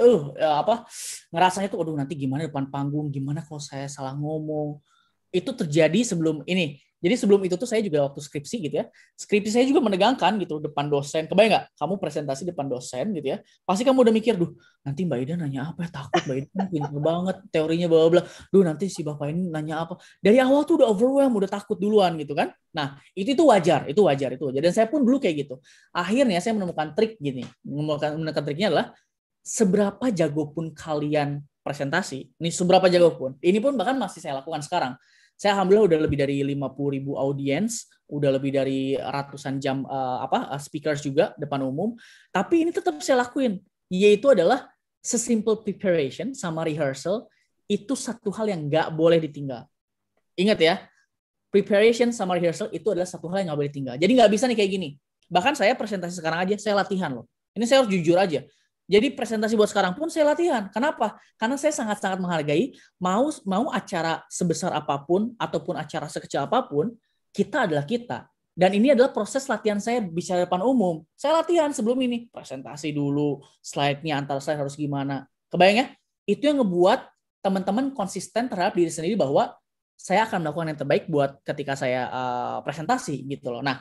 uh, ya apa ngerasanya tuh aduh nanti gimana depan panggung gimana kalau saya salah ngomong itu terjadi sebelum ini jadi sebelum itu tuh saya juga waktu skripsi gitu ya, skripsi saya juga menegangkan gitu depan dosen. Kebayang nggak? Kamu presentasi depan dosen gitu ya, pasti kamu udah mikir, duh nanti Mbak Ida nanya apa ya, takut Mbak Ida kan pintar banget, teorinya bla bla. Duh nanti si bapak ini nanya apa. Dari awal tuh udah overwhelm, udah takut duluan gitu kan. Nah itu itu wajar, itu wajar, itu wajar. Dan saya pun dulu kayak gitu. Akhirnya saya menemukan trik gini, menemukan, menemukan triknya adalah seberapa jago pun kalian presentasi, ini seberapa jago pun, ini pun bahkan masih saya lakukan sekarang saya alhamdulillah udah lebih dari 50 ribu audiens, udah lebih dari ratusan jam uh, apa uh, speakers juga depan umum. Tapi ini tetap saya lakuin, yaitu adalah sesimple preparation sama rehearsal itu satu hal yang nggak boleh ditinggal. Ingat ya, preparation sama rehearsal itu adalah satu hal yang nggak boleh ditinggal. Jadi nggak bisa nih kayak gini. Bahkan saya presentasi sekarang aja saya latihan loh. Ini saya harus jujur aja. Jadi presentasi buat sekarang pun saya latihan. Kenapa? Karena saya sangat-sangat menghargai mau mau acara sebesar apapun ataupun acara sekecil apapun, kita adalah kita. Dan ini adalah proses latihan saya bicara depan umum. Saya latihan sebelum ini, presentasi dulu, slide-nya antara slide harus gimana. Kebayang ya? Itu yang ngebuat teman-teman konsisten terhadap diri sendiri bahwa saya akan melakukan yang terbaik buat ketika saya uh, presentasi gitu loh. Nah,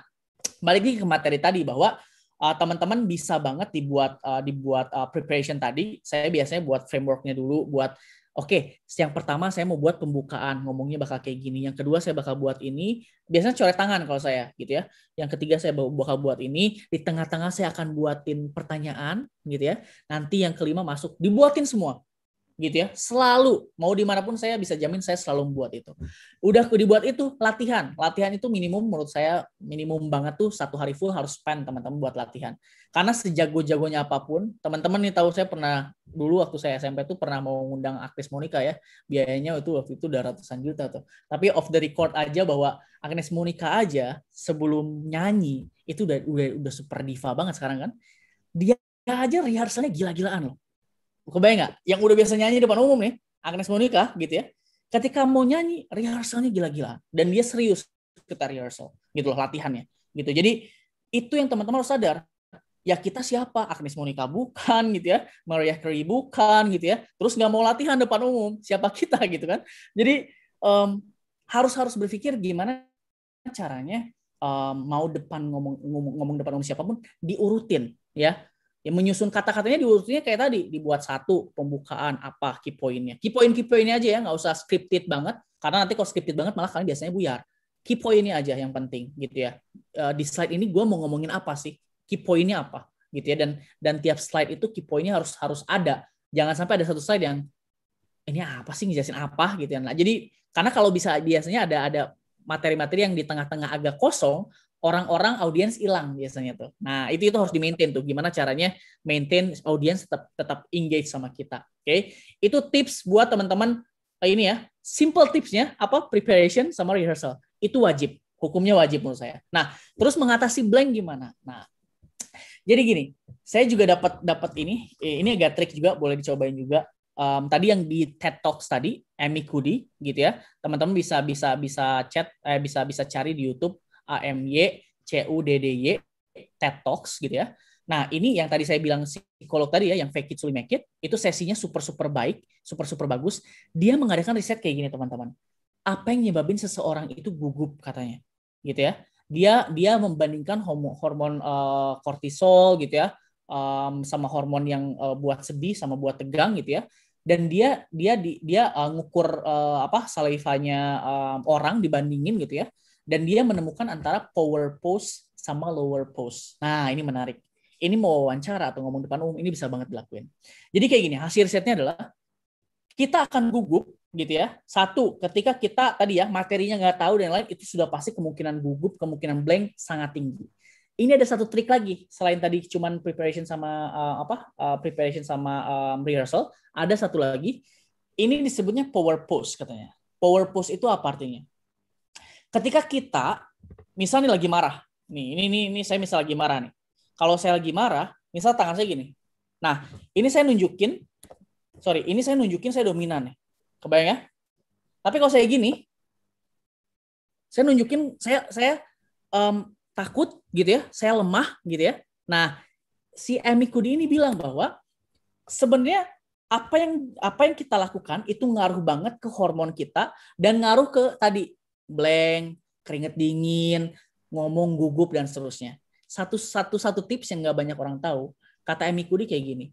balik lagi ke materi tadi bahwa uh, teman-teman bisa banget dibuat uh, dibuat uh, preparation tadi. Saya biasanya buat frameworknya dulu, buat oke, okay, yang pertama saya mau buat pembukaan, ngomongnya bakal kayak gini. Yang kedua saya bakal buat ini, biasanya coret tangan kalau saya gitu ya. Yang ketiga saya bakal buat ini, di tengah-tengah saya akan buatin pertanyaan gitu ya. Nanti yang kelima masuk, dibuatin semua gitu ya selalu mau dimanapun saya bisa jamin saya selalu membuat itu udah aku dibuat itu latihan latihan itu minimum menurut saya minimum banget tuh satu hari full harus spend teman-teman buat latihan karena sejago-jagonya apapun teman-teman nih tahu saya pernah dulu waktu saya SMP tuh pernah mau ngundang aktris Monica ya biayanya itu waktu itu udah ratusan juta tuh tapi off the record aja bahwa Agnes Monica aja sebelum nyanyi itu udah udah udah super diva banget sekarang kan dia aja rehearsalnya gila-gilaan loh kebayang nggak? Yang udah biasa nyanyi depan umum nih, Agnes Monica gitu ya. Ketika mau nyanyi, rehearsalnya gila-gila. Dan dia serius kita rehearsal. Gitu loh, latihannya. Gitu. Jadi, itu yang teman-teman harus sadar. Ya kita siapa? Agnes Monica bukan gitu ya. Maria Carey bukan gitu ya. Terus nggak mau latihan depan umum. Siapa kita gitu kan. Jadi, harus harus-harus berpikir gimana caranya um, mau depan ngomong, ngomong ngomong depan umum siapapun diurutin ya ya menyusun kata-katanya diurutnya kayak tadi dibuat satu pembukaan apa key pointnya key point key pointnya aja ya nggak usah scripted banget karena nanti kalau scripted banget malah kalian biasanya buyar key ini aja yang penting gitu ya eh, di slide ini gue mau ngomongin apa sih key pointnya apa gitu ya dan dan tiap slide itu key pointnya harus harus ada jangan sampai ada satu slide yang ini apa sih ngejelasin apa gitu ya nah jadi karena kalau bisa biasanya ada ada materi-materi yang di tengah-tengah agak kosong orang-orang audiens hilang biasanya tuh. Nah, itu itu harus di-maintain tuh. Gimana caranya maintain audiens tetap tetap engage sama kita. Oke. Okay? Itu tips buat teman-teman eh, ini ya. Simple tipsnya apa? Preparation sama rehearsal. Itu wajib. Hukumnya wajib menurut saya. Nah, terus mengatasi blank gimana? Nah, jadi gini, saya juga dapat dapat ini. Eh, ini agak trik juga, boleh dicobain juga um, tadi yang di TED Talks tadi Amy Cuddy gitu ya teman-teman bisa bisa bisa chat eh, bisa bisa cari di YouTube AMY, CUDDY, TED Talks gitu ya. Nah, ini yang tadi saya bilang psikolog tadi ya, yang fake it make it, itu sesinya super-super baik, super-super bagus. Dia mengadakan riset kayak gini, teman-teman. Apa yang nyebabin seseorang itu gugup katanya. Gitu ya. Dia dia membandingkan homo, hormon uh, kortisol gitu ya, um, sama hormon yang uh, buat sedih sama buat tegang gitu ya. Dan dia dia dia, dia uh, eh, ngukur uh, apa salivanya uh, orang dibandingin gitu ya dan dia menemukan antara power pose sama lower pose. Nah, ini menarik. Ini mau wawancara atau ngomong depan umum, ini bisa banget dilakuin. Jadi kayak gini, hasil risetnya adalah kita akan gugup gitu ya. Satu, ketika kita tadi ya materinya nggak tahu dan lain itu sudah pasti kemungkinan gugup, kemungkinan blank sangat tinggi. Ini ada satu trik lagi selain tadi cuman preparation sama uh, apa uh, preparation sama um, rehearsal, ada satu lagi. Ini disebutnya power pose katanya. Power pose itu apa artinya? ketika kita misalnya lagi marah nih ini ini ini saya misal lagi marah nih kalau saya lagi marah misal tangan saya gini nah ini saya nunjukin sorry ini saya nunjukin saya dominan nih kebayang ya tapi kalau saya gini saya nunjukin saya saya um, takut gitu ya saya lemah gitu ya nah si Emi Kudi ini bilang bahwa sebenarnya apa yang apa yang kita lakukan itu ngaruh banget ke hormon kita dan ngaruh ke tadi blank, keringet dingin, ngomong gugup dan seterusnya. Satu satu satu tips yang nggak banyak orang tahu, kata Emi Kudi kayak gini.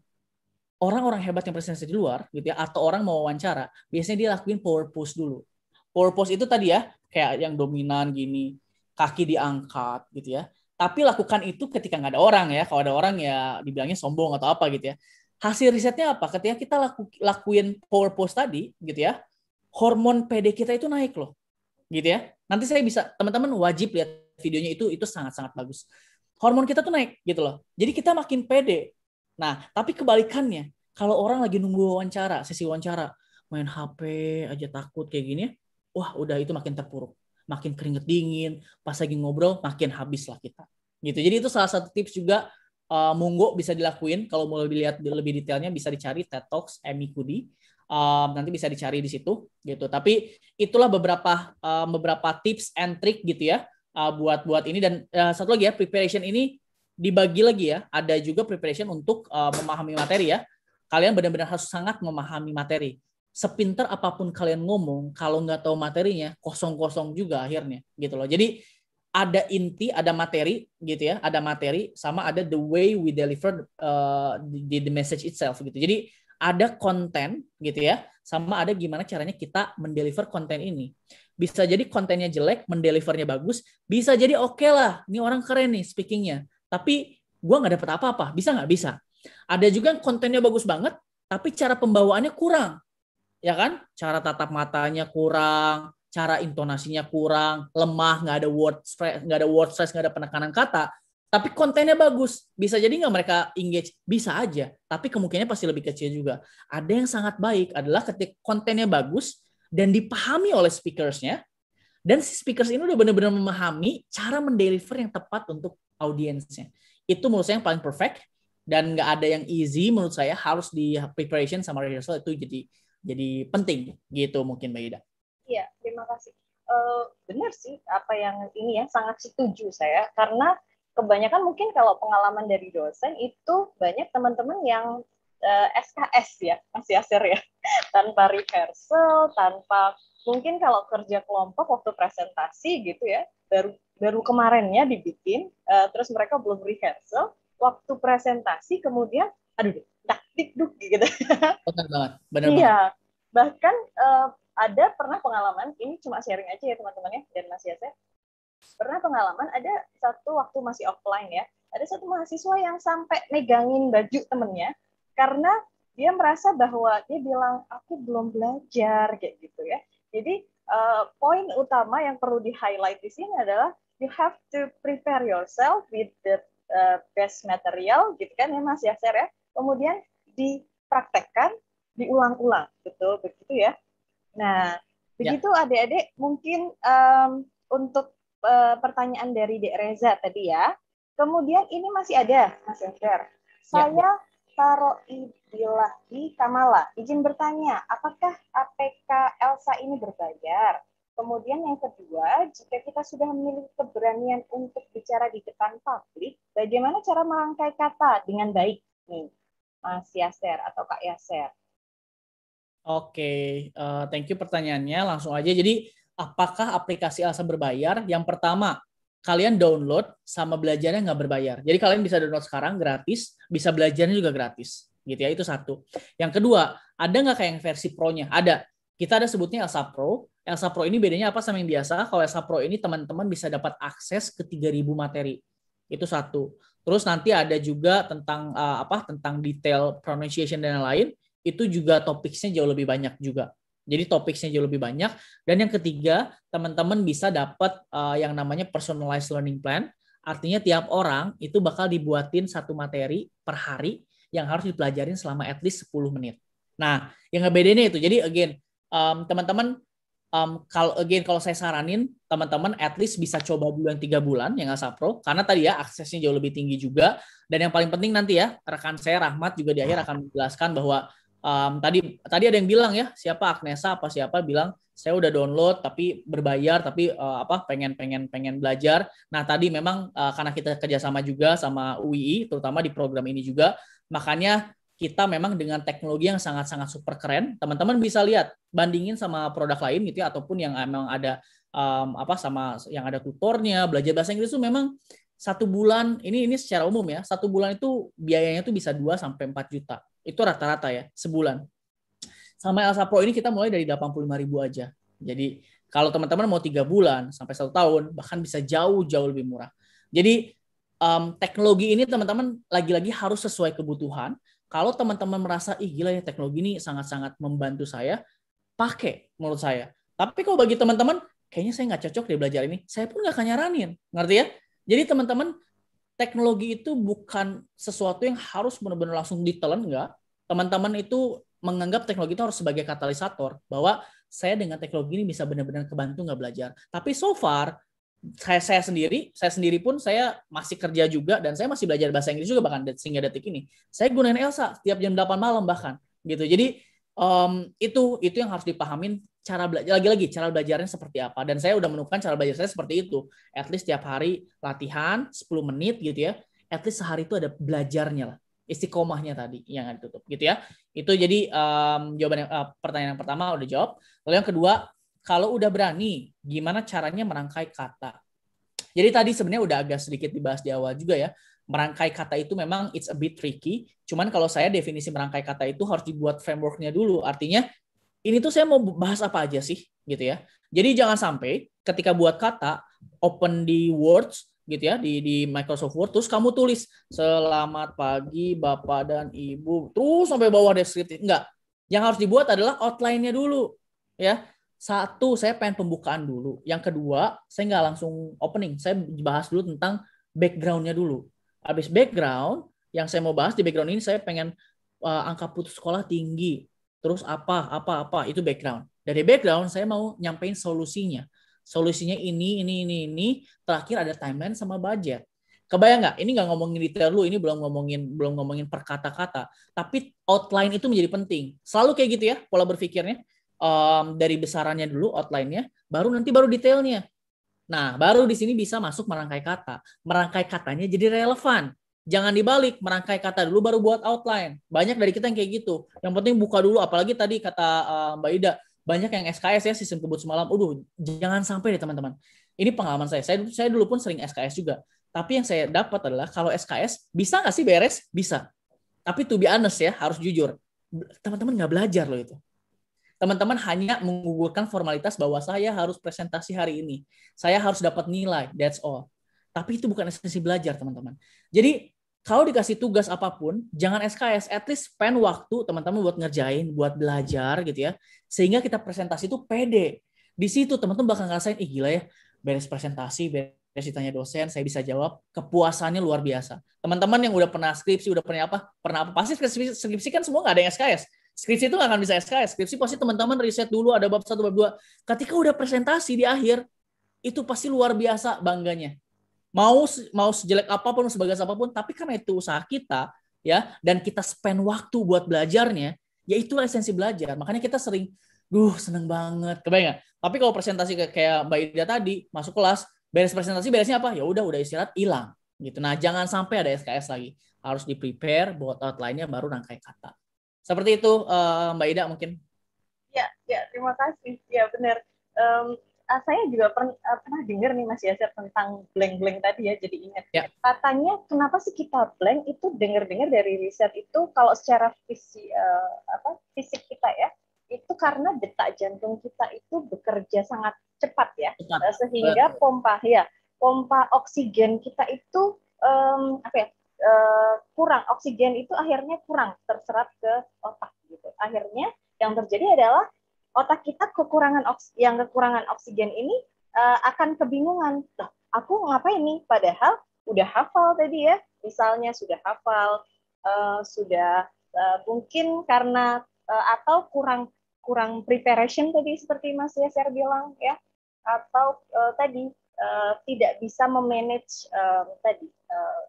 Orang-orang hebat yang presensi di luar gitu ya atau orang mau wawancara, biasanya dia lakuin power pose dulu. Power pose itu tadi ya, kayak yang dominan gini, kaki diangkat gitu ya. Tapi lakukan itu ketika nggak ada orang ya. Kalau ada orang ya dibilangnya sombong atau apa gitu ya. Hasil risetnya apa? Ketika kita laku, lakuin power pose tadi gitu ya, hormon PD kita itu naik loh gitu ya. Nanti saya bisa teman-teman wajib lihat videonya itu itu sangat-sangat bagus. Hormon kita tuh naik gitu loh. Jadi kita makin pede. Nah, tapi kebalikannya, kalau orang lagi nunggu wawancara, sesi wawancara, main HP aja takut kayak gini Wah, udah itu makin terpuruk. Makin keringet dingin, pas lagi ngobrol makin habis lah kita. Gitu. Jadi itu salah satu tips juga uh, monggo bisa dilakuin kalau mau lebih lihat lebih detailnya bisa dicari TED Talks Amy um, nanti bisa dicari di situ gitu. Tapi itulah beberapa um, beberapa tips and trick gitu ya uh, buat buat ini dan uh, satu lagi ya preparation ini dibagi lagi ya. Ada juga preparation untuk uh, memahami materi ya. Kalian benar-benar harus sangat memahami materi. Sepinter apapun kalian ngomong, kalau nggak tahu materinya, kosong-kosong juga akhirnya gitu loh. Jadi ada inti, ada materi gitu ya, ada materi sama ada the way we deliver uh, the, the message itself gitu. Jadi ada konten gitu ya, sama ada gimana caranya kita mendeliver konten ini. Bisa jadi kontennya jelek, mendelivernya bagus, bisa jadi oke okay lah, ini orang keren nih speakingnya, tapi gue nggak dapet apa-apa, bisa nggak? Bisa. Ada juga yang kontennya bagus banget, tapi cara pembawaannya kurang, ya kan? Cara tatap matanya kurang, cara intonasinya kurang, lemah, nggak ada word stress, nggak ada word stress, nggak ada penekanan kata, tapi kontennya bagus bisa jadi nggak mereka engage bisa aja tapi kemungkinannya pasti lebih kecil juga ada yang sangat baik adalah ketika kontennya bagus dan dipahami oleh speakersnya dan si speakers ini udah benar-benar memahami cara mendeliver yang tepat untuk audiensnya itu menurut saya yang paling perfect dan nggak ada yang easy menurut saya harus di preparation sama rehearsal itu jadi jadi penting gitu mungkin mbak Ida iya terima kasih uh, benar sih apa yang ini ya sangat setuju saya karena kebanyakan mungkin kalau pengalaman dari dosen itu banyak teman-teman yang uh, eh, SKS ya, masih asir ya, tanpa rehearsal, tanpa mungkin kalau kerja kelompok waktu presentasi gitu ya, baru baru kemarinnya dibikin, uh, terus mereka belum rehearsal, waktu presentasi kemudian, aduh, taktik duk gitu. Benar banget, benar Iya, bahkan uh, ada pernah pengalaman, ini cuma sharing aja ya teman-teman ya, dan Mas Yasir, pernah pengalaman ada satu waktu masih offline ya ada satu mahasiswa yang sampai megangin baju temennya karena dia merasa bahwa dia bilang aku belum belajar kayak gitu ya jadi uh, poin utama yang perlu di highlight di sini adalah you have to prepare yourself with the uh, best material gitu kan ya Mas Yaser ya kemudian dipraktekkan diulang-ulang betul begitu ya nah ya. begitu adik-adik ya. mungkin um, untuk Eh, pertanyaan dari Dek Reza tadi ya. Kemudian ini masih ada, Mas Ender. Ya, ya. Saya ya. taruh ibilah di Kamala. Izin bertanya, apakah APK Elsa ini berbayar? Kemudian yang kedua, jika kita sudah memiliki keberanian untuk bicara di depan publik, bagaimana cara merangkai kata dengan baik? Nih, Mas Yaser atau Kak Yaser. Oke, okay. uh, eh, thank you pertanyaannya. Langsung aja. Jadi apakah aplikasi Alsa berbayar? Yang pertama, kalian download sama belajarnya nggak berbayar. Jadi kalian bisa download sekarang gratis, bisa belajarnya juga gratis. Gitu ya, itu satu. Yang kedua, ada nggak kayak yang versi pro-nya? Ada. Kita ada sebutnya Elsa Pro. Elsa Pro ini bedanya apa sama yang biasa? Kalau Elsa Pro ini teman-teman bisa dapat akses ke 3000 materi. Itu satu. Terus nanti ada juga tentang uh, apa? tentang detail pronunciation dan lain-lain. Itu juga topiknya jauh lebih banyak juga. Jadi topiknya jauh lebih banyak. Dan yang ketiga, teman-teman bisa dapat uh, eh, yang namanya personalized learning plan. Artinya tiap orang itu bakal dibuatin satu materi per hari yang harus dipelajarin selama at least 10 menit. Nah, yang ngebedainnya itu. Jadi again, teman-teman um, kalau again kalau saya saranin teman-teman at least bisa coba bulan tiga bulan yang nggak pro karena tadi ya aksesnya jauh lebih tinggi juga dan yang paling penting nanti ya rekan saya Rahmat juga di akhir akan menjelaskan bahwa um, tadi tadi ada yang bilang ya siapa Agnesa apa siapa bilang saya udah download tapi berbayar tapi uh, apa pengen pengen pengen belajar nah tadi memang uh, karena kita kerjasama juga sama UII terutama di program ini juga makanya kita memang dengan teknologi yang sangat-sangat super keren teman-teman bisa lihat bandingin sama produk lain gitu ya ataupun yang memang ada um, apa sama yang ada tutornya belajar bahasa Inggris itu memang satu bulan ini ini secara umum ya satu bulan itu biayanya tuh bisa 2 sampai empat juta itu rata-rata ya, sebulan. Sama Elsa Pro ini kita mulai dari 85 ribu aja. Jadi kalau teman-teman mau tiga bulan sampai satu tahun, bahkan bisa jauh-jauh lebih murah. Jadi um, teknologi ini teman-teman lagi-lagi harus sesuai kebutuhan. Kalau teman-teman merasa, ih gila ya teknologi ini sangat-sangat membantu saya, pakai menurut saya. Tapi kalau bagi teman-teman, kayaknya saya nggak cocok deh belajar ini, saya pun nggak akan nyaranin. Ngerti ya? Jadi teman-teman teknologi itu bukan sesuatu yang harus benar-benar langsung ditelan enggak. Teman-teman itu menganggap teknologi itu harus sebagai katalisator bahwa saya dengan teknologi ini bisa benar-benar kebantu nggak belajar. Tapi so far saya saya sendiri, saya sendiri pun saya masih kerja juga dan saya masih belajar bahasa Inggris juga bahkan sehingga detik ini. Saya gunain Elsa setiap jam 8 malam bahkan gitu. Jadi um, itu itu yang harus dipahamin cara belajar lagi-lagi cara belajarnya seperti apa dan saya udah menemukan cara belajar saya seperti itu at least tiap hari latihan 10 menit gitu ya at least sehari itu ada belajarnya lah istiqomahnya tadi yang ditutup gitu ya itu jadi um, jawaban yang, uh, pertanyaan yang pertama udah jawab lalu yang kedua kalau udah berani gimana caranya merangkai kata jadi tadi sebenarnya udah agak sedikit dibahas di awal juga ya merangkai kata itu memang it's a bit tricky. Cuman kalau saya definisi merangkai kata itu harus dibuat frameworknya dulu. Artinya ini tuh saya mau bahas apa aja sih gitu ya. Jadi jangan sampai ketika buat kata open di Words gitu ya di di Microsoft Word terus kamu tulis selamat pagi Bapak dan Ibu terus sampai bawah deskripsi enggak. Yang harus dibuat adalah outline-nya dulu ya. Satu, saya pengen pembukaan dulu. Yang kedua, saya nggak langsung opening. Saya bahas dulu tentang background-nya dulu. Habis background, yang saya mau bahas di background ini saya pengen uh, angka putus sekolah tinggi terus apa, apa, apa, itu background. Dari background saya mau nyampein solusinya. Solusinya ini, ini, ini, ini, terakhir ada timeline sama budget. Kebayang nggak? Ini nggak ngomongin detail lu, ini belum ngomongin belum ngomongin perkata kata-kata, tapi outline itu menjadi penting. Selalu kayak gitu ya pola berpikirnya. Um, dari besarannya dulu outline-nya, baru nanti baru detailnya. Nah, baru di sini bisa masuk merangkai kata. Merangkai katanya jadi relevan jangan dibalik merangkai kata dulu baru buat outline banyak dari kita yang kayak gitu yang penting buka dulu apalagi tadi kata uh, mbak Ida banyak yang SKS ya sistem kebut semalam aduh jangan sampai deh teman-teman ini pengalaman saya saya saya dulu pun sering SKS juga tapi yang saya dapat adalah kalau SKS bisa nggak sih beres bisa tapi to be honest ya harus jujur teman-teman nggak belajar loh itu teman-teman hanya menggugurkan formalitas bahwa saya harus presentasi hari ini saya harus dapat nilai that's all tapi itu bukan esensi belajar, teman-teman. Jadi, kalau dikasih tugas apapun, jangan SKS, at least spend waktu teman-teman buat ngerjain, buat belajar gitu ya. Sehingga kita presentasi itu pede. Di situ teman-teman bakal ngerasain, ih gila ya, beres presentasi, beres ditanya dosen, saya bisa jawab, kepuasannya luar biasa. Teman-teman yang udah pernah skripsi, udah pernah apa, pernah apa, pasti skripsi, skripsi kan semua nggak ada yang SKS. Skripsi itu nggak akan bisa SKS. Skripsi pasti teman-teman riset dulu, ada bab satu, bab dua. Ketika udah presentasi di akhir, itu pasti luar biasa bangganya mau mau sejelek apapun sebagai apapun tapi karena itu usaha kita ya dan kita spend waktu buat belajarnya ya itulah esensi belajar makanya kita sering duh seneng banget kebayang tapi kalau presentasi kayak Mbak Ida tadi masuk kelas beres presentasi beresnya apa ya udah udah istirahat hilang gitu nah jangan sampai ada SKS lagi harus di prepare buat outline-nya baru rangkai kata seperti itu eh, Mbak Ida mungkin ya ya terima kasih ya benar um, uh, saya juga per, uh, eh, pernah dengar nih Mas Yasir tentang blank-blank tadi ya, jadi ingat. Ya. Katanya kenapa sih kita blank itu dengar-dengar dari riset itu kalau secara fisik uh, eh, apa fisik kita ya, itu karena detak jantung kita itu bekerja sangat cepat ya, cepat. Uh, sehingga pompa ya, pompa oksigen kita itu um, apa ya? Uh, kurang oksigen itu akhirnya kurang terserap ke otak gitu. Akhirnya yang terjadi adalah otak kita kekurangan oks yang kekurangan oksigen ini uh, akan kebingungan. Loh, nah, aku ngapain nih? Padahal udah hafal tadi ya. Misalnya sudah hafal, uh, sudah uh, mungkin karena uh, atau kurang kurang preparation tadi seperti Mas Yasir bilang ya atau uh, tadi uh, tidak bisa memanage uh, tadi uh,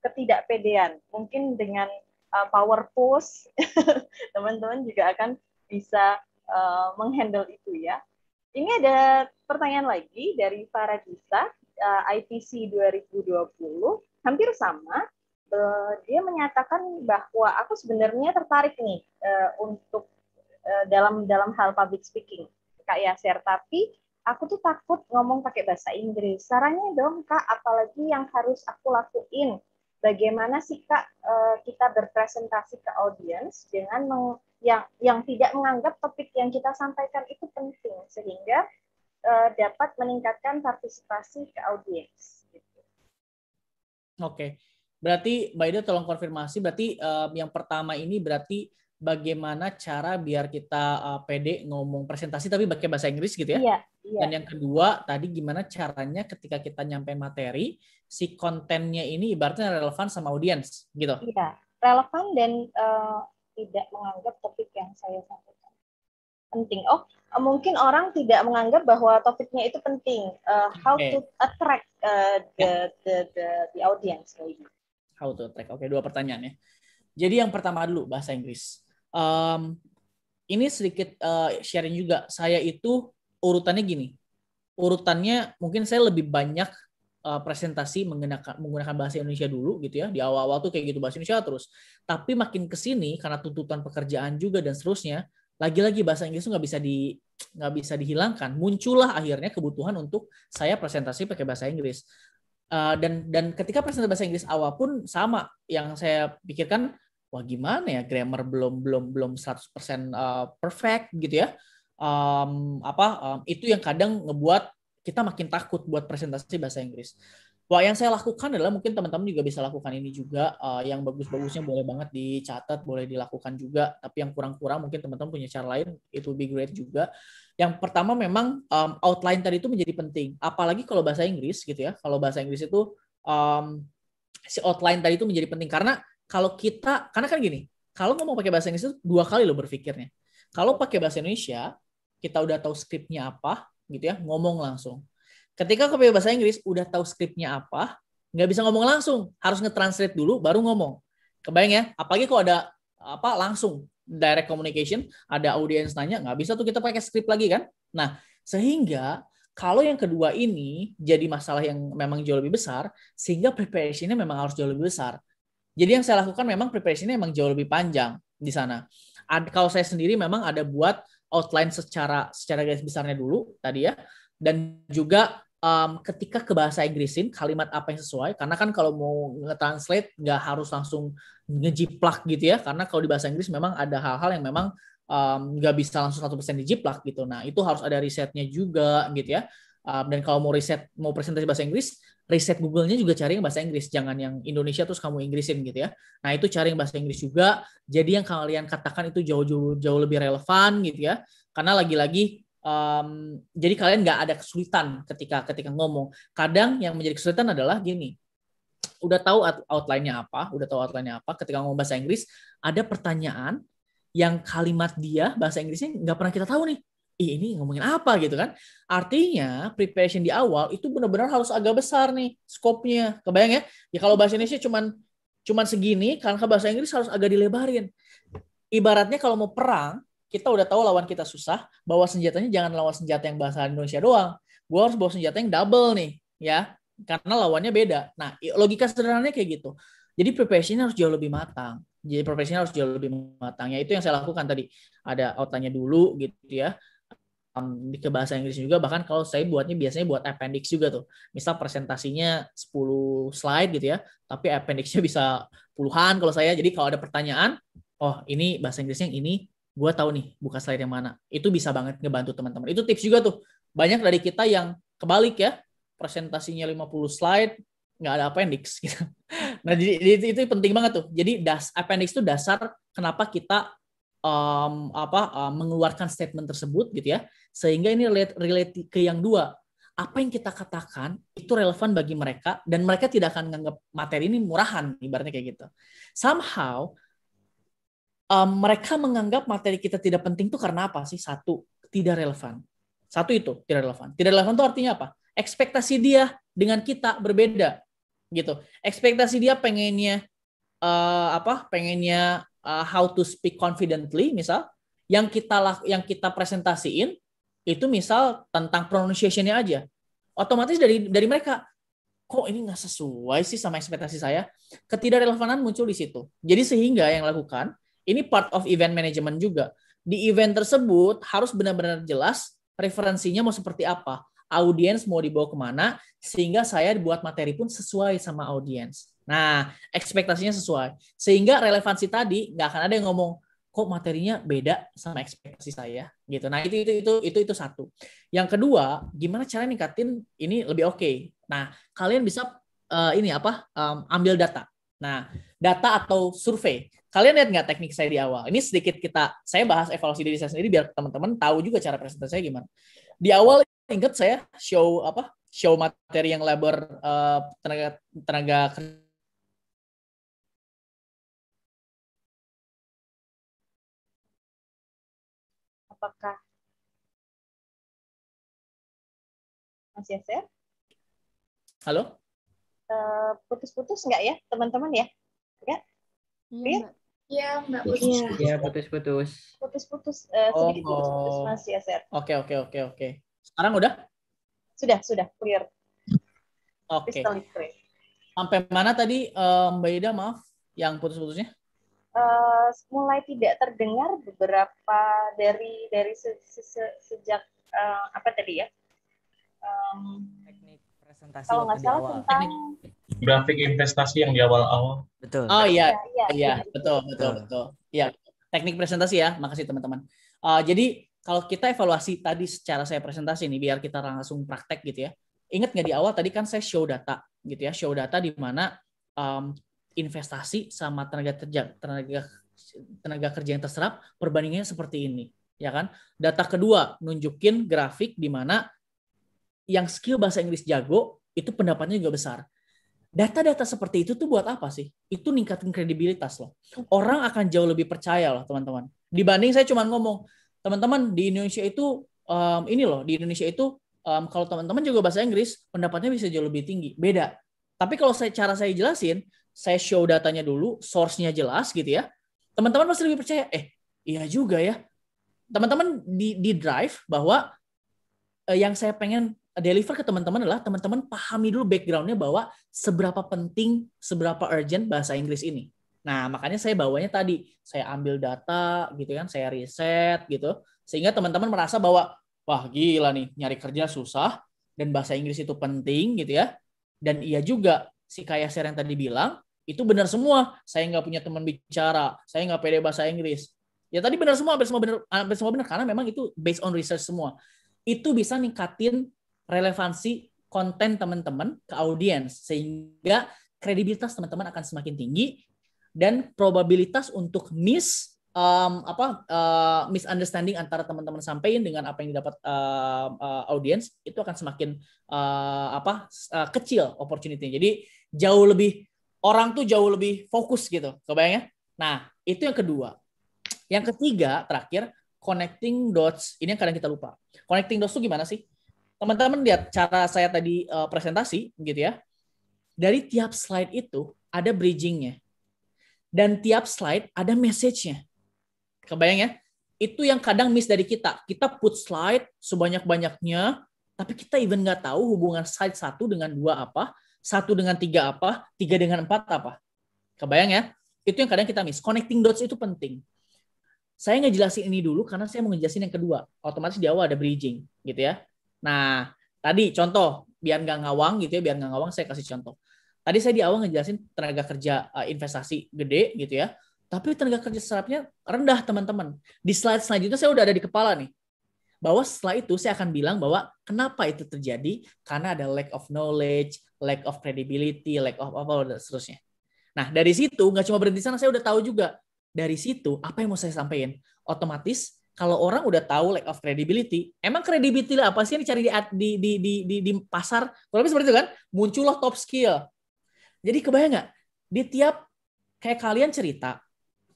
ketidakpedean mungkin dengan uh, power pose teman-teman juga akan bisa Eh, menghandle itu ya. Ini ada pertanyaan lagi dari Faradisa, uh, ITC 2020, hampir sama. Eh, dia menyatakan bahwa aku sebenarnya tertarik nih eh, untuk dalam dalam hal public speaking, Kak Yaser, tapi aku tuh takut ngomong pakai bahasa Inggris. Sarannya dong, Kak, apalagi yang harus aku lakuin bagaimana sih kak eh, kita berpresentasi ke audiens dengan meng, yang yang tidak menganggap topik yang kita sampaikan itu penting sehingga eh, dapat meningkatkan partisipasi ke audiens. Gitu. Oke, berarti Baida tolong konfirmasi berarti eh, yang pertama ini berarti bagaimana cara biar kita uh, pede ngomong presentasi tapi pakai bahasa Inggris gitu ya. Iya, iya. Dan yang kedua tadi gimana caranya ketika kita nyampe materi si kontennya ini ibaratnya relevan sama audiens gitu. Iya, relevan dan uh, tidak menganggap topik yang saya sampaikan penting. Oh, mungkin orang tidak menganggap bahwa topiknya itu penting. Uh, how okay. to attract uh, the, ya. the the the audience maybe. Gitu. How to attract. Oke, okay, dua pertanyaan ya. Jadi yang pertama dulu bahasa Inggris um, ini sedikit uh, sharing juga. Saya itu urutannya gini. Urutannya mungkin saya lebih banyak uh, presentasi menggunakan menggunakan bahasa Indonesia dulu gitu ya. Di awal-awal tuh kayak gitu bahasa Indonesia terus. Tapi makin ke sini karena tuntutan pekerjaan juga dan seterusnya, lagi-lagi bahasa Inggris nggak bisa di nggak bisa dihilangkan. Muncullah akhirnya kebutuhan untuk saya presentasi pakai bahasa Inggris. Uh, dan dan ketika presentasi bahasa Inggris awal pun sama yang saya pikirkan wah gimana ya grammar belum belum belum 100% uh, eh, perfect gitu ya. Um, apa um, itu yang kadang ngebuat kita makin takut buat presentasi bahasa Inggris. Wah, yang saya lakukan adalah mungkin teman-teman juga bisa lakukan ini juga. Uh, yang bagus-bagusnya boleh banget dicatat, boleh dilakukan juga. Tapi yang kurang-kurang mungkin teman-teman punya cara lain, itu will be great juga. Yang pertama memang um, outline tadi itu menjadi penting. Apalagi kalau bahasa Inggris gitu ya. Kalau bahasa Inggris itu um, si outline tadi itu menjadi penting karena kalau kita karena kan gini, kalau ngomong pakai bahasa Inggris itu dua kali lo berpikirnya. Kalau pakai bahasa Indonesia, kita udah tahu skripnya apa, gitu ya, ngomong langsung. Ketika pakai bahasa Inggris, udah tahu skripnya apa, nggak bisa ngomong langsung, harus nge-translate dulu, baru ngomong. Kebayang ya, apalagi kalau ada apa langsung direct communication, ada audiens nanya, nggak bisa tuh kita pakai skrip lagi kan? Nah, sehingga kalau yang kedua ini jadi masalah yang memang jauh lebih besar, sehingga preparationnya memang harus jauh lebih besar. Jadi yang saya lakukan memang preparationnya memang jauh lebih panjang di sana. Ad, kalau saya sendiri memang ada buat outline secara secara garis besarnya dulu tadi ya, dan juga um, ketika ke bahasa Inggrisin kalimat apa yang sesuai karena kan kalau mau nge-translate nggak harus langsung ngejiplak gitu ya karena kalau di bahasa Inggris memang ada hal-hal yang memang um, nggak bisa langsung satu persen dijiplak gitu nah itu harus ada risetnya juga gitu ya um, dan kalau mau riset mau presentasi bahasa Inggris riset Google-nya juga cari yang bahasa Inggris, jangan yang Indonesia terus kamu Inggrisin gitu ya. Nah, itu cari yang bahasa Inggris juga. Jadi yang kalian katakan itu jauh-jauh jauh lebih relevan gitu ya. Karena lagi-lagi um, jadi kalian nggak ada kesulitan ketika ketika ngomong. Kadang yang menjadi kesulitan adalah gini. Udah tahu outline-nya apa, udah tahu outline-nya apa ketika ngomong bahasa Inggris, ada pertanyaan yang kalimat dia bahasa Inggrisnya nggak pernah kita tahu nih. Ih, ini ngomongin apa gitu kan. Artinya preparation di awal itu benar-benar harus agak besar nih skopnya. Kebayang ya? Ya kalau bahasa Indonesia cuman cuman segini, karena bahasa Inggris harus agak dilebarin. Ibaratnya kalau mau perang, kita udah tahu lawan kita susah, bawa senjatanya jangan lawan senjata yang bahasa Indonesia doang. Gue harus bawa senjata yang double nih, ya. Karena lawannya beda. Nah, logika sederhananya kayak gitu. Jadi preparation harus jauh lebih matang. Jadi preparation harus jauh lebih matang. Ya itu yang saya lakukan tadi. Ada outline dulu gitu ya um, ke bahasa Inggris juga bahkan kalau saya buatnya biasanya buat appendix juga tuh misal presentasinya 10 slide gitu ya tapi appendixnya bisa puluhan kalau saya jadi kalau ada pertanyaan oh ini bahasa Inggrisnya yang ini gue tahu nih buka slide yang mana itu bisa banget ngebantu teman-teman itu tips juga tuh banyak dari kita yang kebalik ya presentasinya 50 slide nggak ada appendix gitu. Nah jadi itu, itu penting banget tuh. Jadi das appendix itu dasar kenapa kita um, apa um, mengeluarkan statement tersebut gitu ya sehingga ini relate, relate ke yang dua. Apa yang kita katakan itu relevan bagi mereka dan mereka tidak akan menganggap materi ini murahan, ibaratnya kayak gitu. Somehow um, mereka menganggap materi kita tidak penting itu karena apa sih? Satu, tidak relevan. Satu itu tidak relevan. Tidak relevan itu artinya apa? Ekspektasi dia dengan kita berbeda gitu. Ekspektasi dia pengennya uh, apa? Pengennya uh, how to speak confidently misal yang kita yang kita presentasiin itu misal tentang pronunciation-nya aja. Otomatis dari dari mereka, kok ini nggak sesuai sih sama ekspektasi saya? Ketidakrelevanan muncul di situ. Jadi sehingga yang lakukan, ini part of event management juga. Di event tersebut harus benar-benar jelas referensinya mau seperti apa, audiens mau dibawa kemana, sehingga saya buat materi pun sesuai sama audiens. Nah, ekspektasinya sesuai. Sehingga relevansi tadi nggak akan ada yang ngomong, kok materinya beda sama ekspektasi saya gitu. Nah, itu itu itu itu itu satu. Yang kedua, gimana cara ningkatin ini lebih oke. Okay? Nah, kalian bisa uh, ini apa? Um, ambil data. Nah, data atau survei. Kalian lihat nggak teknik saya di awal? Ini sedikit kita saya bahas evaluasi diri saya sendiri biar teman-teman tahu juga cara presentasi saya gimana. Di awal ingat saya show apa? show materi yang labor uh, tenaga tenaga kerja apakah Mas Yaser? Halo? Eh, putus-putus uh, nggak ya, teman-teman ya? Nggak? Iya, Iya, nggak iya. putus. Iya, putus-putus. Putus-putus, uh, oh. sedikit putus-putus Mas Yaser. Oke, okay, oke, okay, oke, okay, oke. Sekarang udah? Sudah, sudah, clear. Oke. Okay. Sampai mana tadi eh, Mbak Ida, maaf, yang putus-putusnya? uh, mulai tidak terdengar beberapa dari dari se, se, se, sejak uh, apa tadi ya um, teknik presentasi kalau nggak salah tentang tentang grafik investasi yang di awal-awal betul oh iya iya ya, ya, betul, betul betul betul iya teknik presentasi ya makasih teman-teman uh, jadi kalau kita evaluasi tadi secara saya presentasi ini biar kita langsung praktek gitu ya ingat nggak di awal tadi kan saya show data gitu ya show data di mana um, investasi sama tenaga kerja tenaga tenaga kerja yang terserap perbandingannya seperti ini ya kan data kedua nunjukin grafik di mana yang skill bahasa Inggris jago itu pendapatnya juga besar data-data seperti itu tuh buat apa sih itu ningkatin kredibilitas loh orang akan jauh lebih percaya loh teman-teman dibanding saya cuma ngomong teman-teman di Indonesia itu um, ini loh di Indonesia itu um, kalau teman-teman juga bahasa Inggris pendapatnya bisa jauh lebih tinggi beda tapi kalau saya cara saya jelasin saya show datanya dulu, source-nya jelas gitu ya. Teman-teman pasti lebih percaya, eh iya juga ya. Teman-teman di, di drive bahwa eh, yang saya pengen deliver ke teman-teman adalah teman-teman pahami dulu background-nya bahwa seberapa penting, seberapa urgent bahasa Inggris ini. Nah, makanya saya bawanya tadi, saya ambil data gitu kan, saya riset gitu, sehingga teman-teman merasa bahwa wah gila nih, nyari kerja susah dan bahasa Inggris itu penting gitu ya. Dan iya juga si kayak yang tadi bilang itu benar semua. Saya nggak punya teman bicara, saya nggak pede bahasa Inggris. Ya tadi benar semua, hampir semua benar, hampir semua benar karena memang itu based on research semua. Itu bisa ningkatin relevansi konten teman-teman ke audiens sehingga kredibilitas teman-teman akan semakin tinggi dan probabilitas untuk miss um, apa uh, misunderstanding antara teman-teman sampaikan dengan apa yang didapat uh, uh, audiens itu akan semakin uh, apa uh, kecil opportunity. Jadi jauh lebih orang tuh jauh lebih fokus gitu. Kebayang ya? Nah, itu yang kedua. Yang ketiga, terakhir, connecting dots. Ini yang kadang kita lupa. Connecting dots itu gimana sih? Teman-teman lihat cara saya tadi uh, presentasi gitu ya. Dari tiap slide itu ada bridgingnya. Dan tiap slide ada message-nya. Kebayang ya? Itu yang kadang miss dari kita. Kita put slide sebanyak-banyaknya, tapi kita even nggak tahu hubungan slide satu dengan dua apa, satu dengan tiga apa? Tiga dengan empat apa? Kebayang ya? Itu yang kadang kita miss. Connecting dots itu penting. Saya ngejelasin ini dulu karena saya mau ngejelasin yang kedua. Otomatis di awal ada bridging gitu ya. Nah, tadi contoh biar nggak ngawang gitu ya, biar nggak ngawang saya kasih contoh. Tadi saya di awal ngejelasin tenaga kerja eh, investasi gede gitu ya. Tapi tenaga kerja serapnya rendah teman-teman. Di slide selanjutnya saya udah ada di kepala nih bahwa setelah itu saya akan bilang bahwa kenapa itu terjadi karena ada lack of knowledge, lack of credibility, lack of apa dan seterusnya. Nah, dari situ nggak cuma berhenti sana, saya udah tahu juga dari situ apa yang mau saya sampaikan. Otomatis kalau orang udah tahu lack of credibility, emang credibility lah apa sih yang dicari di di di di, di, di pasar? Kurang lebih seperti itu kan? Muncullah top skill. Jadi kebayang nggak? Di tiap kayak kalian cerita,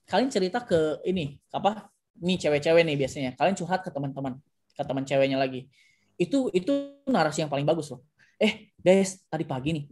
kalian cerita ke ini apa? Nih cewek-cewek nih biasanya. Kalian curhat ke teman-teman, ke teman ceweknya lagi. Itu itu narasi yang paling bagus loh eh Des tadi pagi nih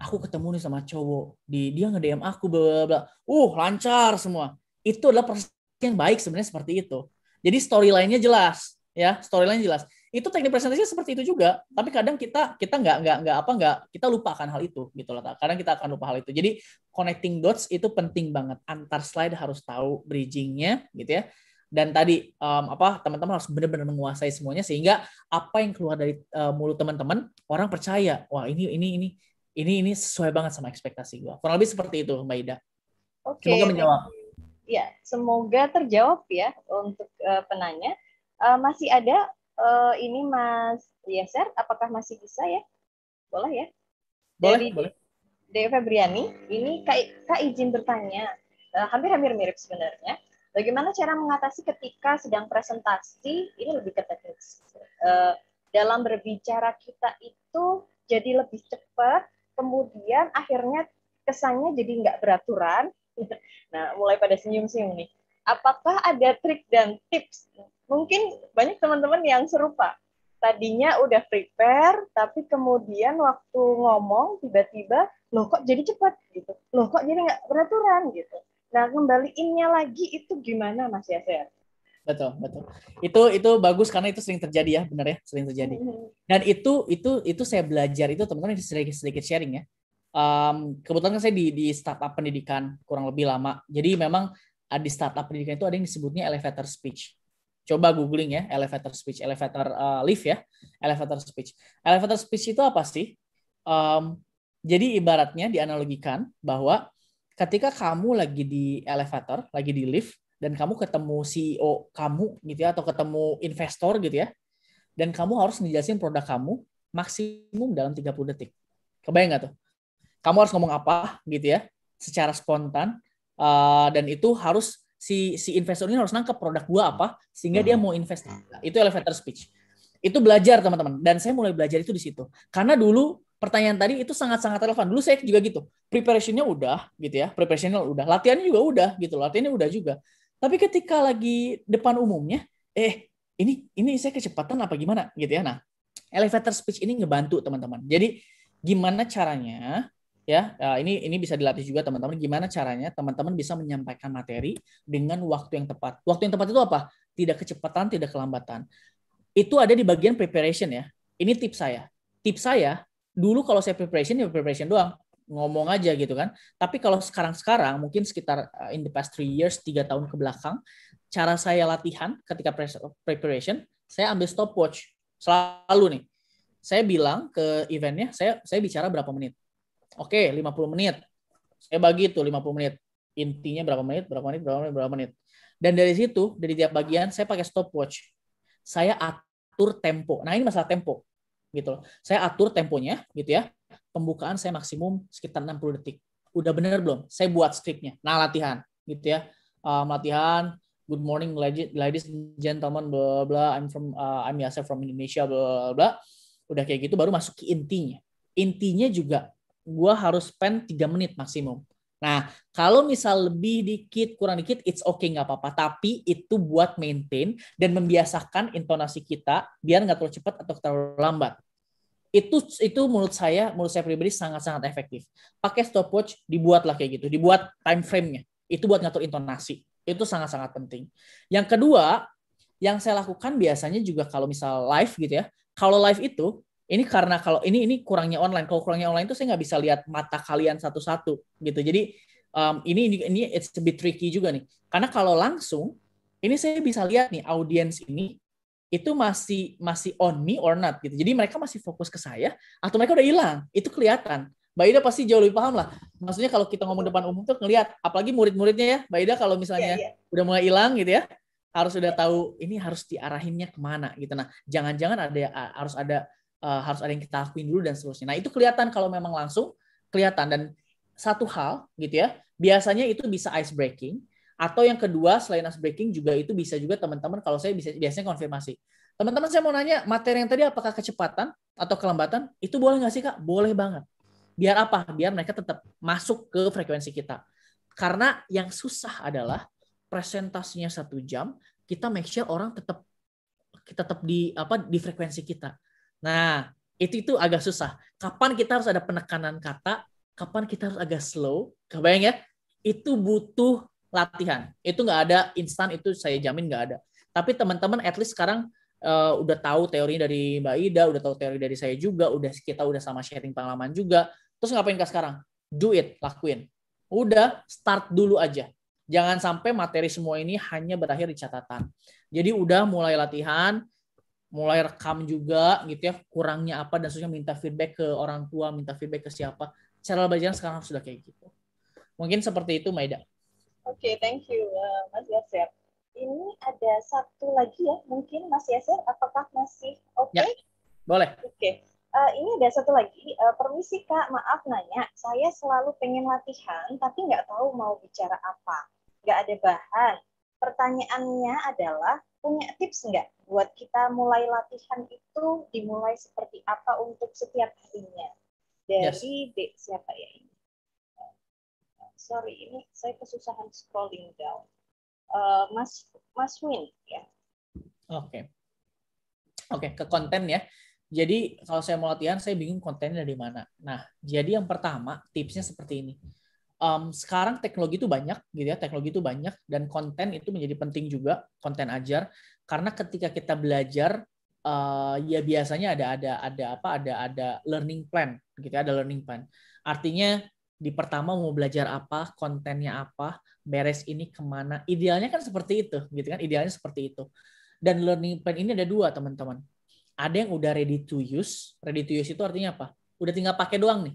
aku ketemu nih sama cowok di dia nge DM aku bla bla bla uh lancar semua itu adalah proses yang baik sebenarnya seperti itu jadi storyline-nya jelas ya storyline jelas itu teknik presentasinya seperti itu juga tapi kadang kita kita nggak nggak nggak apa nggak kita lupakan hal itu gitu loh kadang kita akan lupa hal itu jadi connecting dots itu penting banget antar slide harus tahu bridgingnya gitu ya dan tadi um, apa teman-teman harus benar-benar menguasai semuanya sehingga apa yang keluar dari uh, mulut teman-teman orang percaya wah ini ini ini ini ini sesuai banget sama ekspektasi gue kurang lebih seperti itu mbak Ida okay. semoga menjawab ya semoga terjawab ya untuk uh, penanya uh, masih ada uh, ini mas Yeser apakah masih bisa ya boleh ya boleh dari, boleh Dewi Febriani ini kak, kak izin bertanya hampir-hampir mirip sebenarnya Bagaimana cara mengatasi ketika sedang presentasi? Ini lebih ke teknis. E, dalam berbicara kita itu jadi lebih cepat, kemudian akhirnya kesannya jadi nggak beraturan. Nah, mulai pada senyum-senyum nih. Apakah ada trik dan tips? Mungkin banyak teman-teman yang serupa. Tadinya udah prepare, tapi kemudian waktu ngomong tiba-tiba, loh kok jadi cepat gitu, loh kok jadi nggak beraturan gitu Nah, kembaliinnya lagi itu gimana Mas Yaser? Betul, betul. Itu itu bagus karena itu sering terjadi ya, benar ya, sering terjadi. Mm-hmm. Dan itu itu itu saya belajar itu teman-teman sedikit sedikit sharing ya. Um, kebetulan kan saya di, di startup pendidikan kurang lebih lama. Jadi memang ah, di startup pendidikan itu ada yang disebutnya elevator speech. Coba googling ya, elevator speech, elevator uh, lift ya, elevator speech. Elevator speech itu apa sih? Um, jadi ibaratnya dianalogikan bahwa ketika kamu lagi di elevator, lagi di lift, dan kamu ketemu CEO kamu gitu ya, atau ketemu investor gitu ya, dan kamu harus ngejelasin produk kamu maksimum dalam 30 detik. Kebayang nggak tuh? Kamu harus ngomong apa gitu ya, secara spontan, uh, dan itu harus si si investor ini harus nangkep produk gua apa sehingga dia hmm. mau invest. Itu elevator speech. Itu belajar teman-teman dan saya mulai belajar itu di situ. Karena dulu pertanyaan tadi itu sangat-sangat relevan. Dulu saya juga gitu. Preparationnya udah gitu ya. Preparationnya udah. Latihannya juga udah gitu. Latihannya udah juga. Tapi ketika lagi depan umumnya, eh ini ini saya kecepatan apa gimana gitu ya. Nah, elevator speech ini ngebantu teman-teman. Jadi gimana caranya ya eh, ini ini bisa dilatih juga teman-teman gimana caranya teman-teman bisa menyampaikan materi dengan waktu yang tepat. Waktu yang tepat itu apa? Tidak kecepatan, tidak kelambatan. Itu ada di bagian preparation ya. Ini tips saya. Tips saya dulu kalau saya preparation ya preparation doang ngomong aja gitu kan. Tapi kalau sekarang-sekarang mungkin sekitar eh, in the past three years, tiga tahun ke belakang, cara saya latihan ketika preparation, saya ambil stopwatch selalu nih. Saya bilang ke eventnya, saya saya bicara berapa menit. Oke, 50 menit. Saya bagi itu 50 menit. Intinya berapa menit, berapa menit, berapa menit, berapa menit. Dan dari situ, dari tiap bagian, saya pakai stopwatch. Saya atur tempo. Nah, ini masalah tempo gitu loh. Saya atur temponya gitu ya. Pembukaan saya maksimum sekitar 60 detik. Udah bener belum? Saya buat scriptnya. Nah, latihan gitu ya. Um, latihan good morning ladies and gentlemen bla bla I'm from uh, I'm Yasef from Indonesia bla bla udah kayak gitu baru masuk ke intinya intinya juga gue harus spend 3 menit maksimum Nah, kalau misal lebih dikit, kurang dikit, it's okay, nggak apa-apa. Tapi itu buat maintain dan membiasakan intonasi kita biar nggak terlalu cepat atau terlalu lambat. Itu itu menurut saya, menurut saya pribadi sangat-sangat efektif. Pakai stopwatch, dibuatlah kayak gitu. Dibuat time frame-nya. Itu buat ngatur intonasi. Itu sangat-sangat penting. Yang kedua, yang saya lakukan biasanya juga kalau misal live gitu ya. Kalau live itu, ini karena kalau ini ini kurangnya online kalau kurangnya online itu saya nggak bisa lihat mata kalian satu-satu gitu jadi um, ini ini ini it's a bit tricky juga nih karena kalau langsung ini saya bisa lihat nih audiens ini itu masih masih on me or not gitu jadi mereka masih fokus ke saya atau mereka udah hilang itu kelihatan Mbak Ida pasti jauh lebih paham lah. Maksudnya kalau kita ngomong depan umum tuh ngelihat, apalagi murid-muridnya ya, Mbak Ida kalau misalnya yeah, yeah. udah mulai hilang gitu ya, harus udah tahu ini harus diarahinnya kemana gitu. Nah, jangan-jangan ada harus ada uh, harus ada yang kita lakuin dulu dan seterusnya. Nah, itu kelihatan kalau memang langsung kelihatan dan satu hal gitu ya. Biasanya itu bisa ice breaking atau yang kedua selain ice breaking juga itu bisa juga teman-teman kalau saya bisa biasanya konfirmasi. Teman-teman saya mau nanya materi yang tadi apakah kecepatan atau kelambatan itu boleh nggak sih kak? Boleh banget. Biar apa? Biar mereka tetap masuk ke frekuensi kita. Karena yang susah adalah presentasinya satu jam, kita make sure orang tetap kita tetap di apa di frekuensi kita. Nah, itu itu agak susah. Kapan kita harus ada penekanan kata, kapan kita harus agak slow. Kebayang ya, itu butuh latihan. Itu nggak ada instan, itu saya jamin nggak ada. Tapi teman-teman at least sekarang uh, udah tahu teori dari Mbak Ida, udah tahu teori dari saya juga, udah kita udah sama sharing pengalaman juga. Terus ngapain ke sekarang? Do it, lakuin. Udah, start dulu aja. Jangan sampai materi semua ini hanya berakhir di catatan. Jadi udah mulai latihan, mulai rekam juga gitu ya kurangnya apa dan sebagainya minta feedback ke orang tua minta feedback ke siapa cara belajar sekarang sudah kayak gitu mungkin seperti itu Maida oke okay, thank you uh, Mas Yasir ini ada satu lagi ya mungkin Mas Yasir apakah masih oke okay? ya, boleh oke okay. Uh, eh, ini ada satu lagi, uh, permisi Kak, maaf nanya, saya selalu pengen latihan tapi nggak tahu mau bicara apa, nggak ada bahan. Pertanyaannya adalah punya tips nggak buat kita mulai latihan itu dimulai seperti apa untuk setiap harinya dari yes. siapa ya ini? Eh, sorry ini saya kesusahan scrolling down. Uh, Mas Mas Win ya. Oke. Okay. Oke okay, ke konten ya. Jadi kalau saya mau latihan saya bingung kontennya dari mana. Nah jadi yang pertama tipsnya seperti ini um, sekarang teknologi itu banyak gitu ya teknologi itu banyak dan konten itu menjadi penting juga konten ajar karena ketika kita belajar uh, ya biasanya ada ada ada apa ada ada learning plan gitu ya, ada learning plan artinya di pertama mau belajar apa kontennya apa beres ini kemana idealnya kan seperti itu gitu kan idealnya seperti itu dan learning plan ini ada dua teman-teman ada yang udah ready to use ready to use itu artinya apa udah tinggal pakai doang nih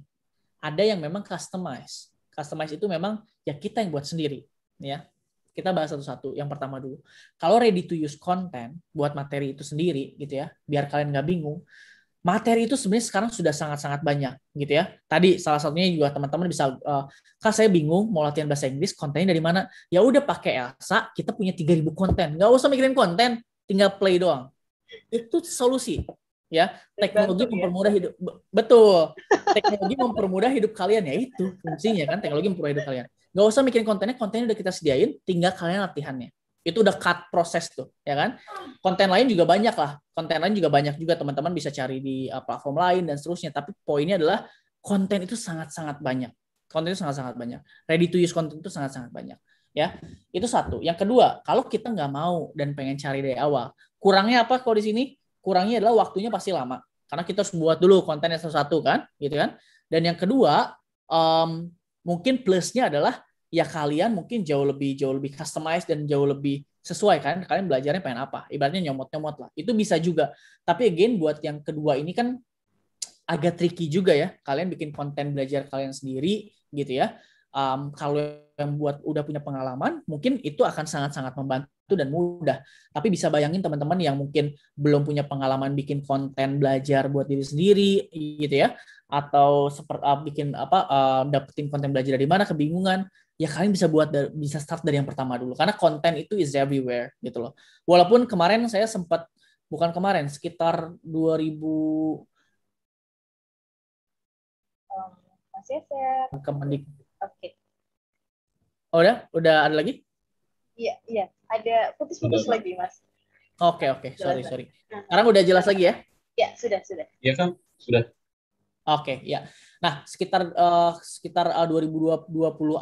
ada yang memang customize customize itu memang ya kita yang buat sendiri ya kita bahas satu-satu yang pertama dulu kalau ready to use content buat materi itu sendiri gitu ya biar kalian nggak bingung materi itu sebenarnya sekarang sudah sangat-sangat banyak gitu ya tadi salah satunya juga teman-teman bisa uh, kak saya bingung mau latihan bahasa Inggris kontennya dari mana ya udah pakai Elsa kita punya 3000 konten nggak usah mikirin konten tinggal play doang itu solusi ya teknologi Bantu, ya. mempermudah ya? hidup betul teknologi mempermudah hidup kalian ya itu fungsinya kan teknologi mempermudah hidup kalian nggak usah mikirin kontennya kontennya udah kita sediain tinggal kalian latihannya itu udah cut proses tuh ya kan konten lain juga banyak lah konten lain juga banyak juga teman-teman bisa cari di uh, platform lain dan seterusnya tapi poinnya adalah konten itu sangat-sangat banyak konten itu sangat-sangat banyak ready to use konten itu sangat-sangat banyak ya itu satu yang kedua kalau kita nggak mau dan pengen cari dari awal kurangnya apa kalau di sini kurangnya adalah waktunya pasti lama karena kita harus buat dulu kontennya satu-satu kan gitu kan dan yang kedua um, mungkin plusnya adalah ya kalian mungkin jauh lebih jauh lebih customized dan jauh lebih sesuai kan kalian belajarnya pengen apa ibaratnya nyomot-nyomot lah itu bisa juga tapi again buat yang kedua ini kan agak tricky juga ya kalian bikin konten belajar kalian sendiri gitu ya um, kalau yang buat udah punya pengalaman, mungkin itu akan sangat-sangat membantu dan mudah. Tapi bisa bayangin teman-teman yang mungkin belum punya pengalaman bikin konten belajar buat diri sendiri, gitu ya, atau seperti uh, eh, bikin apa uh, dapetin konten belajar dari mana kebingungan, ya kalian bisa buat dari, bisa start dari yang pertama dulu karena konten itu is everywhere gitu loh. Walaupun kemarin saya sempat bukan kemarin sekitar 2000 um, masih ya, saya Oke. Okay. Oh, udah? Udah ada lagi? Iya, iya. Ada putus-putus lagi, Mas. Oke, okay, oke. Okay. Sorry, sorry. Karena Sekarang udah jelas lagi ya? Ya, sudah, sudah. Iya kan? Sudah. Oke, okay, ya. Nah, sekitar uh, sekitar eh, uh, 2020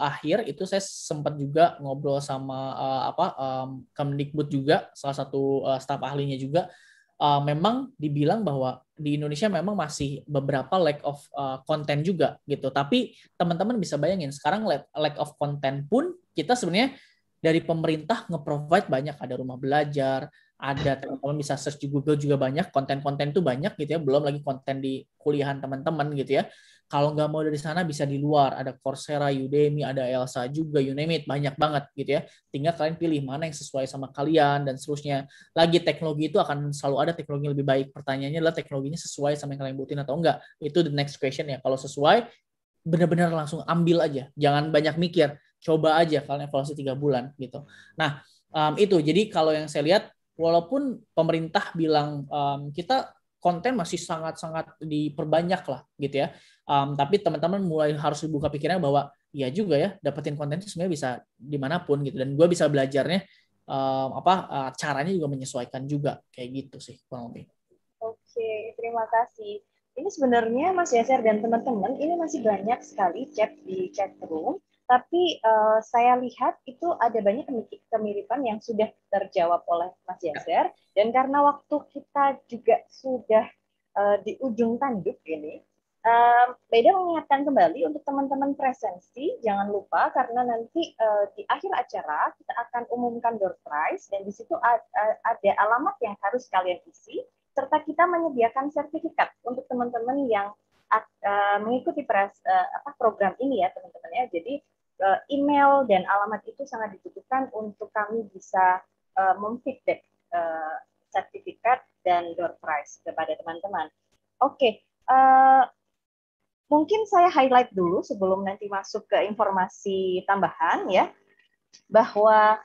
akhir itu saya sempat juga ngobrol sama uh, apa um, Kemdikbud juga, salah satu uh, staf ahlinya juga uh, memang dibilang bahwa di Indonesia memang masih beberapa lack of konten eh, uh, juga gitu. Tapi teman-teman bisa bayangin sekarang lack of konten pun kita sebenarnya dari pemerintah nge-provide banyak ada rumah belajar, ada teman-teman bisa search di Google juga banyak konten-konten itu banyak gitu ya. Belum lagi konten di kuliahan teman-teman gitu ya kalau nggak mau dari sana bisa di luar ada Coursera, Udemy, ada Elsa juga, you name it, banyak banget gitu ya. Tinggal kalian pilih mana yang sesuai sama kalian dan seterusnya. Lagi teknologi itu akan selalu ada teknologi yang lebih baik. Pertanyaannya adalah teknologinya sesuai sama yang kalian butuhin atau enggak. Itu the next question ya. Kalau sesuai, benar-benar langsung ambil aja. Jangan banyak mikir, coba aja kalian evaluasi tiga bulan gitu. Nah um, itu jadi kalau yang saya lihat, walaupun pemerintah bilang um, kita konten masih sangat-sangat diperbanyak lah gitu ya. Um, tapi teman-teman mulai harus dibuka pikirannya bahwa ya juga ya dapetin konten itu sebenarnya bisa dimanapun gitu dan gue bisa belajarnya um, apa eh, caranya juga menyesuaikan juga kayak gitu sih kurang lebih. Oke terima kasih. Ini sebenarnya Mas Yaser dan teman-teman ini masih banyak sekali chat di chat room tapi uh, saya lihat itu ada banyak kemiripan yang sudah terjawab oleh Mas Yaser dan karena waktu kita juga sudah uh, di ujung tanduk ini uh, beda mengingatkan kembali untuk teman-teman presensi jangan lupa karena nanti uh, di akhir acara kita akan umumkan door prize dan di situ ada alamat yang harus kalian isi serta kita menyediakan sertifikat untuk teman-teman yang mengikuti pres, apa, program ini ya teman-teman ya. Jadi Eh, email dan alamat itu sangat dibutuhkan untuk kami bisa uh, memfeedback uh, sertifikat dan door prize kepada teman-teman. Oke, okay. uh, mungkin saya highlight dulu sebelum nanti masuk ke informasi tambahan ya, bahwa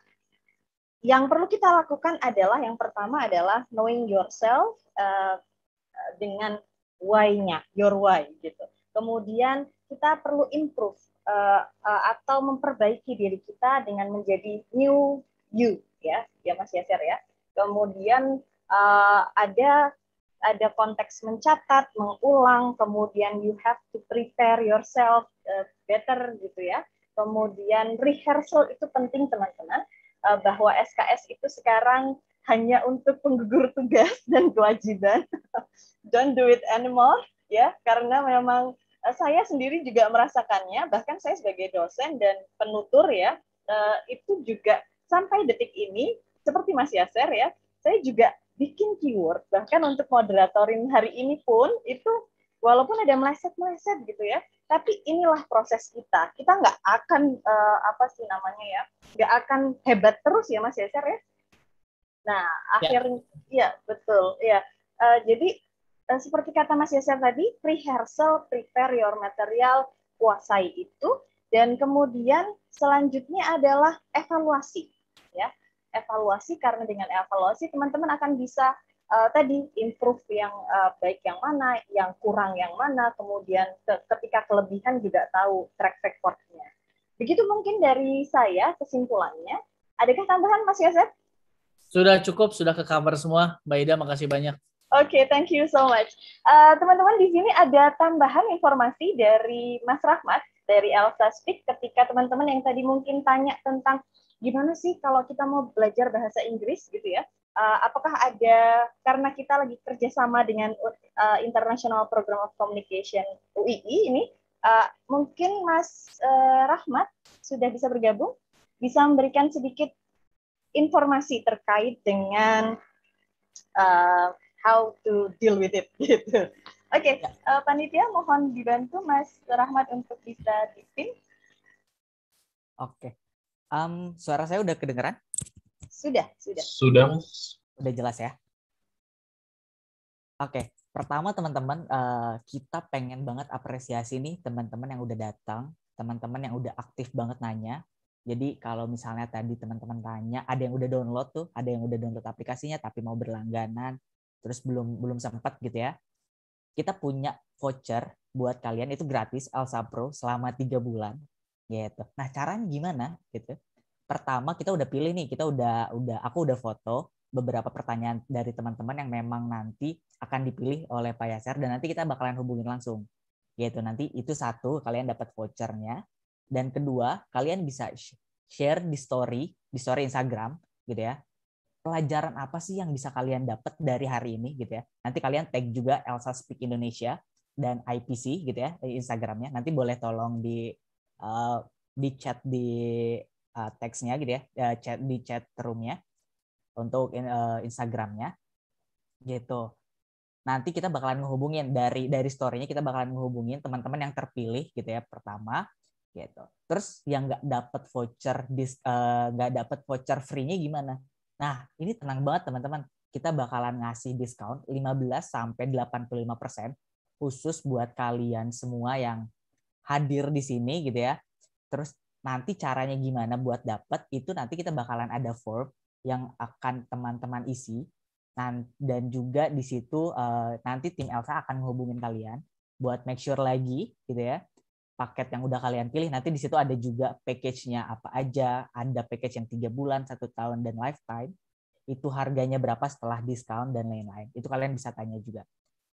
yang perlu kita lakukan adalah yang pertama adalah knowing yourself uh, dengan why-nya, your why gitu. Kemudian kita perlu improve Eh, eh, atau memperbaiki diri kita dengan menjadi new you ya ya Mas Yasir ya kemudian uh, ada ada konteks mencatat mengulang kemudian you have to prepare yourself uh, better gitu ya kemudian rehearsal itu penting teman-teman uh, bahwa SKS itu sekarang hanya untuk penggugur tugas dan kewajiban. Don't do it anymore, ya, karena memang Eh, saya sendiri juga merasakannya, bahkan saya sebagai dosen dan penutur ya, eh, itu juga sampai detik ini, seperti Mas Yaser ya, saya juga bikin keyword, bahkan untuk moderatorin hari ini pun, itu walaupun ada meleset-meleset gitu ya, tapi inilah proses kita. Kita nggak akan, eh, apa sih namanya ya, nggak akan hebat terus ya Mas Yaser ya. Nah, ya. akhirnya, ya, ya betul, ya. Uh, jadi dan eh, seperti kata Mas Yasir tadi, rehearsal, prepare your material, kuasai itu, dan kemudian selanjutnya adalah evaluasi, ya evaluasi karena dengan evaluasi teman-teman akan bisa uh, tadi improve yang uh, baik yang mana, yang kurang yang mana, kemudian ke, ketika kelebihan juga tahu track recordnya. Begitu mungkin dari saya kesimpulannya. Adakah tambahan Mas Yosef? Sudah cukup, sudah ke kamar semua. Mbak Ida, makasih banyak. Oke, okay, thank you so much. Eh, teman-teman uh, di sini ada tambahan informasi dari Mas Rahmat dari Elsa Speak ketika teman-teman yang tadi mungkin tanya tentang gimana sih kalau kita mau belajar bahasa Inggris gitu ya. Uh, apakah ada karena kita lagi kerjasama dengan uh, International Program of Communication UII ini uh, mungkin Mas uh, Rahmat sudah bisa bergabung bisa memberikan sedikit informasi terkait dengan uh, how to deal with it gitu. Oke, okay. Ya. uh, panitia mohon dibantu Mas Rahmat untuk kita tipin. Oke. Okay. Um, suara saya udah kedengeran? Sudah, sudah. Sudah, sudah. Udah jelas ya? Oke. Okay. Pertama teman-teman, uh, kita pengen banget apresiasi nih teman-teman yang udah datang, teman-teman yang udah aktif banget nanya, jadi kalau misalnya tadi teman-teman tanya, ada yang udah download tuh, ada yang udah download aplikasinya tapi mau berlangganan, terus belum belum sempat gitu ya kita punya voucher buat kalian itu gratis Elsa Pro selama tiga bulan gitu. Nah caranya gimana gitu? Pertama kita udah pilih nih, kita udah udah aku udah foto beberapa pertanyaan dari teman-teman yang memang nanti akan dipilih oleh Pak Yasser dan nanti kita bakalan hubungin langsung. Gitu nanti itu satu kalian dapat vouchernya dan kedua kalian bisa share di story di story Instagram gitu ya pelajaran apa sih yang bisa kalian dapat dari hari ini gitu ya. Nanti kalian tag juga Elsa Speak Indonesia dan IPC gitu ya Instagramnya. Nanti boleh tolong di uh, di chat di uh, eh, teksnya gitu ya, uh, chat di chat roomnya untuk in, uh, Instagramnya gitu. Nanti kita bakalan ngehubungin dari dari storynya kita bakalan ngehubungin teman-teman yang terpilih gitu ya pertama gitu. Terus yang nggak dapat voucher nggak uh, dapat voucher free-nya gimana? Nah, ini tenang banget teman-teman. Kita bakalan ngasih diskon 15 sampai 85% khusus buat kalian semua yang hadir di sini gitu ya. Terus nanti caranya gimana buat dapat itu nanti kita bakalan ada form yang akan teman-teman isi dan juga di situ eh, nanti tim Elsa akan menghubungin kalian buat make sure lagi gitu ya paket yang udah kalian pilih nanti di situ ada juga package-nya apa aja ada package yang tiga bulan satu tahun dan lifetime itu harganya berapa setelah diskon dan lain-lain itu kalian bisa tanya juga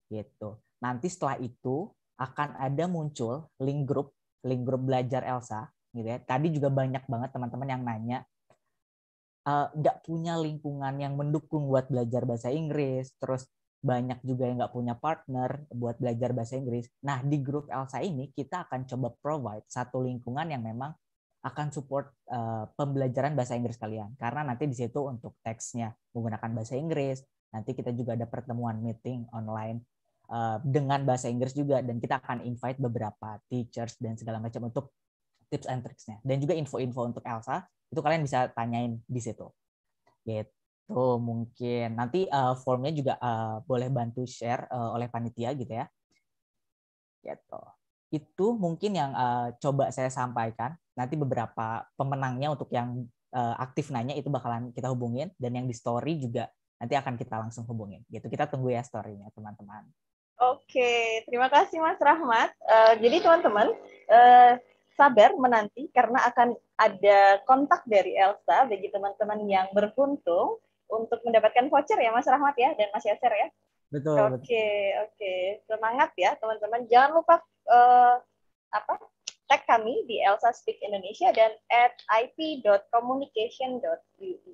gitu nanti setelah itu akan ada muncul link grup link grup belajar Elsa gitu ya tadi juga banyak banget teman-teman yang nanya eh, nggak e, punya lingkungan yang mendukung buat belajar bahasa Inggris terus banyak juga yang nggak punya partner buat belajar bahasa Inggris. Nah, di grup Elsa ini kita akan coba provide satu lingkungan yang memang akan support uh, pembelajaran bahasa Inggris kalian. Karena nanti di situ untuk teksnya menggunakan bahasa Inggris, nanti kita juga ada pertemuan meeting online uh, dengan bahasa Inggris juga dan kita akan invite beberapa teachers dan segala macam untuk tips and tricksnya dan juga info-info untuk Elsa itu kalian bisa tanyain di situ. Gitu. Tuh gitu, mungkin nanti uh, formnya juga uh, boleh bantu share uh, oleh panitia gitu ya. Gitu. Itu mungkin yang uh, coba saya sampaikan. Nanti beberapa pemenangnya untuk yang uh, aktif nanya itu bakalan kita hubungin dan yang di story juga nanti akan kita langsung hubungin. Gitu. Kita tunggu ya storynya teman-teman. Oke, terima kasih Mas Rahmat. Uh, jadi teman-teman, sabar menanti karena akan ada kontak dari Elsa bagi teman-teman yang beruntung untuk mendapatkan voucher ya Mas Rahmat ya dan Mas Yaser ya. Betul. Oke, okay, oke. Okay. Semangat ya teman-teman. Jangan lupa uh, apa? Tag kami di Elsa Speak Indonesia dan at ip.communication.uii.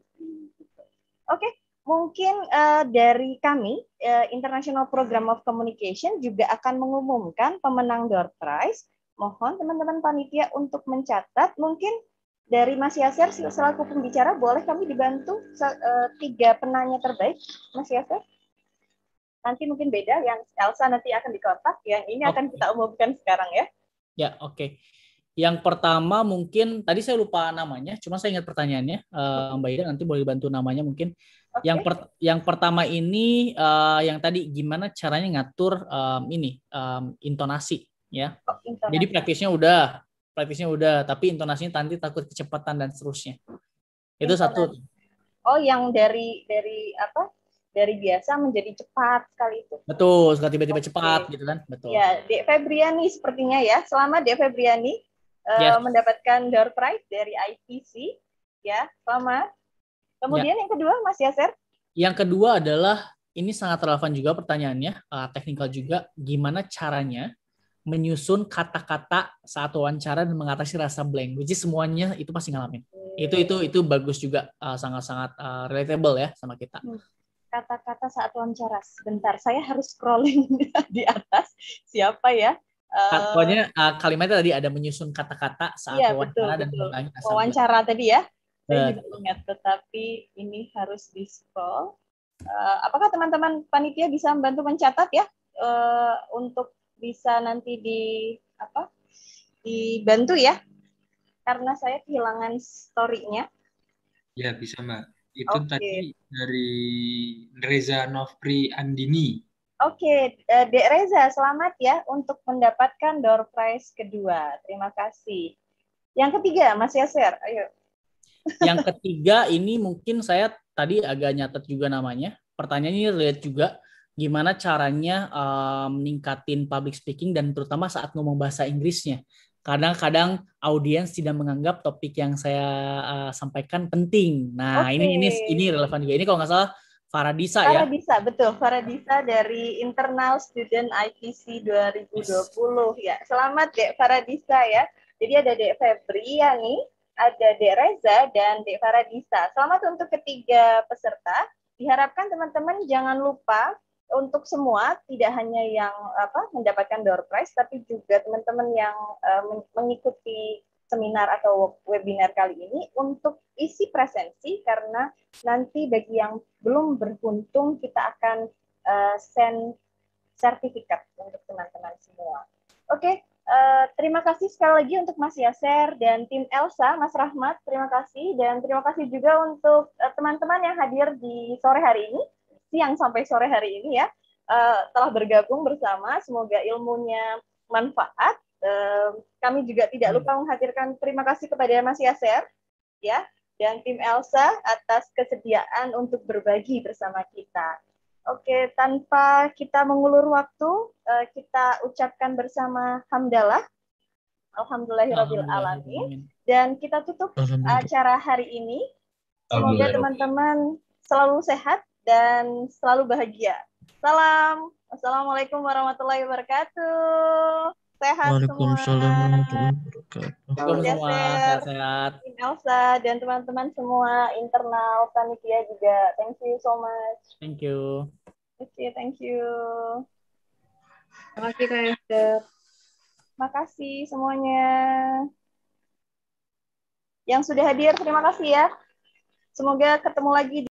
Oke, mungkin uh, dari kami uh, International Program of Communication juga akan mengumumkan pemenang door prize. Mohon teman-teman panitia untuk mencatat mungkin dari Mas Yaser selaku pembicara, boleh kami dibantu eh, tiga penanya terbaik, Mas Yaser. Nanti mungkin beda, yang Elsa nanti akan dikontak, yang ini akan kita umumkan sekarang ya. Ya, oke. Okay. Yang pertama mungkin tadi saya lupa namanya, cuma saya ingat pertanyaannya, uh, Mbak Ida nanti boleh dibantu namanya mungkin. Okay. Yang per, yang pertama ini uh, yang tadi gimana caranya ngatur um, ini um, intonasi ya. Oh, intonasi. Jadi praktisnya udah praktisnya udah, tapi intonasinya nanti takut kecepatan dan seterusnya. Itu satu. Oh, yang dari dari apa? Dari biasa menjadi cepat kali itu. Betul, suka tiba-tiba okay. cepat gitu kan? Betul. Ya, Dek Febriani sepertinya ya. Selamat, Dek Febriani eh, yes. uh, mendapatkan door prize dari ITC ya, selamat. Kemudian ya. yang kedua Mas Yaser? Yang kedua adalah ini sangat relevan juga pertanyaannya, uh, teknikal juga. Gimana caranya menyusun kata-kata saat wawancara dan mengatasi rasa blank, which is semuanya itu pasti ngalamin. Itu itu itu bagus juga eh, sangat-sangat uh, uh, relatable ya sama kita. Hmm. Kata-kata saat wawancara. Sebentar, saya harus scrolling di atas. Siapa ya? Eh, pokoknya uh, kalimatnya tadi ada menyusun kata-kata saat iya, wawancara betul, dan betul. wawancara blank. tadi ya. Saya juga ingat, tetapi ini harus di scroll. Uh, apakah teman-teman panitia bisa membantu mencatat ya uh, untuk bisa nanti di apa dibantu ya karena saya kehilangan story Ya bisa mbak. Itu okay. tadi dari Reza Novri Andini. Oke, okay. Eh, Dek Reza selamat ya untuk mendapatkan door prize kedua. Terima kasih. Yang ketiga Mas Yaser, ayo. Yang ketiga ini mungkin saya tadi agak nyatet juga namanya. Pertanyaannya relate juga gimana caranya uh, meningkatin public speaking dan terutama saat ngomong bahasa Inggrisnya. Kadang-kadang audiens tidak menganggap topik yang saya uh, sampaikan penting. Nah, okay. ini ini ini relevan juga. Ini kalau nggak salah Faradisa, ya. Faradisa, betul. Faradisa dari Internal Student IPC 2020 yes. ya. Selamat Dek Faradisa ya. Jadi ada Dek Febria ya nih, ada Dek Reza dan Dek Faradisa. Selamat untuk ketiga peserta. Diharapkan teman-teman jangan lupa untuk semua, tidak hanya yang apa mendapatkan door prize, tapi juga teman-teman yang uh, mengikuti seminar atau webinar kali ini untuk isi presensi karena nanti bagi yang belum beruntung kita akan uh, send sertifikat untuk teman-teman semua. Oke, okay, uh, eh, terima kasih sekali lagi untuk Mas Yaser dan tim Elsa, Mas Rahmat, terima kasih dan terima kasih juga untuk teman-teman uh, yang hadir di sore hari ini siang sampai sore hari ini ya uh, telah bergabung bersama. Semoga ilmunya manfaat. Uh, kami juga tidak hmm. lupa menghadirkan terima kasih kepada Mas Yaser ya dan tim Elsa atas kesediaan untuk berbagi bersama kita. Oke, tanpa kita mengulur waktu, uh, kita ucapkan bersama hamdalah. alhamdulillahirobbilalamin, Dan kita tutup acara hari ini. Semoga teman-teman selalu sehat dan selalu bahagia. Salam. Assalamualaikum warahmatullahi wabarakatuh. Sehat Waalaikumsalam warahmatullahi wabarakatuh. Sehat, Elsa dan teman-teman semua internal panitia juga. Thank you so much. Thank you. Oke, okay, thank you. Terima kasih Kak Esther. Terima kasih semuanya. Yang sudah hadir, terima kasih ya. Semoga ketemu lagi